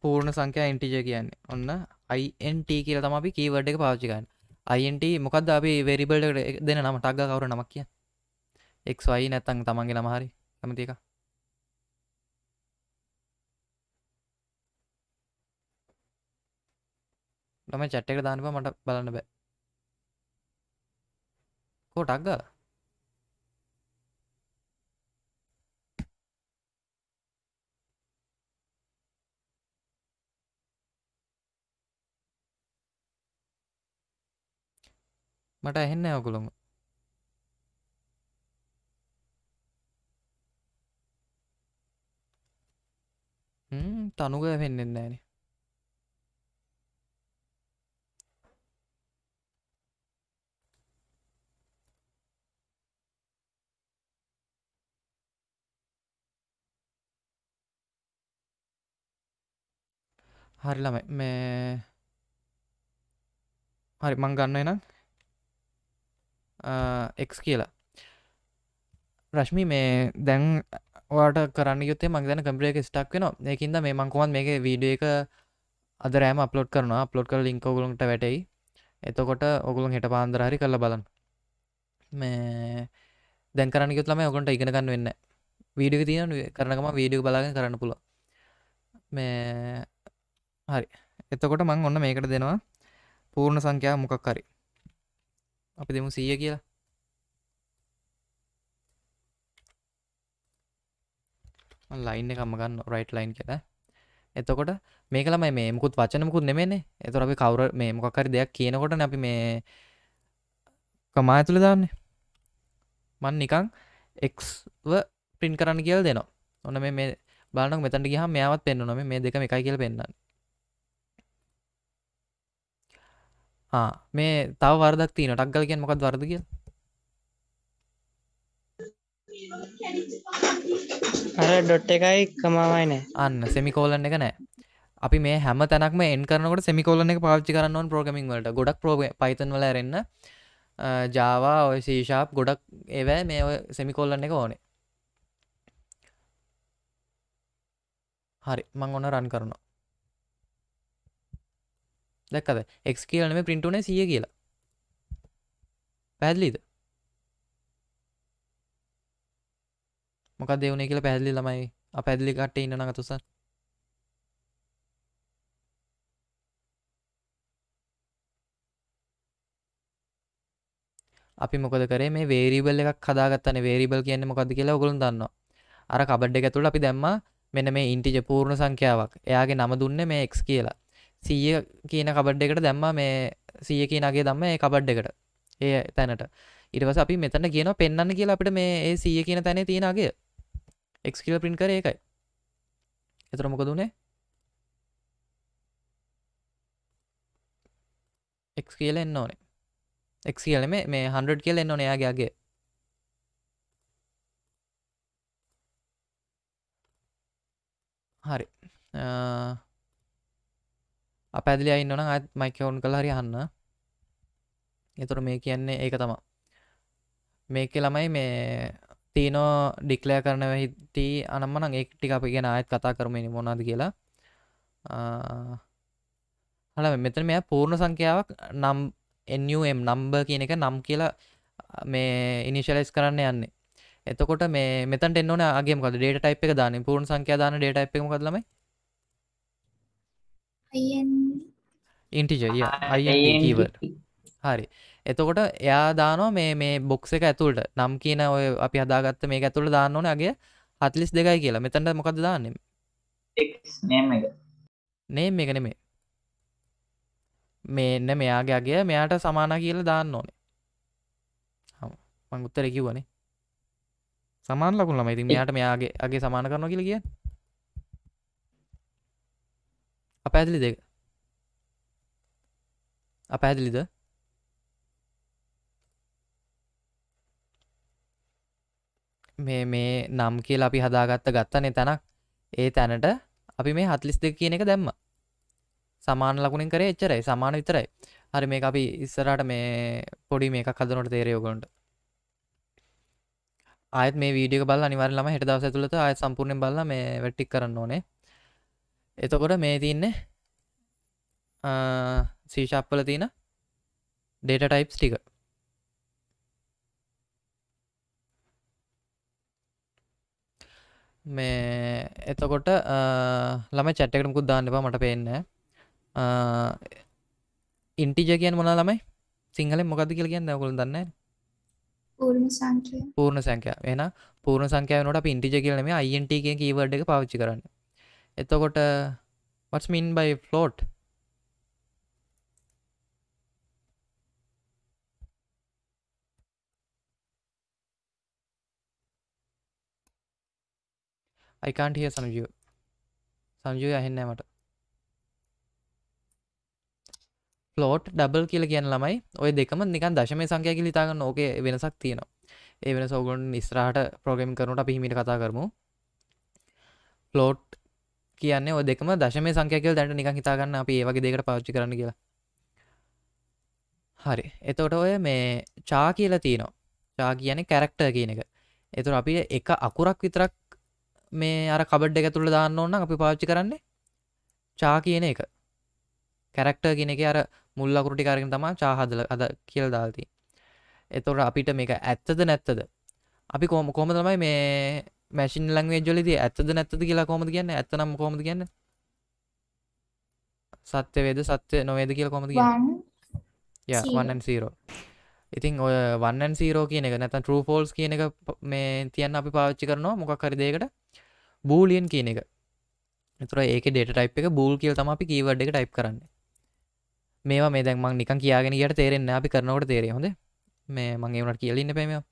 පූර්ණ සංකයා ඉන්ටිජ කියන්නේ ඔන්න අයින්ට කියලා තම අපි කීවඩ් එක පාච්චිකන් අයින්ට මොකක්ද අපි වෙරිබල්ට දෙන නම ටක්ග කවර නමක් කිය එක්යි නැත්තන් තමන්ගේ නමහරි කමතික ම චට්ටක දානවා මට බලන්න බෑ කෝටක්ගා මට ඇහෙන්න ඔකුළොම තනුග පෙන්නෙන්න ෑන හරිලම මේ හරි මං ගන්න එනම් එක් කියලා රශ්මි මේ දැන් ට කරන්න යුත්තේ මක් දැන කම්පියක ස්ටක් වෙන ඒකින්ද මේ මංකුවන් මේ වීඩිය එක අදරෑම අපප්ලෝඩ් කරන අප්ලෝඩ් කර ලින්කෝගලුන්ට වැටයි එතකොට ඔගුලුන් හිට පාන්දරහරි කරල බලන්න මේ දැන් කරන්න යුතුලම ඔකුන්ට ඉගෙනගන්න වෙන්න වීඩිය තියෙන කරනකම වීඩිය බලාගෙන කරන්න පුළ මේ හරි එතකොට මං ඔන්න මේකට දෙනවා පූර්ණ සංඛ්‍යා මොකක් හරි අපි දෙමු සීය කියලා ලයින් එකම ගන්න රයිට් ලයින් කර එතකොට මේකලම මේමකුත් වචනමකුත් නෙමේනේ එතුර අපි කවර මේ මොකක්කරි දෙයක් කියනකොට අපි මේ කමා ඇතුළ දාන්න මන් නිකං එක්ව පින් කරන්න කියල් දෙනවා ඔන්න මේ බලනක් මෙතැට ගහ මෙයාවත් පෙන්න්නනම මේ දෙක එකයි කියල පෙන්න්න මේ තව වර්දක් තියන ටක්ගල් කියෙන් මොකක් වර්දග අර ඩොට් එකයි කමාවයි නෑ අන්න සෙමිකෝලන් එක නෑ අපි මේ හැම තැනක් එන් කරනකට සෙමිකෝලන එක පාච්චි කරන්නවන් ප්‍රෝගමින් වලට ගොඩක් ප්‍රෝග පයිතන් වල රෙන්න ජාවා ඔය සීශාප් ගොඩක් ඒවෑ මේ සෙමිකෝල්ලන්න එක ඕනේ හරි මං ඔන්න රන් කරනවා දැක්කද එක් කියලන මේ පින්ටුනේ සිය කියලා පැදලිද මොක දෙවුණේ කියලා පැදලි ළමයි පැදලි කට්ට ඉන්න නඟතුස අපි මොකද කරේ මේ වේරිබල් එකක් හදාගත්තන වේරිබල් කියන්න මොකද කියලා ඔගුලන් දන්න අර කබඩ් එක තුළ අපි දැම්ම මෙන මේ ඉන්ටිජ පූර්ණ සංඛ්‍යාවක් එයාගේ නම දුන්න මේ එක් කියලා සීය කියන කබඩ් එකට දැම්ම මේ සීය කියනගේ දම්ම ඒ කබඩ් එකට ඒ තැනට ඉටවස අපි මෙතන කියන පෙන්න්න කියලා අපිට මේ ඒ සීය කියන තැන තියෙනගේ එක්ස් කියල පින් කර එකයි එතර මොකදුනේ එක් කියල එන්න ඕනේ එක් කියල මේ මේ හන්ඩ කියල එන්න නයාගේගේ හරි අපඇදිලි අයින්නන අත් මයිකවුන් කළ හරි හන්න එතුර මේ කියන්නේ ඒක තමා මේක ළමයි මේ තීනෝ ඩික්ලය කරන වෙහිතී අනම්මන ඒක්ටි අපි ගෙන අයත් කතා කරමනි මොනාද කියලා හල මෙතන මෙය පූර්ණ සංඛ්‍යාවක් නම් එම් නම්බ කියන එක නම් කියලා මේ ඉනිශලයිස් කරන්න යන්නේ එතකොට මේ මෙතට එන්න අගේ ක ඩේට ටයිප් එක දාන පූර්ණ සංඛ්‍යාදාන ඩේට ටයිප් එකම කදලමයි ඉන්ටිජ කීවර් හරි එතකොට එයා දානෝ මේ මේ බොක්ස එක ඇතුළට නම් කියන ඔය අපි හදාගත්ත මේ ඇතුළ දාන්න ඕන අගේ හත්ලිස් දෙකයි කියලා මෙතැන්ට මොකද දාන්නෙම නේම් එක නෙමේ මේ එන්න මෙයාගේ අගේ මෙයාට සමාන කියල දාන්න ඕනේ මං උත්තර කිව්වනේ සමාන ලකුණ ළමයිති මෙයාට මෙයාගේ අගේ සමාන කරන කියල කිය අප ඇදලි දෙක අප ඇදලිද මේ මේ නම් කියල අපි හදාගත්ත ගත්තනේ තැනක් ඒ තැනට අපි මේ හත්ලිස් දෙක කියන එක දැම්ම සමාන ලකුණින් කරේ එච්චරයි සමාන විතරයි හරි මේ අපි ඉස්සරට මේ පොඩි මේ එකක් හදනට තේරයෝගොන්ට ආයත් මේ වීඩිය බල අනිවරලම හෙට දවස තුළත ආය සම්පූර්ණය බල්ල මේ වැට්ටික් කරන්න ඕනේ එතකොට මේ තින්න සීශප්පල තියන ඩේට ටයිප්ස් ටික මේ එතකොට ළම චැට්ටකටමකුත් දාන්න එපා මට පේන්න ඉන්ටිජ කියන් මොනා ළමයි සිංහල මොකද කියල කියන්න ගුල දන්න පූර්ණ සංකය එන පූර්ණ සංකයනට පින්ටිජ කියලම අයින්ට කිය කීවඩ් එක පාච්චි කරන්න එතකොට what's mean by float I can't hear Sanju. Sanju ඇහෙන්නේ මට. float double කියලා කියන ළමයි ඔය දෙකම නිකන් දශමය සංඛ්‍යා කියලා හිතා ගන්න ඕකේ වෙනසක් තියෙනවා. ඒ වෙනස ඔයගොල්ලෝ ඉස්සරහට ප්‍රෝග්‍රෑම් කරනකොට අපි හිමීට කතා කරමු. float කියන්නේ ඔ දෙකම දශම සංකයකල් දැට නික හිතාගන්න අප ඒවගේ දෙකට පාච්චි කරන කියලා හරි එතකොට ඔය මේ චා කියල තියනවා චා කියන කැරක්ට කියන එක එතුර අපි එක අකුරක් විතරක් මේ අර කබඩ් එක තුළ දාන්න ඕන්න අපි පාච්චි කරන්නේ චා කියන එක කැරක්ට කියන එක අර මුල්ලකුරටිකාරගෙන තමා චාහදල අද කියල දාල්ති එතොට අපිට මේක ඇත්තද නැත්තද අපි කොම කොම තමයි මේ මැසින් ලංවේ ජොලද ඇත්තද නැත්තද කියලා කොමද කියන්න ඇතනම් කොමද කියන්න සත්‍යවේද සත්‍ය නොවේද කියල කොමද කියන්න යවන්නන් සීරෝ ඉතින් ඔය වන්නන් සීරෝ කියන එක නැතන් ට්‍රූ ෆෝල්ස් කියන එක මේ තියන්න අපි පාච්චි කරනවා මොකක් හරිදයකට බූලියන් කියන එක තුර ඒක ඩේට ටයිප් එක බූල් කියල තම අපි කීවඩ් එක ටයිප් කරන්න මේවා මේ දැන්මක් නිකන් කියගෙන කියට තේරෙන්න අපි කරනවට තේරේ හොඳ මේ මගේ වනට කියලන්න පැමෝ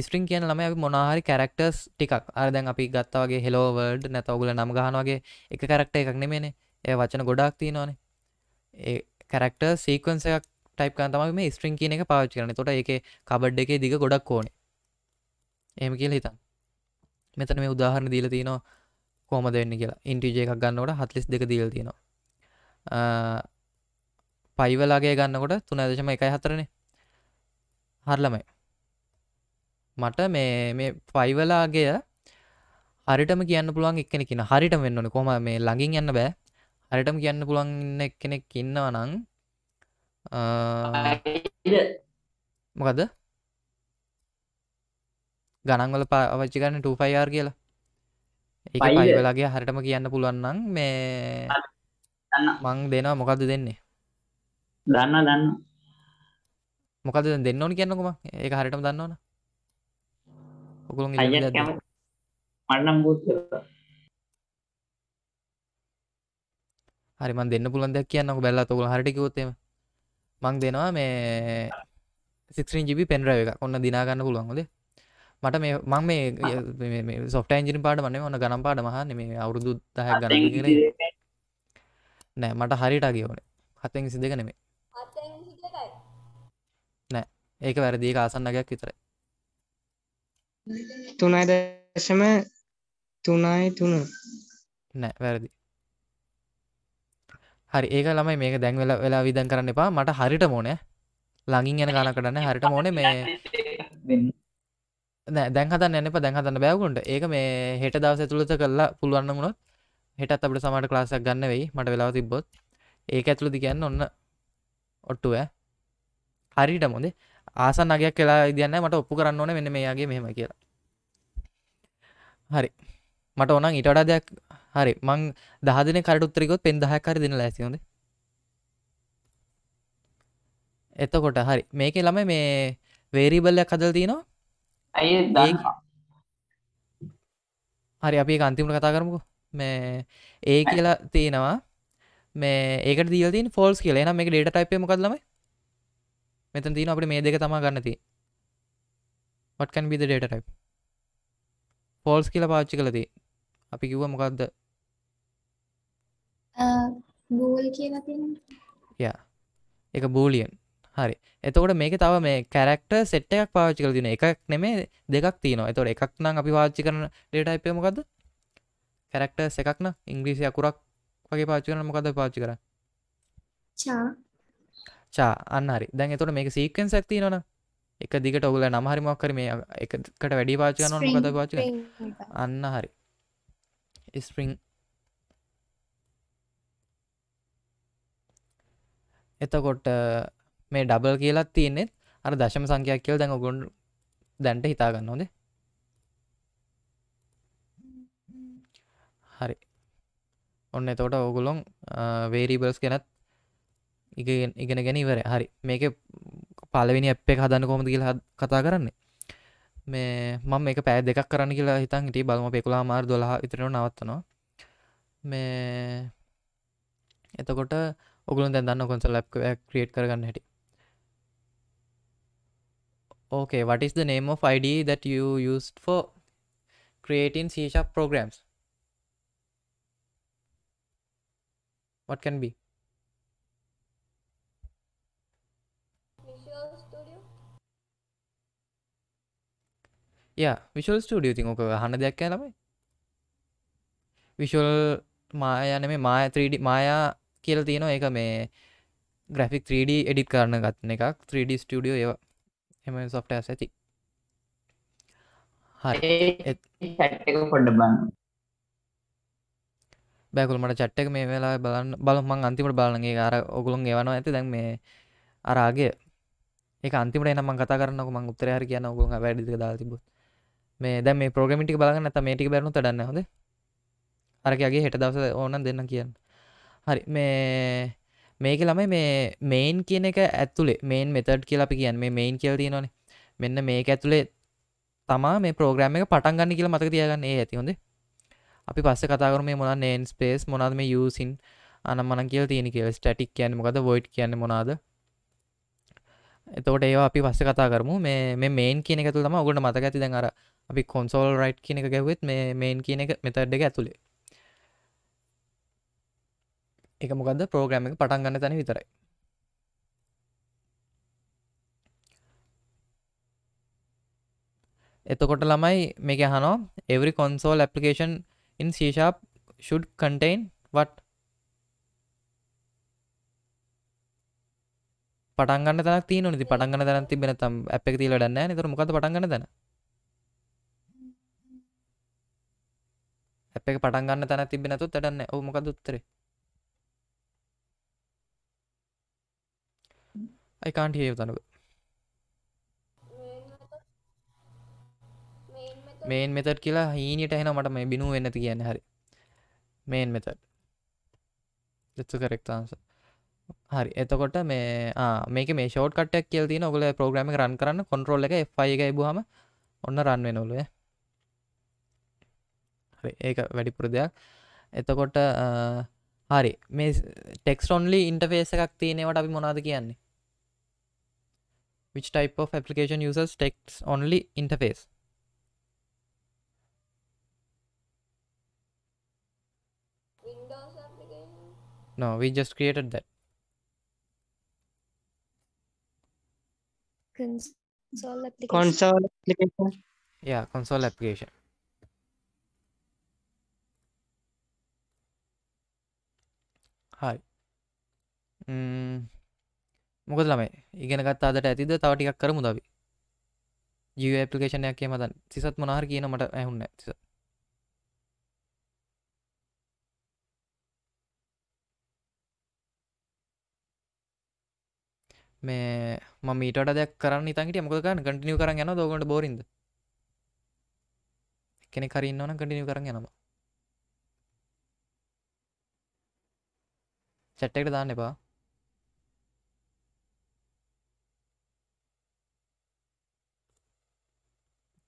ස්ට්‍රිං කියන ළම අපි මොනාහරි කැරක්ටර්ස් ටිකක් අරදැන් අපි ගත්තවගේ හෙලෝවර්ඩ් නැතවගුල නම් ගහනවාගේ එක කැරක්ට එකක් නෙමේනේ ඒ වචන ගොඩක් තියෙනවානේ ඒ කැරක්ටර් සීකන්ස එකක් ටයිප් කන්තම මේ ස්ට්‍රිං කියන එක පාච් කරන තොට ඒ කබඩ් එකේ දිග ගොඩක් ඕන එහම කියල හිතන් මෙතන මේ උදාහරණ දීල තියනවා කෝම දෙන්න කියලා ඉන්ටිජ එකක් ගන්නවට හත්ලිස් දෙක දීල් තියෙනවා පයිවලාගේ ගන්නකොට තුනදශම එකයි හතරනේ හරලමයි මට මේ මේ ෆයිවලාගේ හරිටම කියන්න පුළුවන් එක්කෙන කියන හරිටම වෙන්නන කොම මේ ලඟින් යන්න බෑ හරිටම කියන්න පුළුවන් ඉන්න එක්කෙනෙක් ඉන්නව නං මොකද ගණන්වල පාවච්චි කරන්න ටෆයිර් කියලා ඒ පයිවලාගේ හරිටම කියන්න පුළුවන්නම් මේ මං දෙනවා මොකක්ද දෙන්නේ දන්න දන්න මොකද දෙන්න ඕනි කියන්නකුම ඒ හරිටම දන්නවන ඔකුළුන් ඉල්ලද මන්නම් හරි මන් දෙන්න පුළන් දෙයක් කියන්න බැල්ලා ඔකුළ හරිටිකවොත්තේම මං දෙනවා මේ සිින් ජිබි පෙන්රව එක ඔන්න දිනාගන්න පුළුවන්ගොද මට මේ මං මේ සොෆ්ට න්ජිනි පාට වන්නේ ඕන ගනම් පාට මහන්න මේ අවුරුදු දහ ගන කර නෑ මට හරිටා කියවනේ හතෙන් සි දෙක නෙමේ නෑ ඒක වැරදිී ආසන්නගයක් විතරයි තුනයි දශම තුනයි තුන නෑ වැරදි හරි ඒක ළමයි මේක දැන්වෙල වෙලා විදන් කරන්න එපා මට හරිට මෝනෑ ලඟින් යන ගන කරන්න හරිට මෝන මේ දැන්හතන්න එන්න දැන්හතන්න බැවකුන්ට ඒක මේ හෙට දවස තුළත කරලා පුළුවන්න මුණොත් හෙටත් අපට සමට ක්ලාසක් ගන්න වෙයි මට වෙලා තිබ්බොත් ඒක ඇතුළ දිගන්න ඔන්න ඔට්ටුව හරිට මොදේ ආසන් අගයක් කලා ඉදන්න මට ඔප්පු කරන්න ඕන වෙන මේයාගේ මෙහෙම කියලා හරි මට ඕනන් ඉටඩා දෙයක් හරි මං දහදන කරටුත්තරිකොත් පෙන්දහකර දෙන ලැසිොද එතකොට හරි මේක ළම මේ වේරීබල්ලයක් හදල් තියනවා ඇයි හරි අපි අන්තිමට කතා කරමුකු මේ ඒ කියලා තියෙනවා මේ ඒක දීල්තින් ෆෝල්ස් කියලා නම් මේ ඩේට ටයිපේ මොකක්ලමයි මෙතන තියෙන අපිට මේ දෙක තමයි ගන්න තියෙන්නේ what can be the data type false කියලා පාවිච්චි කළා තියෙන්නේ අපි කිව්වා මොකද්ද බූල් uh, කියලා තියෙනවා යා ඒක බූලියන් හරි එතකොට මේක තව මේ කැරක්ට සෙට් එකක් පාවිච්චි කරලා තියෙනවා එකක් නෙමෙයි දෙකක් තියෙනවා එතකොට එකක් නම් අපි පාවිච්චි කරන ඩේටා ටයිප් එක මොකද්ද කැරක්ටර්ස් එකක් නම් ඉංග්‍රීසි අකුරක් වගේ පාවිච්චි කරන මොකද්ද පාවිච්චි කරන්නේ චා චා අන්නරි දැන් එතුට මේක සීකෙන් සැක්ති නොන එක දිගට ඔගුල නමහරිමක් කර මේ එකකට වැඩි පාචයන කද පාච අන්න හරි ස්පරිං එතකොට මේ ඩබල් කියලත් තියනෙත් අර දශම සංඛයක් කියල් දැඟ ගොන් දැන්ට හිතාගන්න නොදේ හරි ඔන්න එතෝට ඕගුලොන් වේරීබල්ස් ගැනත් ඉගෙන ගැන ඉවර හරි මේක පලවෙනි අපේ හදන්න කොමද කියලා කතා කරන්නේ මේ මම එක පෑ දෙකක් කරන්න කියලා හිතන් හිට බලම පෙකුලා මාර් දොලා ඉතරන නවත්තනවා මේ එතකොට ඔගුල දැන්න කොන්ස ලැප් ක්‍රියට් කරගන්න හැටි okay what is the name of id that you used for creating c sharp programs what can be ය විශල් ස්ටඩිය තින් ඕක හන දෙයක් කෑලමයි විශල් මායන මේ මාය 3D මායා කියල තියෙන එක මේ ග්‍රෆික් 3D එඩිත් කරන ගත්න එකක් 3D ස්ටඩියෝ ඒව එම සොෆ්ට ඇති පොඩ බන්න බැකුල්මට චට්ටක මේ වෙලා බලන්න බලමන් අන්තිමට බලනගේ අර ඔගුලුන් ඒවනවා ඇති දැන් මේ අරාගේ ඒ අන්තිමට නම කතා කරන්නක මං උත්තරහර කියන්න ඔගුන් වැඩි දා තිබුත් මේ දැ මේ ප්‍රගමිටි බලගන්න ඇත මේටික බැරනු තඩන්න හොද අරකගේ හෙට දවස ඕන දෙන්න කියන්න හරි මේ මේක ළමයි මේ මේන් කියන එක ඇතුලේ මේන් මෙතඩ් කියලා අපි කියන්න මේ මේන් කියල් තියෙනවාන මෙන්න මේක ඇතුළේ තමා මේ ප්‍රෝග්‍රම එක පටන් ගන්න කියලා මතක තියගන්න ඒ ඇති හොඳේ අපි පස්ස කතාකරම මේ මොනා නේන් ස්පේස් මොනාද මේ යසින් අනම්මන කියල තියෙන කියව ටටික් කියන්න මොකද වොයිට් කියන්න මොනාද එතෝට ඒවා අපි පස්ස කතා කරමු මේ මේන් කියන එකතු තම ඔගොට මතක ඇති දැන් අර අපි කොන්සෝල් රයිට් කියන එක ගැවත් මේ මේන් කියන එක මෙතඩ් එක ඇතුළේ එක මොකද ප්‍රෝග්‍රම එක පටන් ගන්න තැන විතරයි එතකොට ළමයි මේක හනෝ every console application in C sharp should contain what පටන්ගන්න තැනක් තියන නති පටන්ගන්න තැන තිබෙන තම් අප එක තිීලටන්න නතර මොකද පටන්ගන්න තැන ඇප් එක පටන් ගන්න තැන තිබෙ නැතුත් වැඩක් නැහැ. ඔව් මොකද උත්තරේ? I can't hear you තනුව. මේන් මෙතඩ් කියලා හීනියට එහෙනම් මට මේ බිනුව වෙන්නේ නැති කියන්නේ හරි. Main method. That's the correct answer. හරි එතකොට මේ මේක මේ ෂෝට් කට්ටයක් කියල තියෙන ඔගල ප්‍රෝග්‍රම රන් කරන්න කොන්ට්‍රෝල් එක F1 එක එබහම ඔන්න රන් වෙනවලුවේ ඒක වැඩිපුර දෙයක් එතකොට හරි මේ ටෙක්ස්ටොන්ලි ඉන්ටෆේස එකක් තියනෙවට අපි මොනාද කියන්නේ which type of application uses text only interface no we just created that console application console application yeah console application හරි මොකද ළමයි ඉගෙනගත් අදට ඇතිද තව ටිකක් කරමු දවි ජීව ඇපලිකේෂනයක් කිය මතන් සිසත් මනාහර කියන මට ඇහුන්න ඇතිස මේ ම මීට දෙයක් කරන්න තකට මොකද කන්න කටිනිය කර යන දෝගට බොරින්ද කෙනෙ කරන්න ඕන කටිනිය කර යනවා චැට් එකට දාන්න එපා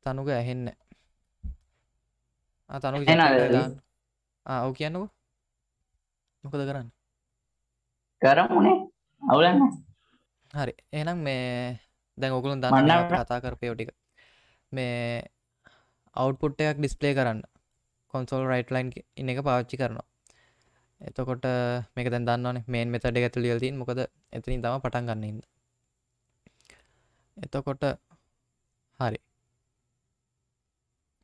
තනුග ඇහෙන්න තනු ඔව කියන්නක මොකද කරන්න කරමුණේ අවුලන්න හරි එනම් මේ දැන් ඔකුළන් දන්න කතා කරපය ටික මේ අවුපුට්ටයක් ඩිස්පලේ කරන්න කොන්සෝල් රයිට් ලයින් ඉන්න එක පාච්චි කරනවා එතකොට මේක දැන් දන්නවනේ මේන් මෙතඩ් එක ඇතුළේ ලියලා තියෙන මොකද එතනින් තමයි පටන් ගන්න ඉන්න. එතකොට හරි.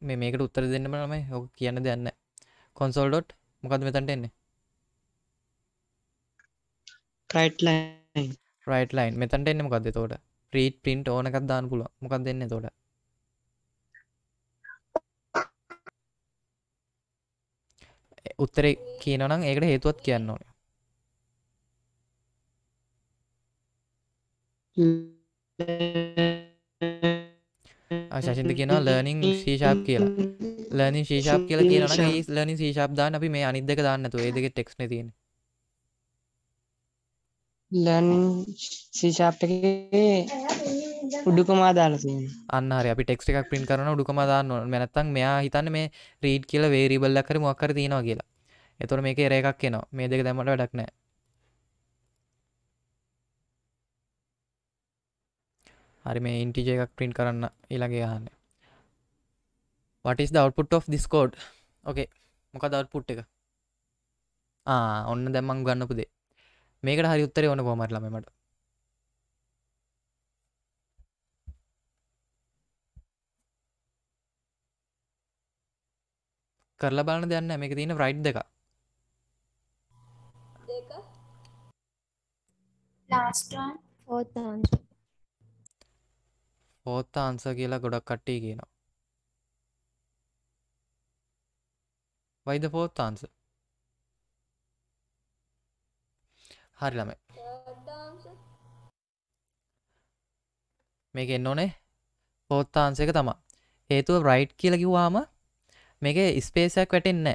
මේ මේකට උත්තර දෙන්න බෑ ළමයි. ඔක කියන්න දෙයක් නැහැ. console. මොකද්ද මෙතනට එන්නේ? right line right line මෙතනට එන්නේ මොකද්ද එතකොට? read print ඕන එකක් දාන්න පුළුවන්. මොකක්ද එන්නේ එතකොට? උත්තරේ කියනනම් ඒකට හේතුවත් කියන්න ඕන ආශාසින්ද කියනවා ලර්නිං සීෂාප් කියලා ලර්නින් ශීෂාප් කියලා කියනන ඒ ලර්නින් සීෂාප් දාන්න අපි මේ අනිත් දෙක දාන්නතු ඒ දෙක ටෙක්ස්න තියෙන ලර්න් සීෂාප් එක උඩුකමා දාලතිය අන්නහර අපි ටෙක්ස් එකක් පින් කරන උඩුකම දාන්න මැනත්තන් මෙයා හිතන්න මේ රීඩ් කියල වේරිබල්ල කර මොක්කර තියෙනවා කියලා එතුොර මේක රේකක් කියනවා මේ දෙක දැමට වැඩක්නෑ හරි මේ ඉන්ටිජ එකක් පින් කරන්න ඊළගේ යහන්න වටස් දවට්පුට් of දිස්කෝඩ් ඕකේ මොක දවට්පුට් එක ඔන්න දැමං ගන්නපුදේ මේකට හරි උත්තර ඕන කොමරලමට කරලා බලන්න දෙන්න මේක තියෙන රයිට් දෙක පෝත් අන්ස කියලා ගොඩක් කට්ටේ කියනවා වයිද පෝත් අන්ස හරි ළමයි මේක එන්න ඕනේ පෝත්තාන්සක තමා හේතුව රයිට් කියල කිව්වාම මේක ස්පේසයක් වැටෙන්න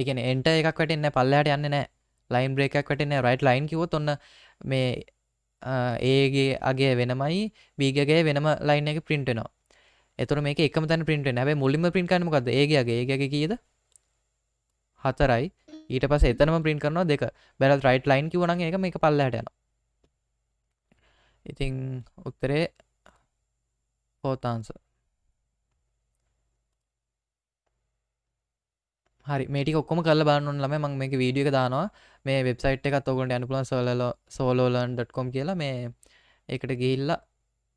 ඒගෙන එන්ට එකක් වැටෙන්න පල්ලහට යන්න නෑ ලයින් බ්‍රේකක් වැටෙන්න රයිට් ලයින් කිවොත් ඔන්න මේ ඒගේ අගේ වෙනමයි බීගගේ වෙනම ලයින් එක පින්ටනවා එතුර මේ එක තන පින්ට නැබ මුලිම පින් කරනමකද ඒගේගේ ඒගගේ කියද හතරයි ඊට පස එතනම පින් කරනවා දෙක බැල රයිට් ලයින් කිවන එක මේ පල්ලහට යනවා ඉතිං උත්තරේ පෝතාන්ස හරි මේටි ඔක්කොම කල බානුන් ලම මං මේ වීඩියක දානවා මේ වෙබ්සයිට් එකත් ඔකොට අනුපලන් සොලල සෝලෝලන්.කොම් කියලා මේ ඒකට ගිහිල්ල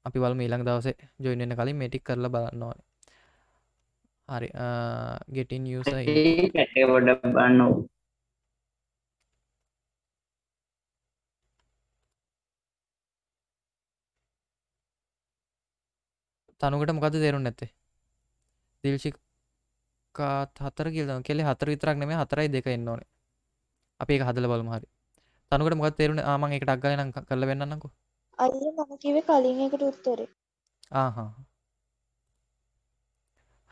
අපි වල් ඊළඟ දවසේ ජොයින්න කලින් මේටික් කරල බලන්න ඕන හරි ගෙටින් යස ගොඩ බන්න තනුකට මොකද තේරුම් නැත්තේ දිල්ශික් එකත් හතර කියල කෙ හතර විතරක් නෙම හතරයි දෙක එන්න ඕන අපි එක හදල බලම හරි තනුකට මොකත් තේරුණ ආමන් එක ටක්ගල නම් කරල වෙන්නන්නකු අය මම කිවේ කලින් එකට උත්තර ආහා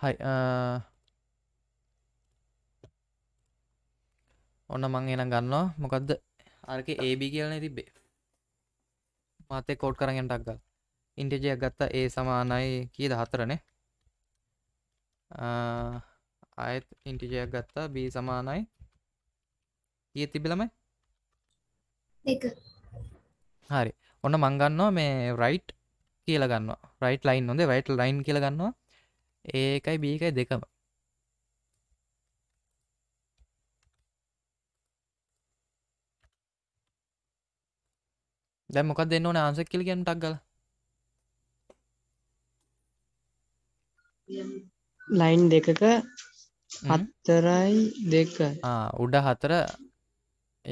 හයි ඔන්න මං එන ගන්නවා මොකක්ද අරක ඒබ කියලන තිබේ මතේ කෝට් කරගෙන් ටක්ගල් ඉන්ටජයක් ගත්තා ඒ සමානයි කියද හතරනේ ආයත් ඉන්ටිජයක් ගත්තා බ සමානයි කිය e තිබිලමයි හරි ඔන්න මංගන්නවා මේ රයිට් කියල ගන්නවා රයිට් ලයින් නොද රයිට් ලයින් කියල ගන්නවා ඒකයි බීකයි දෙකම දැ මොකක් දෙන්න ඕන ආන්සක් කියල කියන්න ටක් ගල ලයින් දෙකක හත්තරයි දෙක උඩ හතර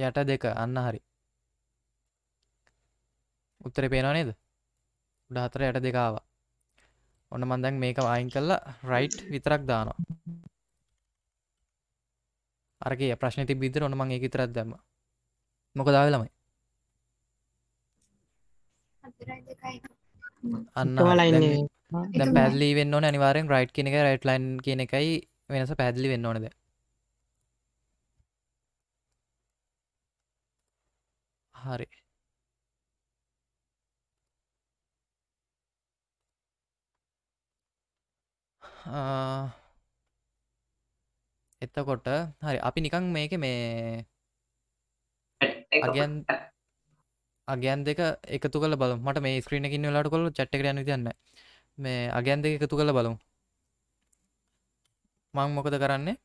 යට දෙක අන්න හරි උත්තර පේනවා නේද උඩ හතර යට දෙකාව ඔන්න මන්දැන් මේක වයින් කල්ලා රයිට් විතරක් දානවා අරගේ ප්‍රශ්න ති බිදර ඔන්න මං ඒ විතරක් දැම මොක දාවලමයි අන්න පැල්ලි වෙන්න අනිවාරෙන් රයිට් කියන එක රයිට් ලයින් කියන එකයි වෙනස පැදිලි වෙන්න ඕනද හරි එතකොට හරි අපි නිකං මේක මේ අගන් අගන් දෙක එකතු කල බල මට මේ ස්ක්‍රීනකින් වෙලාට කොල චට්ට කරයන තියන්න මේ අගන් දෙක එකතු කළ බලමු මං මොකද කරන්නේ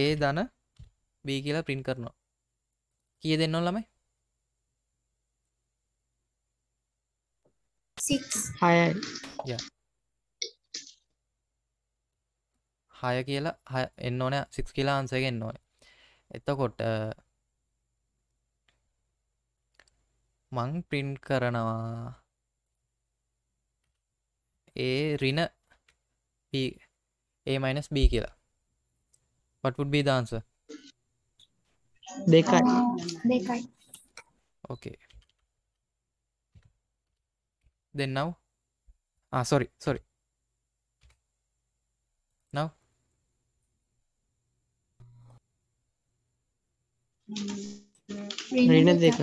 ඒ දන බී කියලා පින් කරනවා කිය දෙන්නො ළමයි හය කියලා එන්න ඕන සික් කියලා අන්සගෙන් ඕන එතකොට මං පින් කරනවා ඒ රින පී a minus b කියලා what would be the answer දෙකයි දෙකයි okay then now ah sorry sorry now ඍණ දෙක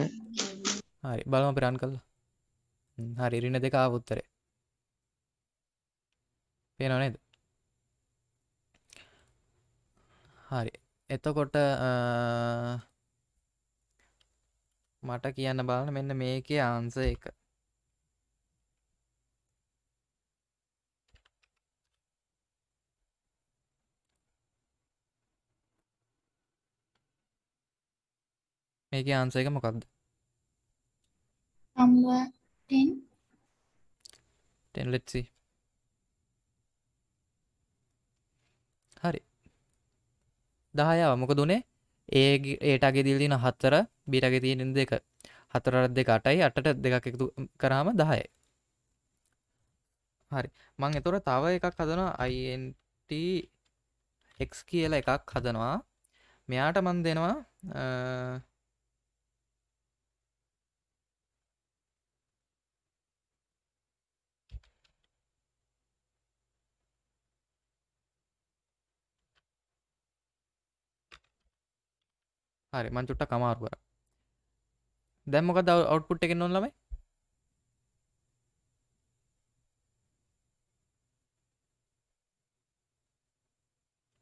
හරි බලමු අපි රන් කළා හරි ඍණ දෙක ආව උත්තරේ පේනව නේද හරි එතකොට මට කියන්න බලන මෙන්න මේකේ ආන්ස එක මේක ආන්ස එක මොකක්ද ටෙන් ටෙන් ලෙට්සී දහයාව මොක දුනේ ඒ ඒටගේ දිල්දින හත්තර බිටගේ තියෙන දෙක හතරත් දෙක අටයි අටට දෙකක් එකතු කරාම දහය හරි මං එතුර තව එකක් හදනවා අයින්ටක් කියලා එකක් හදනවා මෙයාට මන් දෙනවා හරි මංචුට්ට කමාරුවර දැම්මක දව අවට්පුට් එක නොලම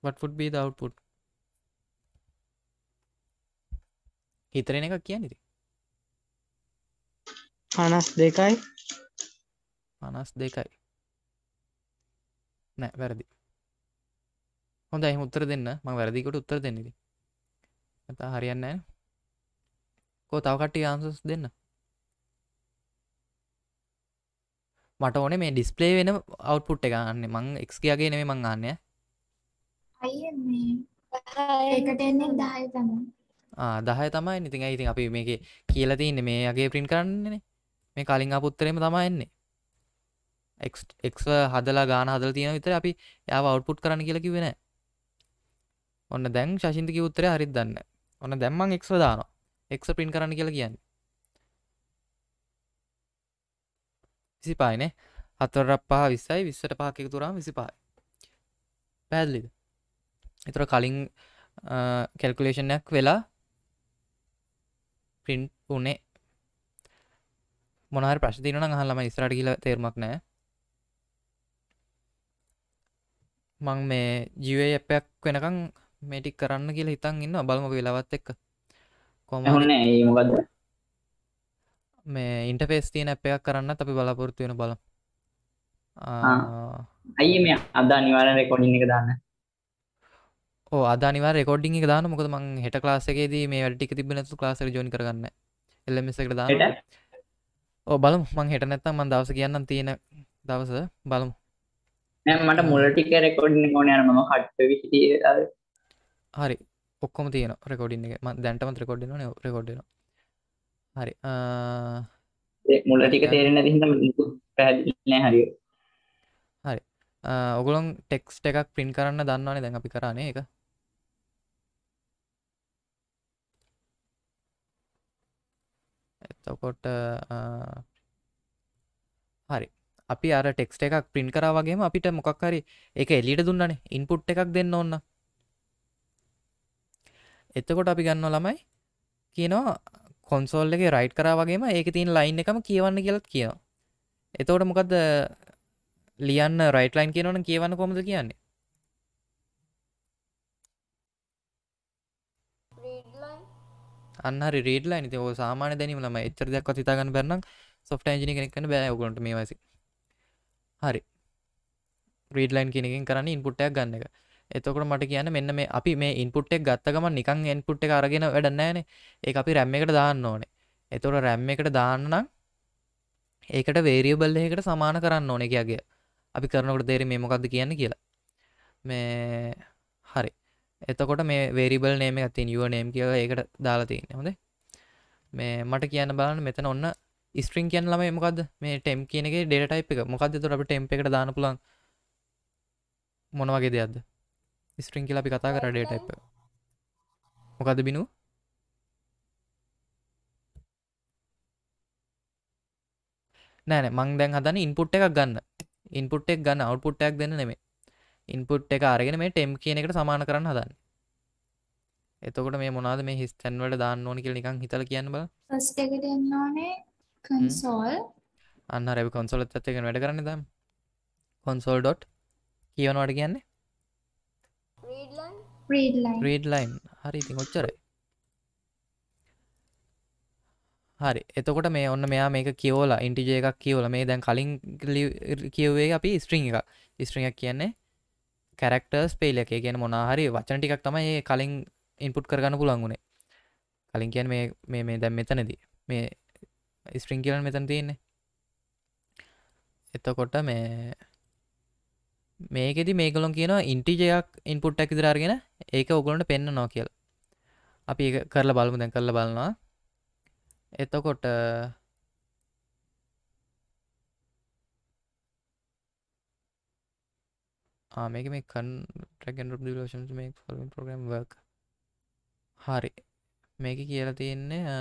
what would be the output හිතරෙන එක කියන්නේද පනස් දෙකයි පනස් දෙකයි නෑ වැරදි හොඳ එහම උත්තර දෙන්න ම වැරදිකට උත්තර දෙන්නේෙ ඇතා හරියන්න කෝ තවකට්ටි ආන්සස් දෙන්න මට ඕන මේ ඩිස්පලේ වෙන අවුපුට් එක ගන්න මං එක්ස්කයාගේ නෙේ මං ගන්නය දහය තමයි නිතින් ඉතින් අපි මේක කියලා තියන්න මේ අගේ පින් කරන්නේන මේ කලින් අපපුත්තරම තමා එන්නේ එක්ක් හදලා ගාන හදල තියෙන විතර අපි යාව අවුපුට් කරන්න කියලකි වෙන ඔන්න දැන් ශසින්තික උත්තරය හරිත් දන්න ඔන්න දැම්මන් එක්ව දානවා එක්ස පින් කරන්න කියලා කියන්න විසි පායිනේ හතරක් පහ විස්සයි විස්සට පහක තුරාම විසි පායි පැහැදිලිද එතුර කලින් කැල්කුලේෂණයක් වෙලා පින්් වනේ මොනහර ප්‍රශ්තින හල්ලම ස්රට කියල තේරමක් නෑ මං මේ ජීවේ එපයක් වෙනකං මේටික් කරන්න කියලා හිතන් ඉන්න බලමක වෙලාවත් එක්ක කොම මොකද මේ ඉන්ටපේස් තියන අප එකක් කරන්න අපි බලාපොරත්තු වෙන බල ඇයි මේ අදා නිවාර රෙකොඩින් එක දාන්න අදනිවා රෙකෝඩිං එක දාන මොකද මං හෙට ලාසකේදී මේ වැඩටික තිබෙනතු ලාසර ජෝන් කරගන්න එල්ලමසකට දාන්න ඕ බල මං හෙට නැත්තම් මන් දවස කියන්න තියෙන දවස බලමු නෑ මට මුලටික රෙකෝඩ් ඕනයනම කට්ට විහිටිය හරි ඔක්කොම තියන රෙකොඩින් එක දැන්ටම ත්‍රකොඩ්න රෙකොඩ්න හරි මුල ටික තේරෙන පැ හරිය හරි ඔගුලොන් ටෙක්ස්ට එකක් පින් කරන්න දන්නවානේ දැන් අපි කරන්නේ එක එතකොට හරි අපි අර ටෙක්ස්ට එකක් පින් කරා වගේම අපිට මොකක් හරි එක එලියට දුන්නනේ ඉන්පුට් එකක් දෙන්න ඕන්න එතකොට අපි ගන්න ළමයි කියනවා කොන්සෝල් එක රයිට් කරා වගේම ඒක තින් ලයින් එකම කියවන්න කියලත් කියනවා එතවට මොකද ලියන්න රයිට ලයින් කියනවන කියවන්න කොමද කියන්නේ අන්න රේඩ ලයින් තිය සාමාන දැනීම ලම එච්චර දෙයක් තිතාගන්න බැරනම් සොෆ්ට ජිනි කෙනෙක්න බෑගොට මේ වසි හරි ්‍රඩ ලයින් කෙනකින් කරන්න ඉන්පුට්ටයක් ගන්න එක එතකොට මට කියන්න මෙන්න මේ අපි මේ ඉන්පුට්ෙක් ගත්තකම නිකං එන්පුට් එක අරගෙන වැඩන්නෑන ඒ අපි රැම් එකට දාන්න ඕනේ එතොට රැම් එකට දාන්න නම් ඒකට වේරියබල් එකට සමාන කරන්න ඕනෙ කියගේ අපි කරනකට දේර මේ මොකක්ද කියන්න කියලා මේ හරි එතකොට මේ වේරිබල් නේම ඇති යුව නේම් කියලා ඒකට දාලා තියන්න හොඳේ මේ මට කියන්න බලන්න මෙතන ඔන්න ස්ට්‍රිං කියන්න ලම මොකද මේ ටෙම් කියනගේ ඩේටයිප් එක මොකක්ද තුර අප ටෙම්ප එකට දාන පුලන් මොනවගේ දෙයක්ද ස්ට්‍රිං කියල අපි කතා කර ඩේට එප මොකද බිනු නෑන මං දැන් හදන ඉන්පුට් එකක් ගන්න ඉන්පුට් එක් ගන්න අවුපුට්ටයක් දෙන්න නෙමේ ඉන්පුට් එක අරගෙන මේ ටෙම් කියන එකට සමාන කරන්න හදන්න එතකොට මේ මොනාද මේ හිස් තැන්වලට දාන්න ඕනි කියල නිකං හිතල කියන්න බ කන්සෝල් අන්න රැවි කොන්සොලත් ඇත්තකෙන වැඩ කරන්න දම් කොන්සෝල් ඩොට් කියවනවට කියන්නේ ්‍රීඩ් ලයින් හරි ඉතින් ඔච්චරයි හරි එතකොට මේ ඔන්න මෙයා මේක කියෝලා ඉන්ටිජය එකක් කියවල මේ දැන් කලින් කියවේ අපි ස්ට්‍රිං එක ස්ට්‍රිං එක කියන්නේ කැරක්ටර්ස් පේල එක කියන මොනාහරි වචන ටිකක් තමයි ඒ කලින් ඉන්පුට් කරගන්න පුළන්ගුණේ කලින් කියන් මේ මේ දැම් මෙතනදී මේ ස්ට්‍රිං කියලන් මෙතන තියන්නේ එතකොට මේ මේකෙදි මේගොලොන් කියන ඉන්ටිජයක් ඉන්පුට්ටක් ඉදිරාගෙන ඒක ඔගොලන්ට පෙන්න්න නෝ කියල් අපි කරලා බලමු දැන් කරලා බලනවා එතකොට මේක මේ කන් ලෝෂන් මේ ෆල්ම ප්‍රගම් වර්ක හරි මේක කියලා තියෙන්නේ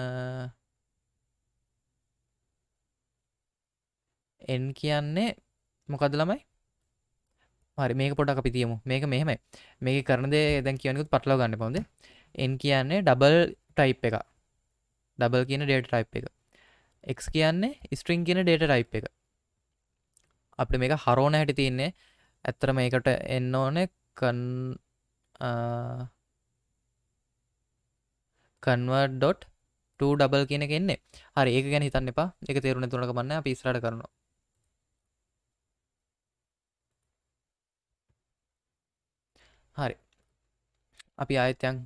එන් කියන්නේ මොකද ළමයි හරි මේක පොඩක් අපි තියමු මේක මෙහෙමයි මේක කරනදේ දැන් කියනකුත් පටලව ගන්න පොද එන් කියන්නේ ඩබල් ටයිප් එක ඩබල් කියන ඩේට ටයිප් එක එක් කියන්නේ ස්ට්‍රිං කියන ඩේට ටයිප් එක අපි මේක හරෝන හැටි තියන්නේ ඇත්තර මේකට එන්න ඕන කන් කන්වර්ඩොට් ඩබල් කියන කෙන්නේ හරි ඒක ගැන හිතන්න එපා එක තේරුණ තුරක මන්න පිස්රට කරනවා හරි අපි ආයතයන්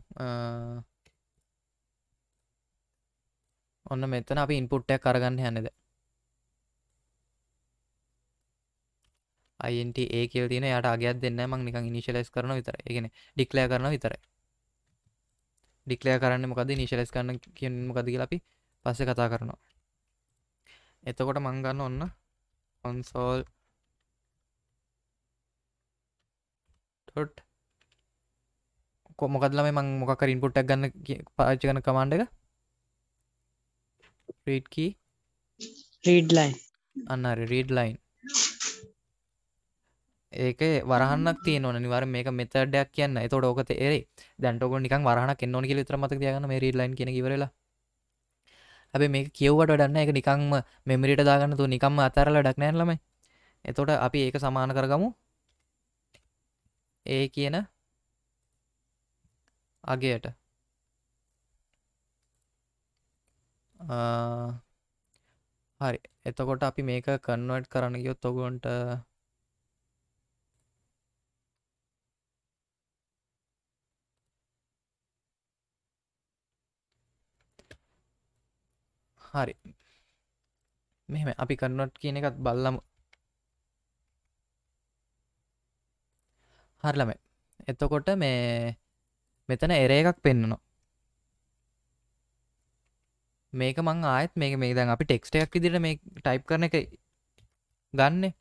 ඔන්න මෙතන අපි ඉන්පුට්ටයක් කරගන්න යන්නද අයින්ට ඒ කියල් තින යට අගයක් දෙන්න මං නිකං ඉනිශලස් කරන විතර එකෙන ඩික්ලය කරන විතරයි ඩික්ලය කරන්න මොකද නිශලස් කරන්න කියන මොකද කියලා අපි පස්ස කතා කරනවා එතකොට මංගන්න ඔන්න කොන්සෝල් ටොට් කොමොකදලම මං මොකර ඉන්පුට්ටක් ගන්න පාච්ච කන කමාන්ඩ එක ්‍රීට්කී රීඩ් ලයින් අන්න රීඩ් ලයින් ඒක වරහක් තියන නිවර මේක මෙතඩයක් කියන්න එතොට ඕකත ඒරේ දැන්ටක නික වරහක් නොන ලිතර මතක යන මේ රීඩ්ලයින් කියන ඉවරලා හැබේ මේ කියව්වට ඩන්න එක නිකංම මෙමරිට දාගන්න තු නිකම්ම අතරල ඩක් නෑන්ලම එතොට අපි ඒක සමාන කරගමු ඒ කියන අගේයට හරි එතකොට අපි මේක කන්වට් කරන්න ගියොත් ඔගොන්ට හරි මෙහෙම අපි කන්වට් කියන එකත් බල්ලමු හරිලම එතකොට මේ මෙතන එර එකක් පෙන්න්නනවා මේක මං ආයත් මේක මේ දැන් අපි ටෙක්ස්ට එකක් විදිට මේ ටයිප් කරන එක ගන්න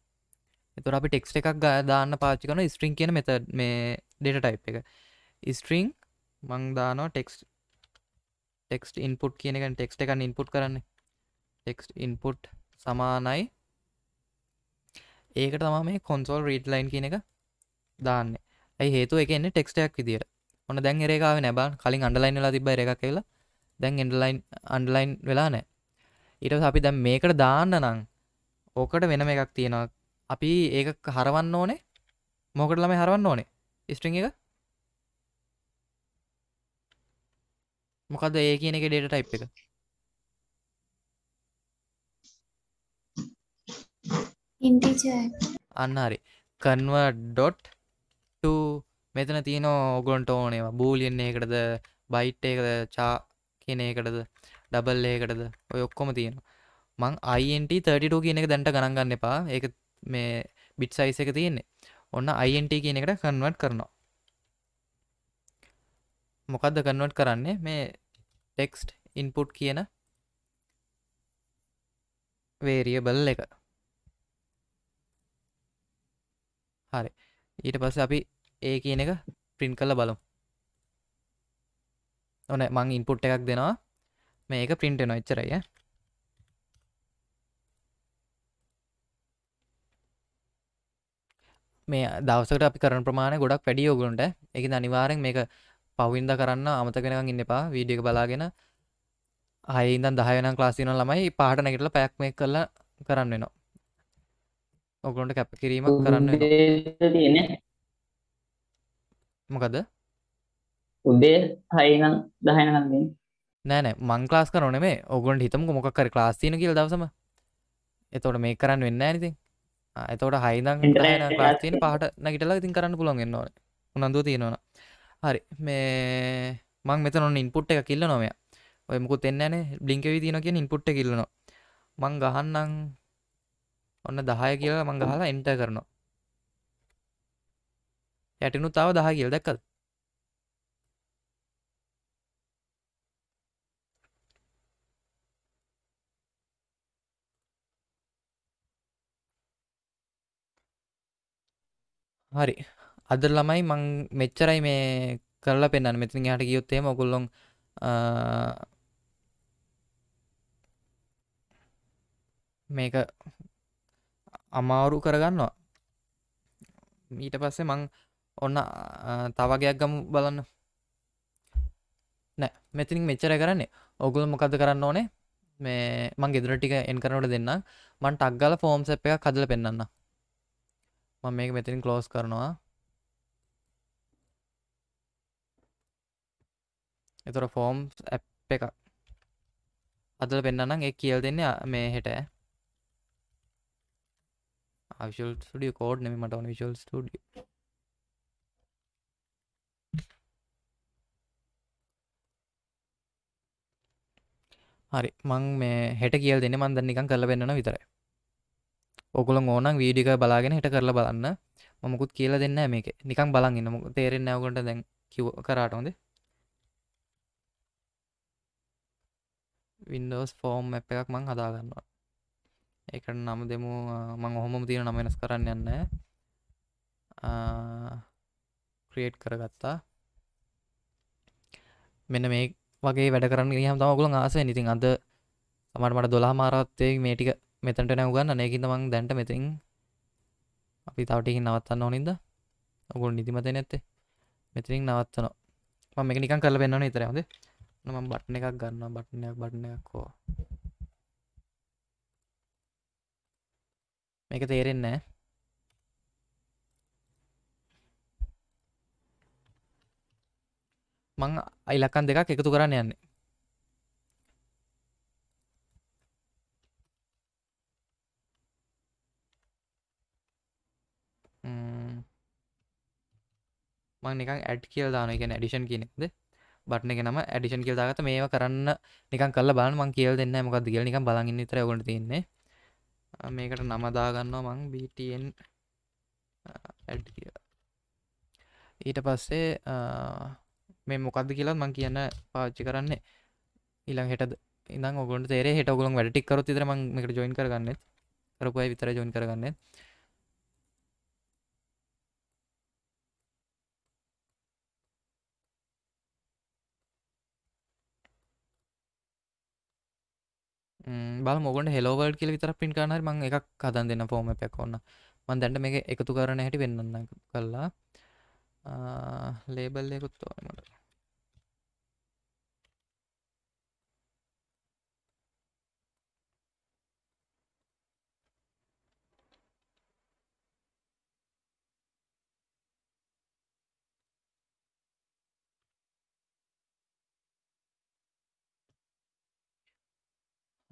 එතුර අපි ටෙක්ස්ට එකක් ගදාන්න පාචි කන ස්ට්‍රිං කියන මෙත මේ ඩෙට ටයිප් එක ස්ට්‍රිං මං දානෝ ටෙක්ස් ටෙක්ස් ඉන්පුට් කියන එක ටෙක්ස්ට එකන් ඉන්පුට් කරන්න ටෙක්ස් ඉන්පුට් සමානයි ඒක තමා මේ කොන්සෝල් රීඩ් ලයින් කියන එක දාන්න ඇයි හේතු එකන්න ටෙක්ස්ටයක් විදිට ඔන්න දැන් එරේකාව නැබා කලින් අන්ඩලයින් වෙලා තිබ එකක් කියලා දැන් එන්ඩලයින් අන්ඩලයින් වෙලා නෑ ඊට අපි දැම් මේකට දාන්න නං ඕකට වෙනම එකක් තියෙනවා අපි ඒක හරවන්න ඕනේ මොකට ළම හරවන්න ඕනේ ස්ට්‍රිං එක මොකද ඒ කියන එක ඩේට ටයිප් එක අන්න හරි කන්ව ඩොට් මෙතන තියෙන ඕගොන්ට ඕනේවා බූලියෙන් එකකටද බයිට් එකද චා කියන එකටද ඩබල් ඒකටද ඔය ඔක්කොම තියෙනවා මං අයින්ට 32 කියන එක දැන්ට ගණන් ගන්න එපා ඒක මේ බිට් සයිස් එක තියෙන්නේ ඔන්න අයින්ට කියන එකට කන්වර්ට් කරනවා මොකක්ද කන්වර්ට් කරන්නේ මේ ටෙක්ස්ට් ඉන්පුට් කියන වේරියබල් එක හරි ඊට පස්ස අපි ඒ කියන එක ප්‍රින් කල බලු ඕන මං ඉන්පුට් එකක් දෙනවා මේක ප්‍රින්ට නොච්චරය මේ දවසකට අපි කරන ප්‍රමාණ ගොඩක් වැඩිය ඔගුලන්ට එක අනිවාරෙන් මේක පවින්ද කරන්න අමතකෙනක ඉන්න එපා වීඩියක බලාගෙන අයින්දන් දහයන ලාසින ළමයි පාට නැගටල පැක් මේ කරලා කරන්න වෙනවා ඔගලොන්ට කැප කිරීමක් කරන්න මොකද උදේ හයිනම් දහනගන්න නෑනෑ මං ලාස් කරන මේ ඔගුන්ට හිතමක මොකක්කර ලාස්තින කියල දවසම එතවට මේ කරන්න වෙන්න ඇනිති එතවට හයිදං ලාස්තින පහට නැගටලා ඉතින් කරන්න පුළන්ගෙන් නොන උනන්දු තියෙනවා හරි මේ මං මෙතන ඉන්පුට් එක කිල්ල නොමය ඔයමකු තෙන්නන බ්ලිංක විදින කිය ඉන්පුට් කිල්ලනවා මං ගහන්නම් ඔන්න දහය කියලා මං ගහලා එන්ට කරනවා යටිනු තව දහ කියල් දැක්කද හරි අද ළමයි මං මෙච්චරයි මේ කරලා පෙන්න්න මෙතින් හට ගියොත්තේ මොකුල්ලොන් මේක අමාරු කරගන්නවා මීට පස්සේ මං ඔන්න තවගයක් ගම බලන්න නෑ මෙතිනින් මෙච්චර කරන්නේ ඔගුල මොකද කරන්න ඕනේ මේ මං ගෙදර ටික එන් කරනට දෙන්න මන් ටක්ගල ෆෝම්ස එක කදල පෙන්න්න මං මේක මෙතිරින් කලෝස් කරනවා එතුර ෆෝම් ඇ් එක අදල පෙන්න්නම් එක් කියල් දෙන්න මේ හෙට ආවිශල් ස්ටිය කෝඩ් නෙමට ඕන විශල් ස්ටිය හරි මං මේ හෙට කියල් දෙන්න මන්ද නිකන් කරල වෙන්නන විතරයි ඔකුල ඕනන් වීඩික බලාගෙන හිට කරලා බලන්න මමුකුත් කියලා දෙන්න මේක නිකං බලන් ඉන්නම තේරෙන් නැවකොට දැන් කිව කරාටොද වින්ඩෝස් ෆෝර්ම් මැප් එකක් මං හදාගන්නවා ඒකට නම දෙමු මං ඔහොම තියෙන නම වෙනස් කරන්න යන්න ක්‍රියට් කරගත්තා මෙන්න මේ වගේ වැඩ කරන්න හම තම ගුලන් ආස නිතින් අද සමටමට දොලා මාරත්තය මේටික මෙතැට නැවගන්න නයකින් තමන් දැන්ට මෙතින් අපි තවටහි නවත්තන්න ඕනින්ද ඔගුල් නිතිමත නැත්තේ මෙතිරින් නවත්තනවා මම එකනිකන් කරල පෙන්න්නන ඉතරයද නම බට්න එකක් ගන්න බට්නයක් බට්නයක් හෝ මේක තේරෙන්නේ නෑ මං අයිලක්කන් දෙකක් එකතු කරන්න යන්නේ මං නිකන් ඇඩ් කියල් දාන එක ඇඩිෂන් කියනෙක්ද බට්න එක නම ඇඩිෂන් කියල් දාගත මේ කරන්න නිකන් කල බාන මං කියල් දෙන්න මොකක්ද කියල නික බලගන්න තර ගොට තින්නේ මේකට නමදාගන්නවා මං බටන් ඇඩ් කියලා ඊට පස්සේ මේ මොකක්ද කියලා මං කියන්න පාච්චි කරන්න ඉළං හෙට ඉදන් ඔගොට තේර හෙට ගුලන් වැඩටික්කර තිතරම එකට ජොයින් කරගන්න රපුය විතර ජොයින් කරගන්න බල මොකට හෙලෝවල් කියල විතර පින් කරන්න මං එකක් කදන් දෙන්න පෝම පැකොන්න මන් දැන්ට මේ එකතු කරන හැටි වෙන්නන්න කල්ලා ලේබල් එකකුත් ඕනමට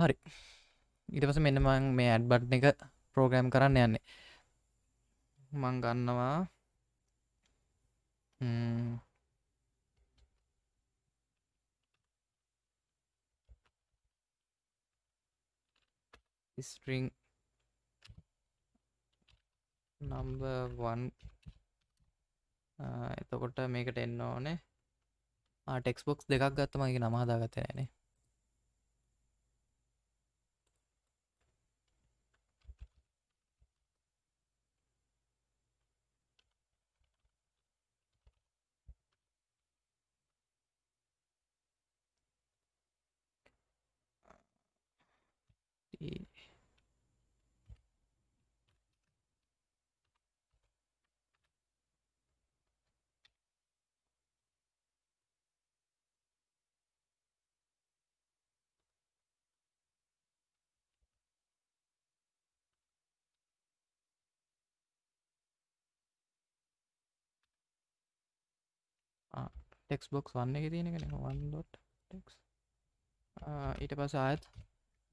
හරි ඉටපස මෙන්න මං මේ ඇඩ්බට් එක ප්‍රෝග්‍රෑම් කරන්න යන්නේ මං ගන්නවා Hmm. string number 1 uh, එතකොට මේකට එන්න ඕනේ ආ ටෙක්ස් බොක්ස් දෙකක් ගත්තම ඒක නම හදාගත්තේ නැහනේ Okay. ටෙක්ස් බොක්ස් වන්න එක තියෙනකෙන වන් ඩොට් ටෙක්ස් ඊට පස ආයත්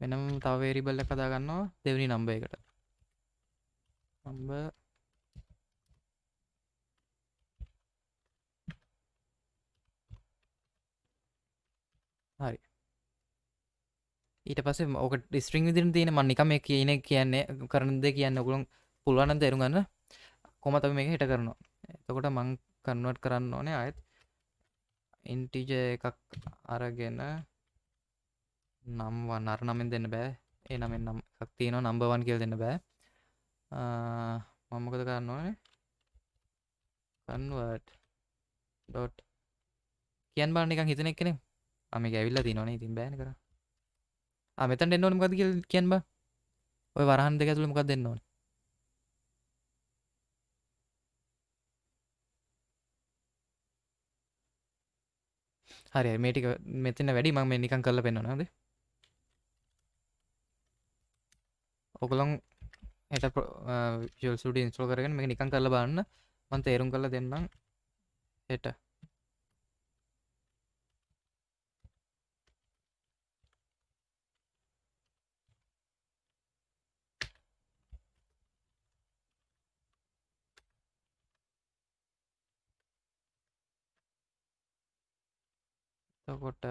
වෙනම් තවේරිබල්ල කදා ගන්නවා දෙවනි නම්බ එකට නම්බ හරි ඊට පස ඕක ඩිස්ට්‍රිං විදිර තියෙන මන්නිකම කියන කියන්නේ කරනද කියන්න ගුළුන් පුළුවනන් තේරුගන්න කොමතම මේක හිට කරනවා එතකොට මං කන්නුවට කරන්න ඕනේ අයත් ඉන්ටිජ එකක් අරගෙන නම්වා නර නමෙන් දෙන්න බෑ ඒ නමෙන් නම් එකක් තියෙනවා නම්බවන් කියල දෙන්න බෑ මමකද කරන්න ඕනේ කන්වර්ට් ඩොට් කියන් බාන්න එක හිතන එක්කෙනෙ අම ඇවිල්ලා තිනවන ඉතින් බෑන කර මෙතන් දෙන්න ඕනමකද කිය කියන්න බා ඔය වරහන් දෙක ඇතුළ මොකක් දෙන්න ඕන හරි මේටික මෙතන වැඩි මං මේ නිකන් කරලා පෙන්වනවාද ඔගොලොන් එට විල් සුඩ ඉන්ස්ටෝල් කරගෙන මේ නිකන් කරලා බලන්න මම තේරුම් කරලා දෙන්නම් හෙට එතකොට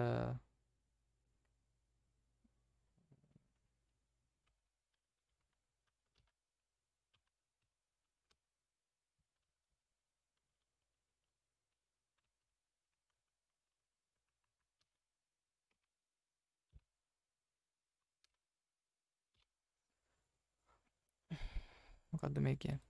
මොකක්ද මේ කියන්නේ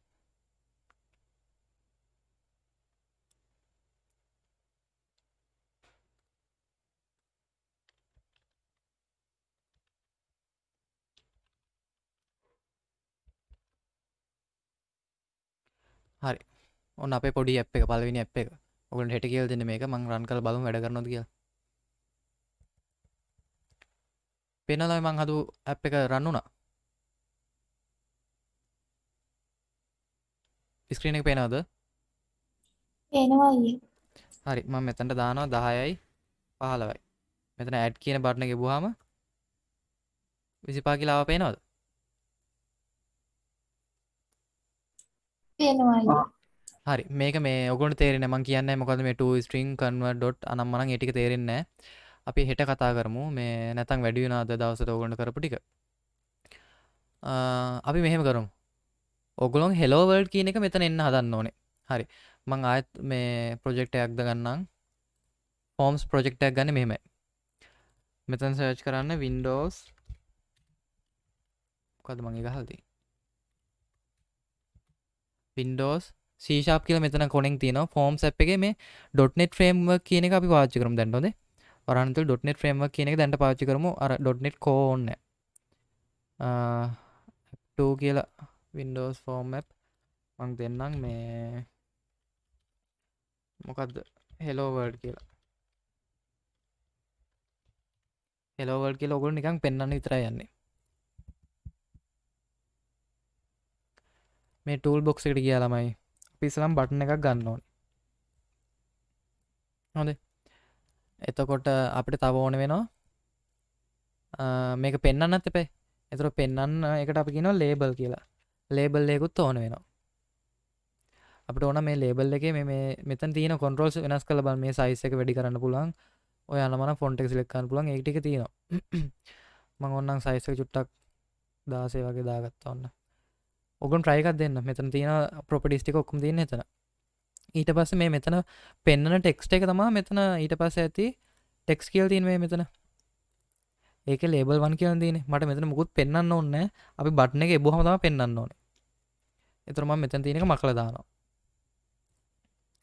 හරි ඔන්න අපේ පොඩි ඇ් එක පලවෙනි ඇ් එක ඔගලට හෙට කියල් දෙන මේක මං රන් කල බලු වැඩ කරනොද කිය පෙනලයි මං හදු ඇ් එක රන්නුනා ස්ක්‍රීන එක පේනවද හරි ම මෙතැට දානවා දහයයි පහලවයි මෙතන ඇඩ් කියන බට්න ගෙබුහම විසිපා කියලාව පේනවද හරි මේක මේ ඔගොට තේරෙන මං කියන්න මොකද මේට ස්ට්‍රීන් කන්ව ඩොට් අනම්මන එටික තේරෙන්නේ අපි හෙට කතා කරමු මේ නැතන් වැඩියුනාද දවසට ඔගොඩ කරපු ටික අපි මෙහෙම කරමු ඔගුලොන් හෙලෝවර්ඩ් කියන එක මෙතන එන්න හදන්න ඕනේ හරි මං ආයත් මේ ප්‍රොජෙක්ටයක්ද ගන්නම් ෆෝම්ස් ප්‍රොජෙක්ටයක් ගන්න මෙහෙමයි මෙතන් සර්ච් කරන්න වින්ඩෝස් කද මගේ ගහල්දී වින්ඩෝස් සීශාප් කියල මෙතන කොනෙක් තියන ෆෝම් සැප් එක මේ ඩොට්නෙට ්‍රේම්ම කියන එක අපි පාච්චි කරම් දැන්ටොද වරන්තු ඩොට්නෙට ්‍රේම්ම කියන එක දැන්ට පාචි කරම අර ඩොට්නෙට් කෝන්න කියලා Windows ෆෝර්මැප් මං දෙන්නම් මේ මොකක්ද හෙලෝවර්ඩ් කියලා හෙලෝවර්ඩ් කිය ලොගුල් නිකං පෙන්න්න විතර යන්නේ මේ ටූල් බොක්ස එකට කියා ළමයි පිසලම් බටන එකක් ගන්න ඕන හොඳ එතකොට අපිට තව ඕන වෙනවා මේක පෙන්න්න ඇතපේ එතුර පෙන්න්න එකට අපි කියෙනවා ලේබල් කියලා ලේබල් එකකුත් ඕන වෙනවා අපට ඕන මේ ලේබල් එක මේ මෙතන් තියෙන කොන්ටරෝල්ස් වෙනස් කළ බල මේ සයිස් එක වැඩි කරන්න පුළන් ඔය අනමන ෆොන්ටෙක් ලෙක්කන්න පුළන් ඒටික තියෙනවා මං ඔන්නන් සයිස චුට්ටක් දාසේ වගේ දාගත්ත ඔන්න ඔගුන් ට්‍රයිකක් දෙන්න මෙතන තියෙන ප්‍රොපටිස්ටික ඔක්කුම් තියන්න එතන ඊට පස්ස මේ මෙතන පෙන්න්න ටෙක්ස්ට එක තමා මෙතන ඊට පස්ස ඇති ටෙක්ස් කියල් තියන් මේ මෙතන ඒක ලේබල් වන් කියල දන මට මෙතන මුකුත් පෙන්න්න ඔන්න අපි බට්න එක එබහම තම පෙන්න්න ඕන එතරම මෙතැන් තියෙනක මකළ දානවා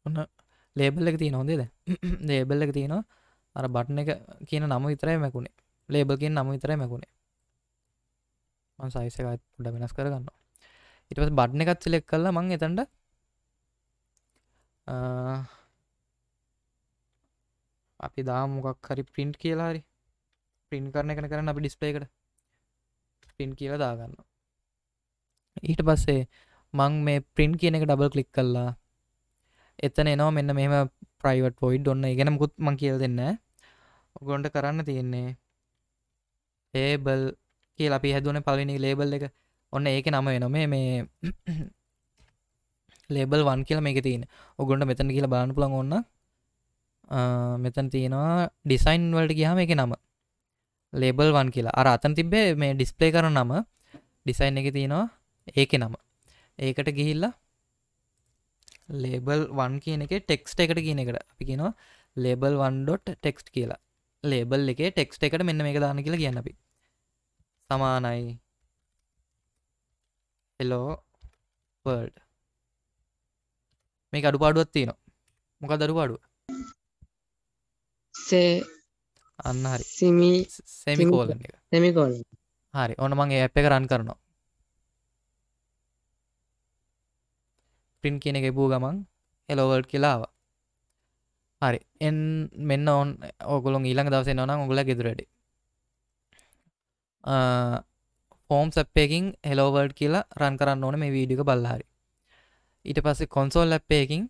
ඔන්න ලේබල් එක තියෙන හොදේද ලේබල් එක තියෙනවා අර බට්න එක කියන නම විතරයි මැකුණේ ලේබල් කියෙන් නම විතරයි මැකුණේ මන් සයිස එකත් පුඩ වෙනස් කරගන්න ඉටස් බඩ්න එකත් සිලෙක් කල්ලා මං එතන්ට අපි දාමොකක් හරි පින්ට් කියලා හරි පින් කරන එකන කරන්න අපි ඩිස්පේකට පින් කියලා දාගන්න ඊට පස්සේ මං මේ ප්‍රින්් කියන එක ඩබල් කලික් කල්ලා එතන එනවා මෙන්න මෙහම ප්‍රයිවට් පොයිඩ් ඔන්න ඉගෙනමුකුත් මං කියල් දෙන්න ඔගොන්ට කරන්න තියෙන්නේ ඒබල් කිය අපි හැදුවන පලනි ලේබල් එක ඔන්න ඒක නම වෙනොම මේ ලේබල් වන් කියලා මේක තියෙන ඔගොන්ට මෙතන කියලා බලන්න පුළන් ඔන්න මෙතන් තියෙනවා ඩිසයින් වලට ගියාම එක නම ලේබල් වන් කියලා අර අතන් තිබ්බේ මේ ඩිස්පලේ කර නම ඩිසයින් එක තියෙනවා ඒක නම ඒකට ගිහිල්ලා ලේබල් වන් කියන එක ටෙක්ස්ට එකට කියන එකට අපි කියනවා ලේබල් වන්ඩොට් ටෙක්ස්ට් කියලා ලේබල් එක ටෙක්ස්ට එකට මෙන්න මේ දාන කියලා කියන්න අපි සමානයි හෙලෝ වර්ඩ් මේ අඩු පාඩුවත් තියෙනවා මොක දරු පාඩුව සේ අන්න හරි සිමි සෙමිකෝල එක සෙමිකෝල හරි ඕන මගේ ඇප් එක රන් කරනවා පින් කියන එකැබූ ගමන් හෙලෝවල්් කියලාවා හරි එන් මෙන්න ඔන් ඔගුලොන් ඊළඟ දවසේ නොන උගල ගෙදුරට ෆෝම් සැප්පයකින් හෙලෝවර්ඩ් කියලා රන් කරන්න ඕන මේ වීඩික බල්ලාහරි ඊට පස්සේ කොන්සෝල් ලැප්පයකින්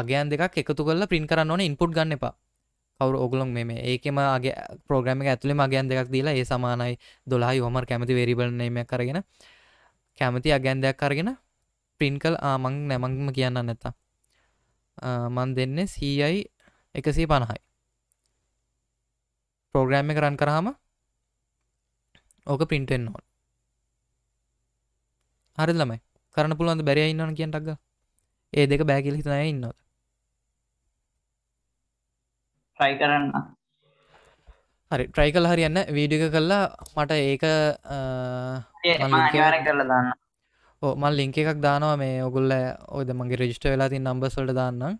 අගයන් දෙක එකතු කල පින් කරන්න ඕන ඉන්පුට් ගන්න එපා කවරු ඔගුලොන් මෙම ඒකෙම අගේ ප්‍රෝග්‍රම ඇතුලේ මගයන් දෙකක් දීලා ඒ සමානයි දොලායි හොමර් කැමති වේරිබල්නීම කරගෙන කැමති අගැන්දයක් කරගෙන පින් කල් ආමං නැමංම කියන්න නැතා මන් දෙන්න සීයි එකසේ පණහයි පෝග්‍රෑම්ම කරන්න කරහම ඕක පින්ටෙන් නොන් හරි ළමයි කරන පුළුවන්ද බැරි ඉන්නන කියටක්ග ඒ දෙක බෑකිල හිතනය ඉන්නවද ්‍රයි කරන්න හරි ට්‍රයි කල් හරියන්න වීඩික කල්ලා මට ඒක කරලදන්න ඕමල් ලිංක එකක් දානවා මේ ඔගුල්ල ඔයද මගේ රජිස්ට වෙලා තින් නම්බසල්ට දාන්නම්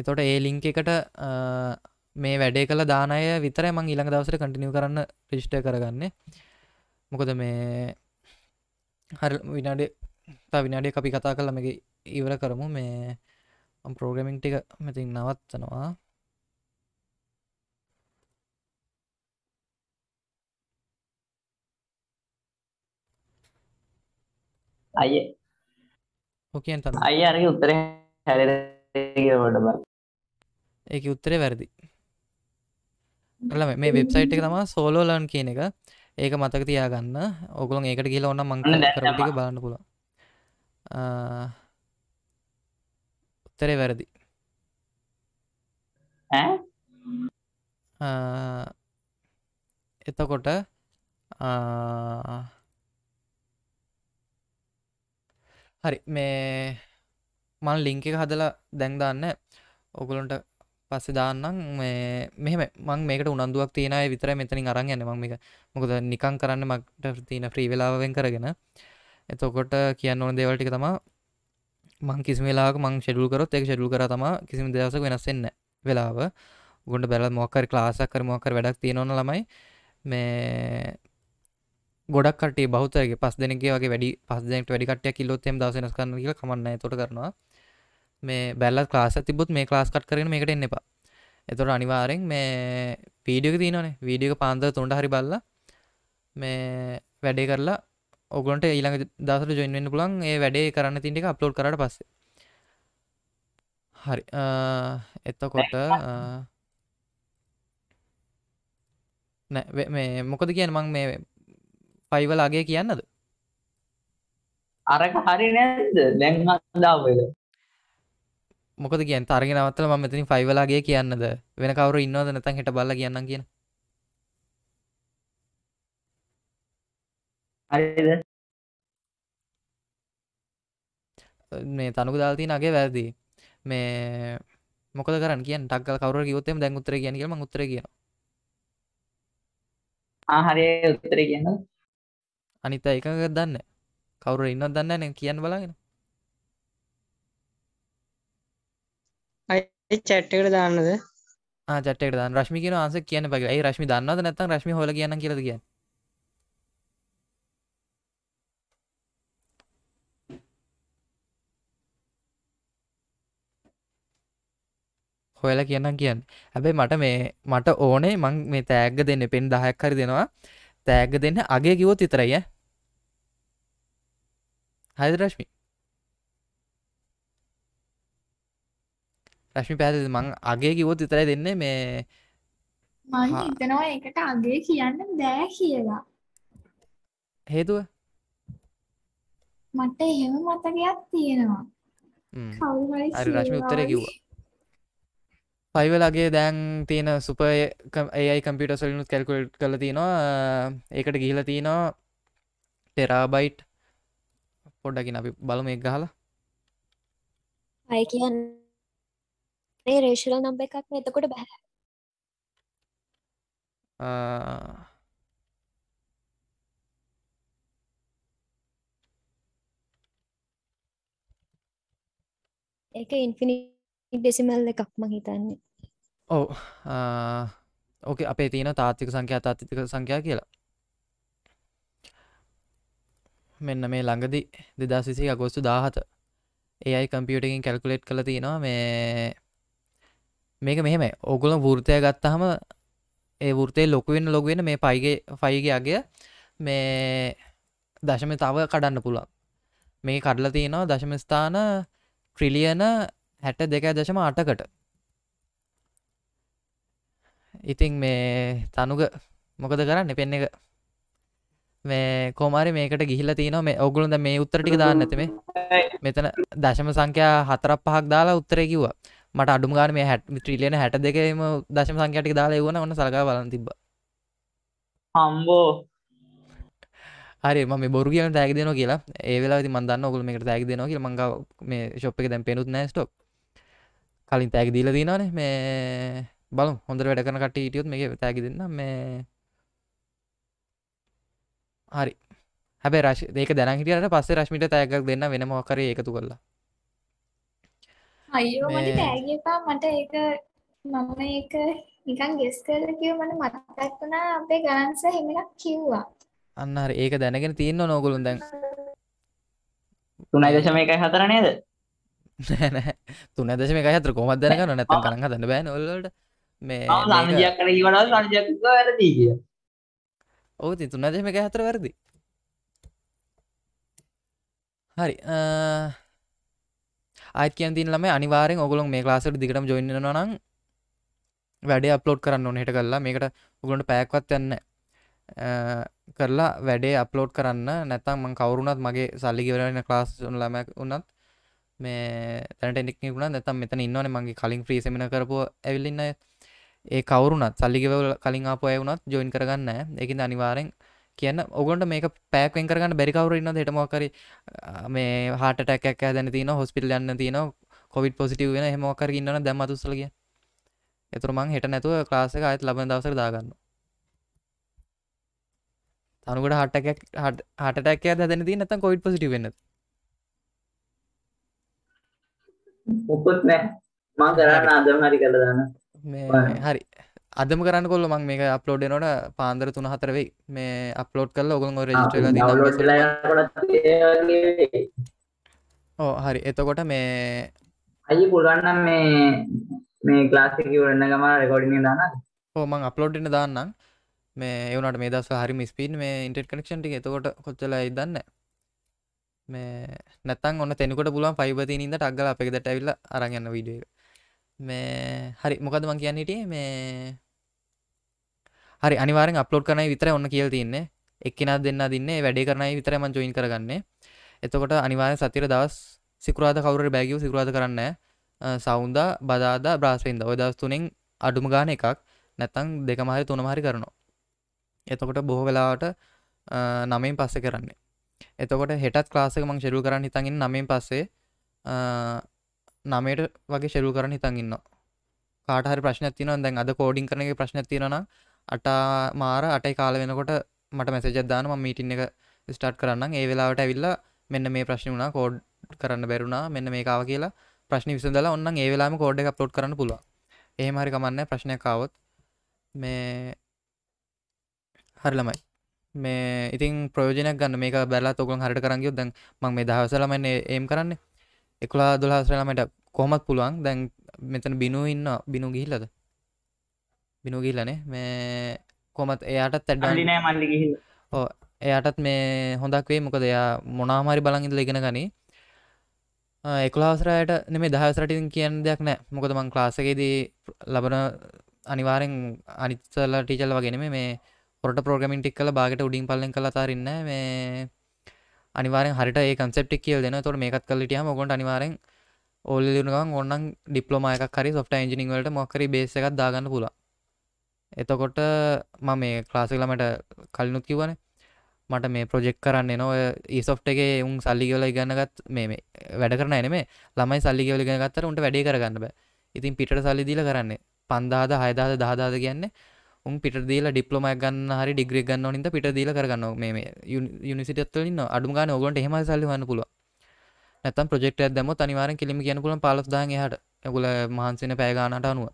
එතොට ඒ ලිංක එකට මේ වැඩේ කළ දානය විතර මං ඉළඟ දවසට කටිනිය කරන්න රිිෂ්ට කරගන්න මොකද මේ හරි විනාඩ තා විනාඩේ අපි කතා කළ මගේ ඉවර කරමු මේ පෝග්‍රමින් ටික මෙතින් නවත්තනවා අය හොකන් තම අයි අරග උත්තර හැරගවට බ ඒක උත්තරේ වැරදි ල මේ වෙබ්සයිට් එක තම සෝලෝ ලන් කියන එක ඒක මතක තියාගන්න ඔගුලන් ඒකට කියල ඔන්න මංකල කරටික බලන්න පුල උත්තරේ වැරදි එතකොට හරි මේ මන් ලිංක එක හදලා දැන් දාන්න ඔගුලොන්ට පස්සේ දාන්නම් මේ මෙහෙම මං මේකට උනන්දුවක් තියෙන අය විතරයි මෙතනින් අරන් යන්නේ මම මේක මොකද නිකන් කරන්න මට තියෙන ෆ්‍රී වෙලාවෙන් කරගෙන එතකොට කියන්න ඕන දේවල් ටික තමයි මං කිසිම වෙලාවක මං ෂෙඩියුල් කරොත් ඒක ෂෙඩියුල් කරා තමයි කිසිම දවසක වෙනස් වෙන්නේ නැහැ වෙලාව. උගොන්ට බැලලා මොකක් හරි ක්ලාස් එකක් හරි මොකක් හරි වැඩක් තියෙනවනම් ළමයි මේ ගොඩක්ට බෞතරගේ පස් දෙනගේ වගේ වැඩි පස්සෙන්ට වැඩිකටය කිල්ලොත්තෙම දසනස් කරන කියල කමන්න තොට කරනවා මේ බැල්ල ලාස තිබුත් මේ ලාස්කට කරන මේකට එන්න එපා එතොට අනිවාරෙන් මේ පීඩියක තියනනේ වීඩියක පාන්දර තොන්ට හරි බල්ල මේ වැඩේ කරලා ඔගොන්ට ඊළඟ දසට ජොයින්වෙන්න පුලන් ඒ වැඩේ කරන්න තින්ටික අප්ලෝඩ් කරට පස්සේ හරි එත්තකොට නෑ මේ මොකද කියන මං මේ පයිවලාගේ කියන්නද අරක හරි නැද දැන් හදාවල මොකද කියන් තරග නවත්තල ම මෙතනි ෆයිවලාගේ කියන්නද වෙන කවරු ඉන්නවද නැතන් හිට බල කියන්න කියන මේ තනු දාල්ති නගේ වැරදි මේ මොකද කර කිය ටක් කවර ගවතම දැන් උත්තර කියන ම උත්තර කියන හරය උත්තර කියන්න අනිත එකක දන්න කවුර ඉන්න දන්න න කියන්න බලාගෙන චැට්ටකට දාන්නද චට රශ්මි කියන අන්ස කියන පගේ රශ්මි දන්නවද නැත්තන් රශ්මි හොල කියන කියලද කිය හොයලා කියන්නම් කියන්න ඇබැයි මට මේ මට ඕනේ මං මේ තෑග්ග දෙන්න පෙන් දහයක් හරි දෙනවා තෑග දෙන්න අගේ කිවොත් විතරයි හරිද රශ්මි රශ්මි පැහැදිලි මං අගේ කිවොත් විතරයි දෙන්නේ මේ මං හිතනවා ඒකට අගේ කියන්න බෑ කියලා හේතුව මට එහෙම මතකයක් තියෙනවා කවුරු හරි රශ්මි උත්තරේ කිව්වා පයිවලගේ දැන් තියෙන සුප ඒයි කම්පිට සලිනුත් කැල්කුල්ට් කළ තිනවා ඒකට ගිහිල තිනවා ටෙරාබයිට් පොඩ්ඩකින් අපි බලම එක් ගහලා අය කියන්න රේෂල නම්බ එකක් එතකොට බැහ ඒක ඉන්ෆිනිි ඩෙසිමල් එකක් ම හිතන්නේ ඔව ඕක අපේ තියෙන තාත්තික සංඛ්‍යා තාත්තික සංඛ්‍යා කියලා මෙන්න මේ ළඟදි දෙදා සිසි අගොස්තු දාහත ඒයි කම්පියුටකින් කැල්කුලේට් කළ තියෙනවා මේ මේක මෙහෙම ඔගුල වෘතය ගත්තහම ඒ වෘතය ලොකුවෙන් ලොගුවෙන මේ පයිගේ ෆයිගේගේ මේ දශම තව කඩන්න පුළන් මේ කඩල තියෙනවා දශමස්ථාන ට්‍රිලියන හැට දෙක දශම අටකට ඉතිං මේ තනුග මොකද කරන්න පෙන්න එක මේ කෝමරි මේකට ගිහිල තින මේ ඔගුලුද මේ උත්තරටික දාන්න ඇතමේ මෙතන දශම සංඛ්‍යා හතරක් පහක් දාලා උත්තරය කිව්වා මට අඩුම ගාන මේ හැට ත්‍රීලියන හැට දෙකම දශම සංඛ්‍යාටි දාලා වන ඔන්න සලකා බලන් තිබ හම්බෝ හරි ම බොරු කියල තෑග දෙන කියලා ඒවෙලා ති මන්දන්න ඔගුල මේකට තෑග දෙනවා කිය මංග මේ ශොප් එක දැන් පෙනුත් නෑ ස්ටොක් කලින් තෑග දීල දිනනේ මේ බලු හොඳර වැඩ කන කට ඉටියොත් මේ තෑගි දෙන්න මේ හරි හැබ රශ දෙක දැන හිටියට පස්සේ රශ්මිට තෑගක් දෙන්න වෙන මොකර එකතු කරලා අයෝ මට තෑගපා මට ඒක මම ඒක නිකන් ගෙස් කරල කිව මට මතක් වුණා අපේ ගණන්ස හිමිලක් කිව්වා අන්න ඒක දැනගෙන තියන්න නෝගුළුන් දැන් තුනයි දශම එකයි හතර නේද තුන දශම එක හතර කොමත් දැනගන නැත කරන්න හතන්න බෑ නොල්ලට මේ වැරදී කිය ඔහු ති තුන දශම එක හතර වැරදි හරි ආයකන් තිලම අනිවාරෙන් ඔගුලන් මේ ලාසට දිගටම ජොයින්නන නම් වැඩේ අප්ලෝඩ් කරන්න ඕනට කරලා මේකට උගලන්ට පැයක්වත් යන්න කරලා වැඩේ අප්ලෝඩ් කරන්න නැතම් මං කවරුණත් මගේ සල්ලිගවරෙන ක්ලාස් ලම උන්නත් මේ තැනටෙක් ගුණ නැතම් මෙතන ඉන්නවන මගේ කලින් ්‍රීසමන කරපු ඇවිල්ලන්න ඒ කවරුනත් සල්ලිගවල කලින් අපය වුනත් ජොයින් කරගන්න එකින් අනිවාරෙන් කියන්න ඔගොන්ට මේක පෑක්ෙන් කරගන්න බැරිකවර ඉන්න හෙටමෝකර මේ හට ටැක්ක දැන තින හොස්පිල් යන්න තින කොවිට පොසිටව වෙන හෙමෝකර ඉන්න දැමතුසලග එතුරමං හෙට නැතුව ක්ලාසක අයත් ලබන දවසර දාගන්න තනුකට හටටැක් හටටැක්ක දැන ති නත කොයිට පොසිටි වෙන්නත් මොකොත් නෑ මං කරන්න අදම හරි කළ දන්න හරි අදම කරන්න කොල්ල මං මේක අප්ලෝඩ් නොට පාන්දර තුන හතර වෙයි මේ අප්ලෝඩ් කල්ල ඔගුන් රජ ඕ හරි එතකොට මේ අයි පුළුවන්නම් මේ මේ ගලාසික වරන්න ගම රෙකොඩින දාන්න හෝමං අප්ලෝඩ්න දාන්නම් මේ එවනට මේ දස්ව හරිම ස්පීන් මේ ඉන්ටර් කනෙක්ෂන්ට එතකොට කොච්චලයි දන්න මේ නැතන් ඔන්න තෙනකොට පුළුවන් පයිබතිනින්ද ටක්ගල අපෙදට ඇවිල්ල අරගන්න විඩිය මේ හරි මොකද මං කියන්න හිටිය මේ හරි අනිවාරෙන් අප්ලෝඩ් කරනයි විතර ඔන්න කියල් තින්නේ එක්කෙන දෙන්න දින්නේ වැඩේ කරනයි විතර මං ජොයින් කරගන්න එතකොට අනිවාරය සතිර දවස් සිකරාද කවුර බැගිය සිකරාද කරන්න සෞන්ද බදාද බ්‍රාස්වෙන්ද ඔය දස් තුනෙන් අඩුම ගාන එකක් නැත්තං දෙක මහරි තුනමහරි කරනවා එතකොට බොහෝ වෙලාවට නමයින් පස්ස කරන්නේ එතකොට හෙටත් ක්ලාසක මං ශෙරු කරන්න හිතඟින් නමින් පස්සේ නමයට වගේ ශෙරු කරන්න හිතඟන්න කාටහරි ප්‍රශ්න තින දැන් අද කෝඩින් කරනගේ ප්‍රශ්න තිරන අට මාර අටයි කාල වෙනකොට මට මැසජදදාන ම මීටින් එක ස්ටාට් කරන්න ඒ වෙලාවට ඇවිල්ල මෙන්න මේ ප්‍රශ්න වුණා කෝඩ් කරන්න බැරුණා මෙන්න මේකාව කියලා ප්‍රශ්න විසඳලා ඔන්න ඒ වෙලාම කෝඩ් එක ප්ලෝට් කරන්න පුළුව ඒ හරි කමන්න ප්‍රශ්නය කාවත් මේ හරිලමයි මේ ඉතින් ප්‍රයෝජනයක් ගන්න මේක බැලා තොකුන් හට කරගයොත් දැන් මං මේ දහවසලමන්න ඒම් කරන්න එකුලා දුලාහසරලමට කොහොමත් පුළුවන් දැන් මෙතන බිනු ඉන්න බිනු ගිහිල්ලද බිනු ගිල්ලනේ මේ කොමත් එයාටත් තැඩ්ඩලිනෑ මල්ලි ගිහිල්ල ඕ එයටත් මේ හොඳක් වේ මොකද එයා මොනාමාරි බලංගිද ලගෙන ගනී එකුලාහසරයට නෙම දහසරටින් කියන්න දෙයක් නෑ මොකද මං ක්ලාසකේදී ලබන අනිවාරෙන් අනිත්සල්ලා ටීචල්ල වගෙනම මේ පොට පෝගමින් ටික් කල බාගට උඩින් පල්ලෙන් කළ තරන්න මේ අනිවාරෙන් හරිට ඒ කන්සප්ටික් කියල් දෙන තොට මේකත් කල්ලිටියම ගොට අනිවාරෙන් ඔල්ලුගන් ඔන්න ඩිපලෝමයක හරි සොට ඉජිනිං වලට මොකරි බේසකක් දාගන්න පුල එතකොට මම මේ ක්ලාසිකලමට කලිනුත් කිවන මට මේ ප්‍රජෙක් කරන්න නො ඒසොෆ්ටගේ උන් සල්ලිගල ඉගන්නගත් මේ වැඩ කරන එනම ළමයි සල්ලිගල ගෙනගත්තර උන්ට වැඩේ කරගන්න බෑ ඉතින් පිට සල්ලිදිල කරන්නේ පන්දාද හයදාද දහදාද කියන්නේ උන් පිට දීලා ඩිප්ලෝමයක් ගන්න හරි ඩිග්‍රී ගන්න ඕනින්ද පිට දීලා කරගන්න මේ යුනිසිටත් වලින් ඉන්න අඩුම ගානේ ඕගොල්ලන්ට එහෙම සල්ලි හොයන්න පුළුවන් නැත්තම් ප්‍රොජෙක්ට් එකක් දැම්මොත් අනිවාර්යෙන් කිලිම කියන්න පුළුවන් 15000 එහාට ඒගොල්ල මහන්සි වෙන පැය ගානකට අනුව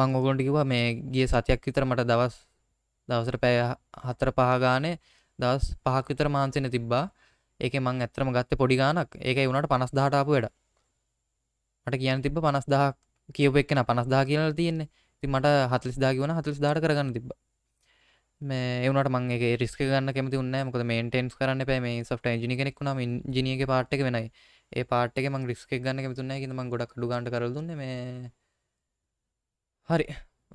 මං ඔයගොල්ලන්ට කිව්වා මේ ගිය සතියක් විතර මට දවස් දවසට පැය 4 5 ගානේ දවස් 5ක් විතර මහන්සි වෙන තිබ්බා ඒකේ මං ඇත්තටම ගත්තේ පොඩි ගාණක් ඒකයි උනාට 50000ට ආපු වැඩ මට කියන්න තිබ්බ 50000 කියපු එක්කෙනා 50000 කියලා තියෙන්නේ ති මට හතලිස් දාගවන හතලිස් දාට කරගන්න තිබ මේ එවනට මගේ රිස්ක ගන්න කැමති උන්න මොකද මේන්ටන්ස් කරන්න පැ මේ සට ජිනි කෙනෙක් ුණම ජිනියගේ පාට්ක වෙනයි ඒ පාට්ක මං රිස්ක ගන්න කැමතුන්න ම ගොඩක් ඩුගන්ට කරදුන්න මේ හරි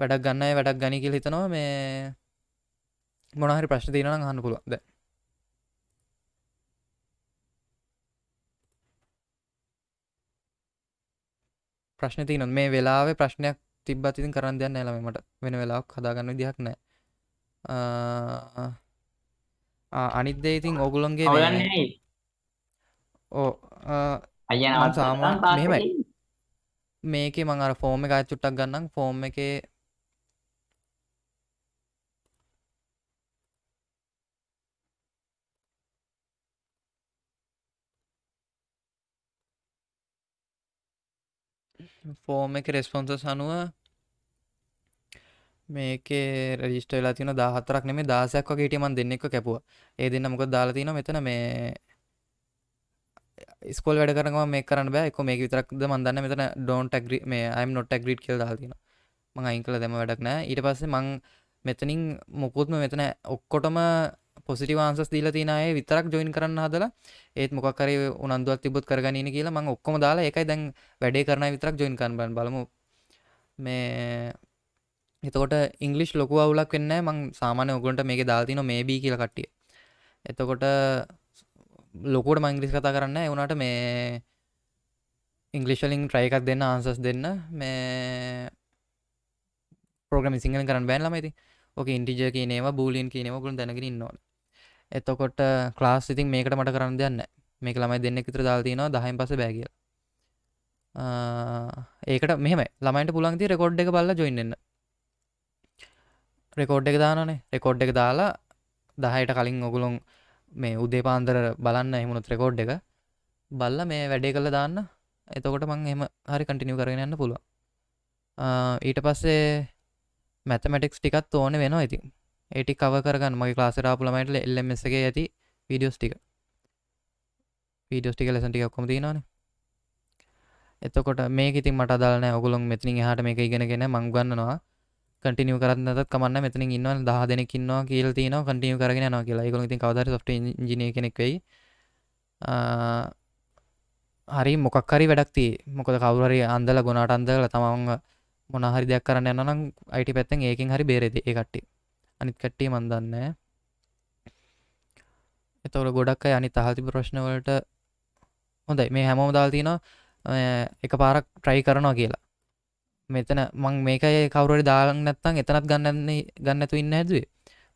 වැඩක් ගන්නයි වැඩක් ගනි කියල හිතනවා මේ මොනහරි ප්‍රශ්න තියනම් හන්න පුළුවන්ද ප්‍රශ්න තියනොත් මේ වෙලාවේ ප්‍රශ්නයක් තිබ්බත් ඉතින් කරන්න දෙයක් නෑ ළමයට වෙන වෙලාවක් හදාගන්න විදිහක් නෑ අනිත් දේ ඉතින් ඕගොල්ලන්ගේ ඕ අය සාමාන් මෙහෙමයි මේකේ මං අර ෆෝර්ම එක චුට්ටක් ගන්නම් ෆෝර්ම් එකේ ෆෝර්ම එක රෙස්පොන්සස් අනුව මේක රජිස්ට වෙලා තින දාහතරක් නෙම දාසයක් වගේ හිටියමන් දෙන්නෙක් කැපුවා ඒ දෙන්න මොකද දාලා තින මෙතන මේ ස්කෝල් වැඩ කරනවා මේ කරන්න බෑ එක මේක විතරක්ද මන්දන්න මෙතන ඩෝන්ට ඇග්‍රි මේ අයම් නොට් ඇග්‍රීට් කියල දාතින මං අයින් කළ දෙම වැඩක් නෑ ඊට පස්සේ මං මෙතනින් මොකුත්ම මෙතන ඔක්කොටම පොසිටි වන්සස් දීලා තිනය විතරක් ජොයින් කරන්න හදලා ඒත් මොකර උනන්දුවත් තිබොත් කරගනන කියලා මං ඔක්කොම දාලා එකයි දැන් වැඩේ කරන විතරක් ජොයින් කරන්න බලමු මේ එතකොට ඉංගලිස් ලොකු අවුලක් වෙන්න මං සාමාන ඔගොන්ට මේක දාතින මේබී කියල කට්ටිය එතකොට ලොකුට මංග්‍රිස් කතා කරන්න එවුණට මේ ඉංගලිෂලින් ට්‍රයකක් දෙන්න ආන්සස් දෙන්න මේ පෝග්‍රම සිංහල කරන්න බෑන්ලම ඉතින් ඕක ඉන්ටිජ කියනේවා බූලින් කියනවකුන් දැනගෙන නො එතකොට ක්ලාස් ඉතින් මේකට මට කරන්න දෙන්න මේක ළමයි දෙන්න කිතර දාල්තිනවා දහයින් පස බැගිය ඒකට මෙම ළමයිට පුළන්ති රෙකෝඩ් එක බල්ල ජොයින්න රෙකෝඩ් එක දානනේ රෙකෝඩ් එක දාලා දහයට කලින් ඔගුලොන් මේ උදේ පාන්දර බලන්න එහමුණුත් රෙකෝඩ් එක බල්ල මේ වැඩේ කළ දාන්න එතකොට මං එම හරි කටිනිව කරගෙන යන්න පුළුව ඊට පස්සේ මැතමටික්ස් ටිකත් ඕන වෙන ඉතින් ඒටි කව කරගන්න මගේ ලාසිරාපුලමයිට එල්ලමසගේ ඇති වීඩියෝස් ටික වීඩියෝස් ටික ලෙසන්ටික ඔක්කොම තිනවාන එතකොට මේ ඉති මට දාලන ඔගුලොන් මෙතිනින් හට මේක ඉගෙනගෙන මංගන්නවා කටිනිය කරන්නත් කමන්න මෙතන ඉන්න දහ දෙනෙකින්නවා කියල් තින කටිය කරගෙන නවා කියලා එකු ති කවදර ට ජින කෙනෙක්වෙයි හරි මොකක්කරි වැඩක්ති මොකද කවුරරි අන්දල ගුණාට අන්දල තමන්ගේ මොනහරි දෙයක් කරන්න යනනම් අයිට පැත්තෙන් ඒකින් හරි බේරෙද ඒකට්ටි අනිත් කට්ටිය මන්දන්න එතවට ගොඩක් අනි තහති ප්‍රශ්නවලට හොඳයි මේ හැමෝම දාල්තින එක පාරක් ට්‍රයි කරනවා කියලා මෙතන මං මේකයි කවරට දාලක් නැත්තං එතනත් ගන්නන්නේ ගන්නතු ඉන්න ඇදුවේ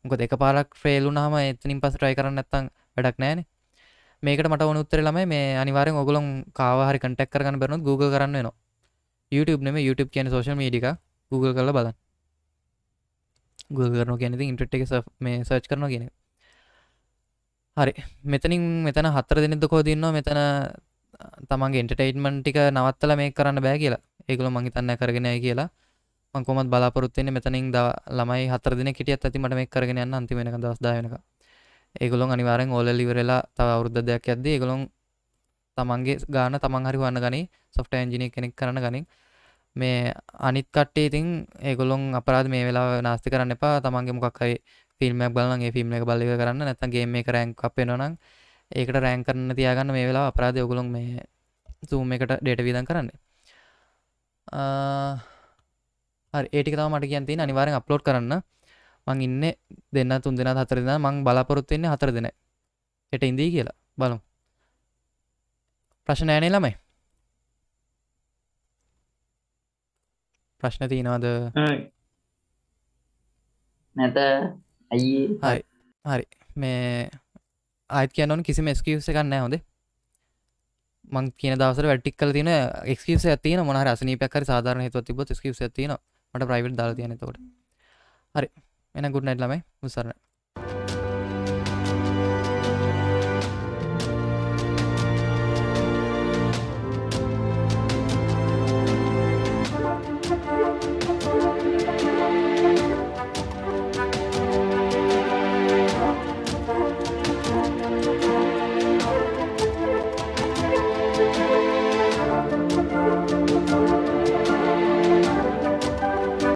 මොකද එක පාරක් ෆ්‍රේලුනාම එතනින් පස් ට්‍රයි කරන්න නැත්තං වැඩක් නෑන මේකට මට ඕන උත්තර ළමයි මේ අනිවාරෙන් ඔගොලොන් කාවාහරි කටක් කරගන්න බරනුත් Google කරන්න නවා YouTube නෙම YouTube කියන සෝෂල් මීඩික Google කරලා බලන්න Google කරන කියනති ඉන්ට්‍රට් එක මේ සර්ච් කරන කියන හරි මෙතනින් මෙතන හතර දෙනෙද කෝදන්නවා මෙතන තමන්ගේ ඉන්ටර්ටේට්මන් ටික නවත්තල මේ කරන්න බෑ කියලා ඒකුල මංහි තන්න කරගෙනය කියලා මංකොමත් බලාපොරත්වෙන්නේ මෙතනින් ද ළමයි හතර දෙන කිටියත් ඇතිමට මේ කරගෙන යන්න අන්තිමෙනක දස්දායනක ඒගුලොන් අනිවාරෙන් ඕල ලිවරලා තව අවුද්ධ දෙයක් ඇද්දී ඒගුලොන් තමන්ගේ ගාන තමන් හරි වන්න ගනි සොෆ්ට ඇන්ජිනය කෙනෙක් කරන ගනින් මේ අනිත් කට්ටේ ඉතින් ඒගොලොන් අපරාධ මේ වෙලා නාස්ති කරන්න එපා තමන්ගේ මොක්කයි ෆිල්ම්මක් බලන්ගේ ෆිල්ම් එක බල්ලි කරන්න නැතන්ගේ මේ කරෑන්ක් අපේෙනනම් ඒකට රෑන් කරන්න තියාගන්න මේ වෙලා අපරාධ ඔගුලොන් මේ සූම් එකට ඩේට විදන් කරන්න ඒටික තම මට කියන්ති අනිවාරෙන් අප්ලෝඩ් කරන්න මං ඉන්න දෙන්න තුන් දෙෙන හතර දෙෙන මං බලාපොරොත්තුවෙන්නේ හතර දෙන එට ඉදී කියලා බලමු ප්‍රශ්න ෑනේ ළමයි ප්‍රශ්න තියෙනවාද නැත ඇයි හරි හරි මේ ආයත් කියනොන් කිසිම ස්කවස එකන්න හොඳ මං කියන දවසර වැටික් කල තින එක්කව ඇතින මොහ රසනී පැකර සාධාරන හතු තිබ ස්කව ඇතින මට ප්‍රයිවට් දාල තියන තවට හරි එන ගුඩ්නැට් ලමයි උසරන්න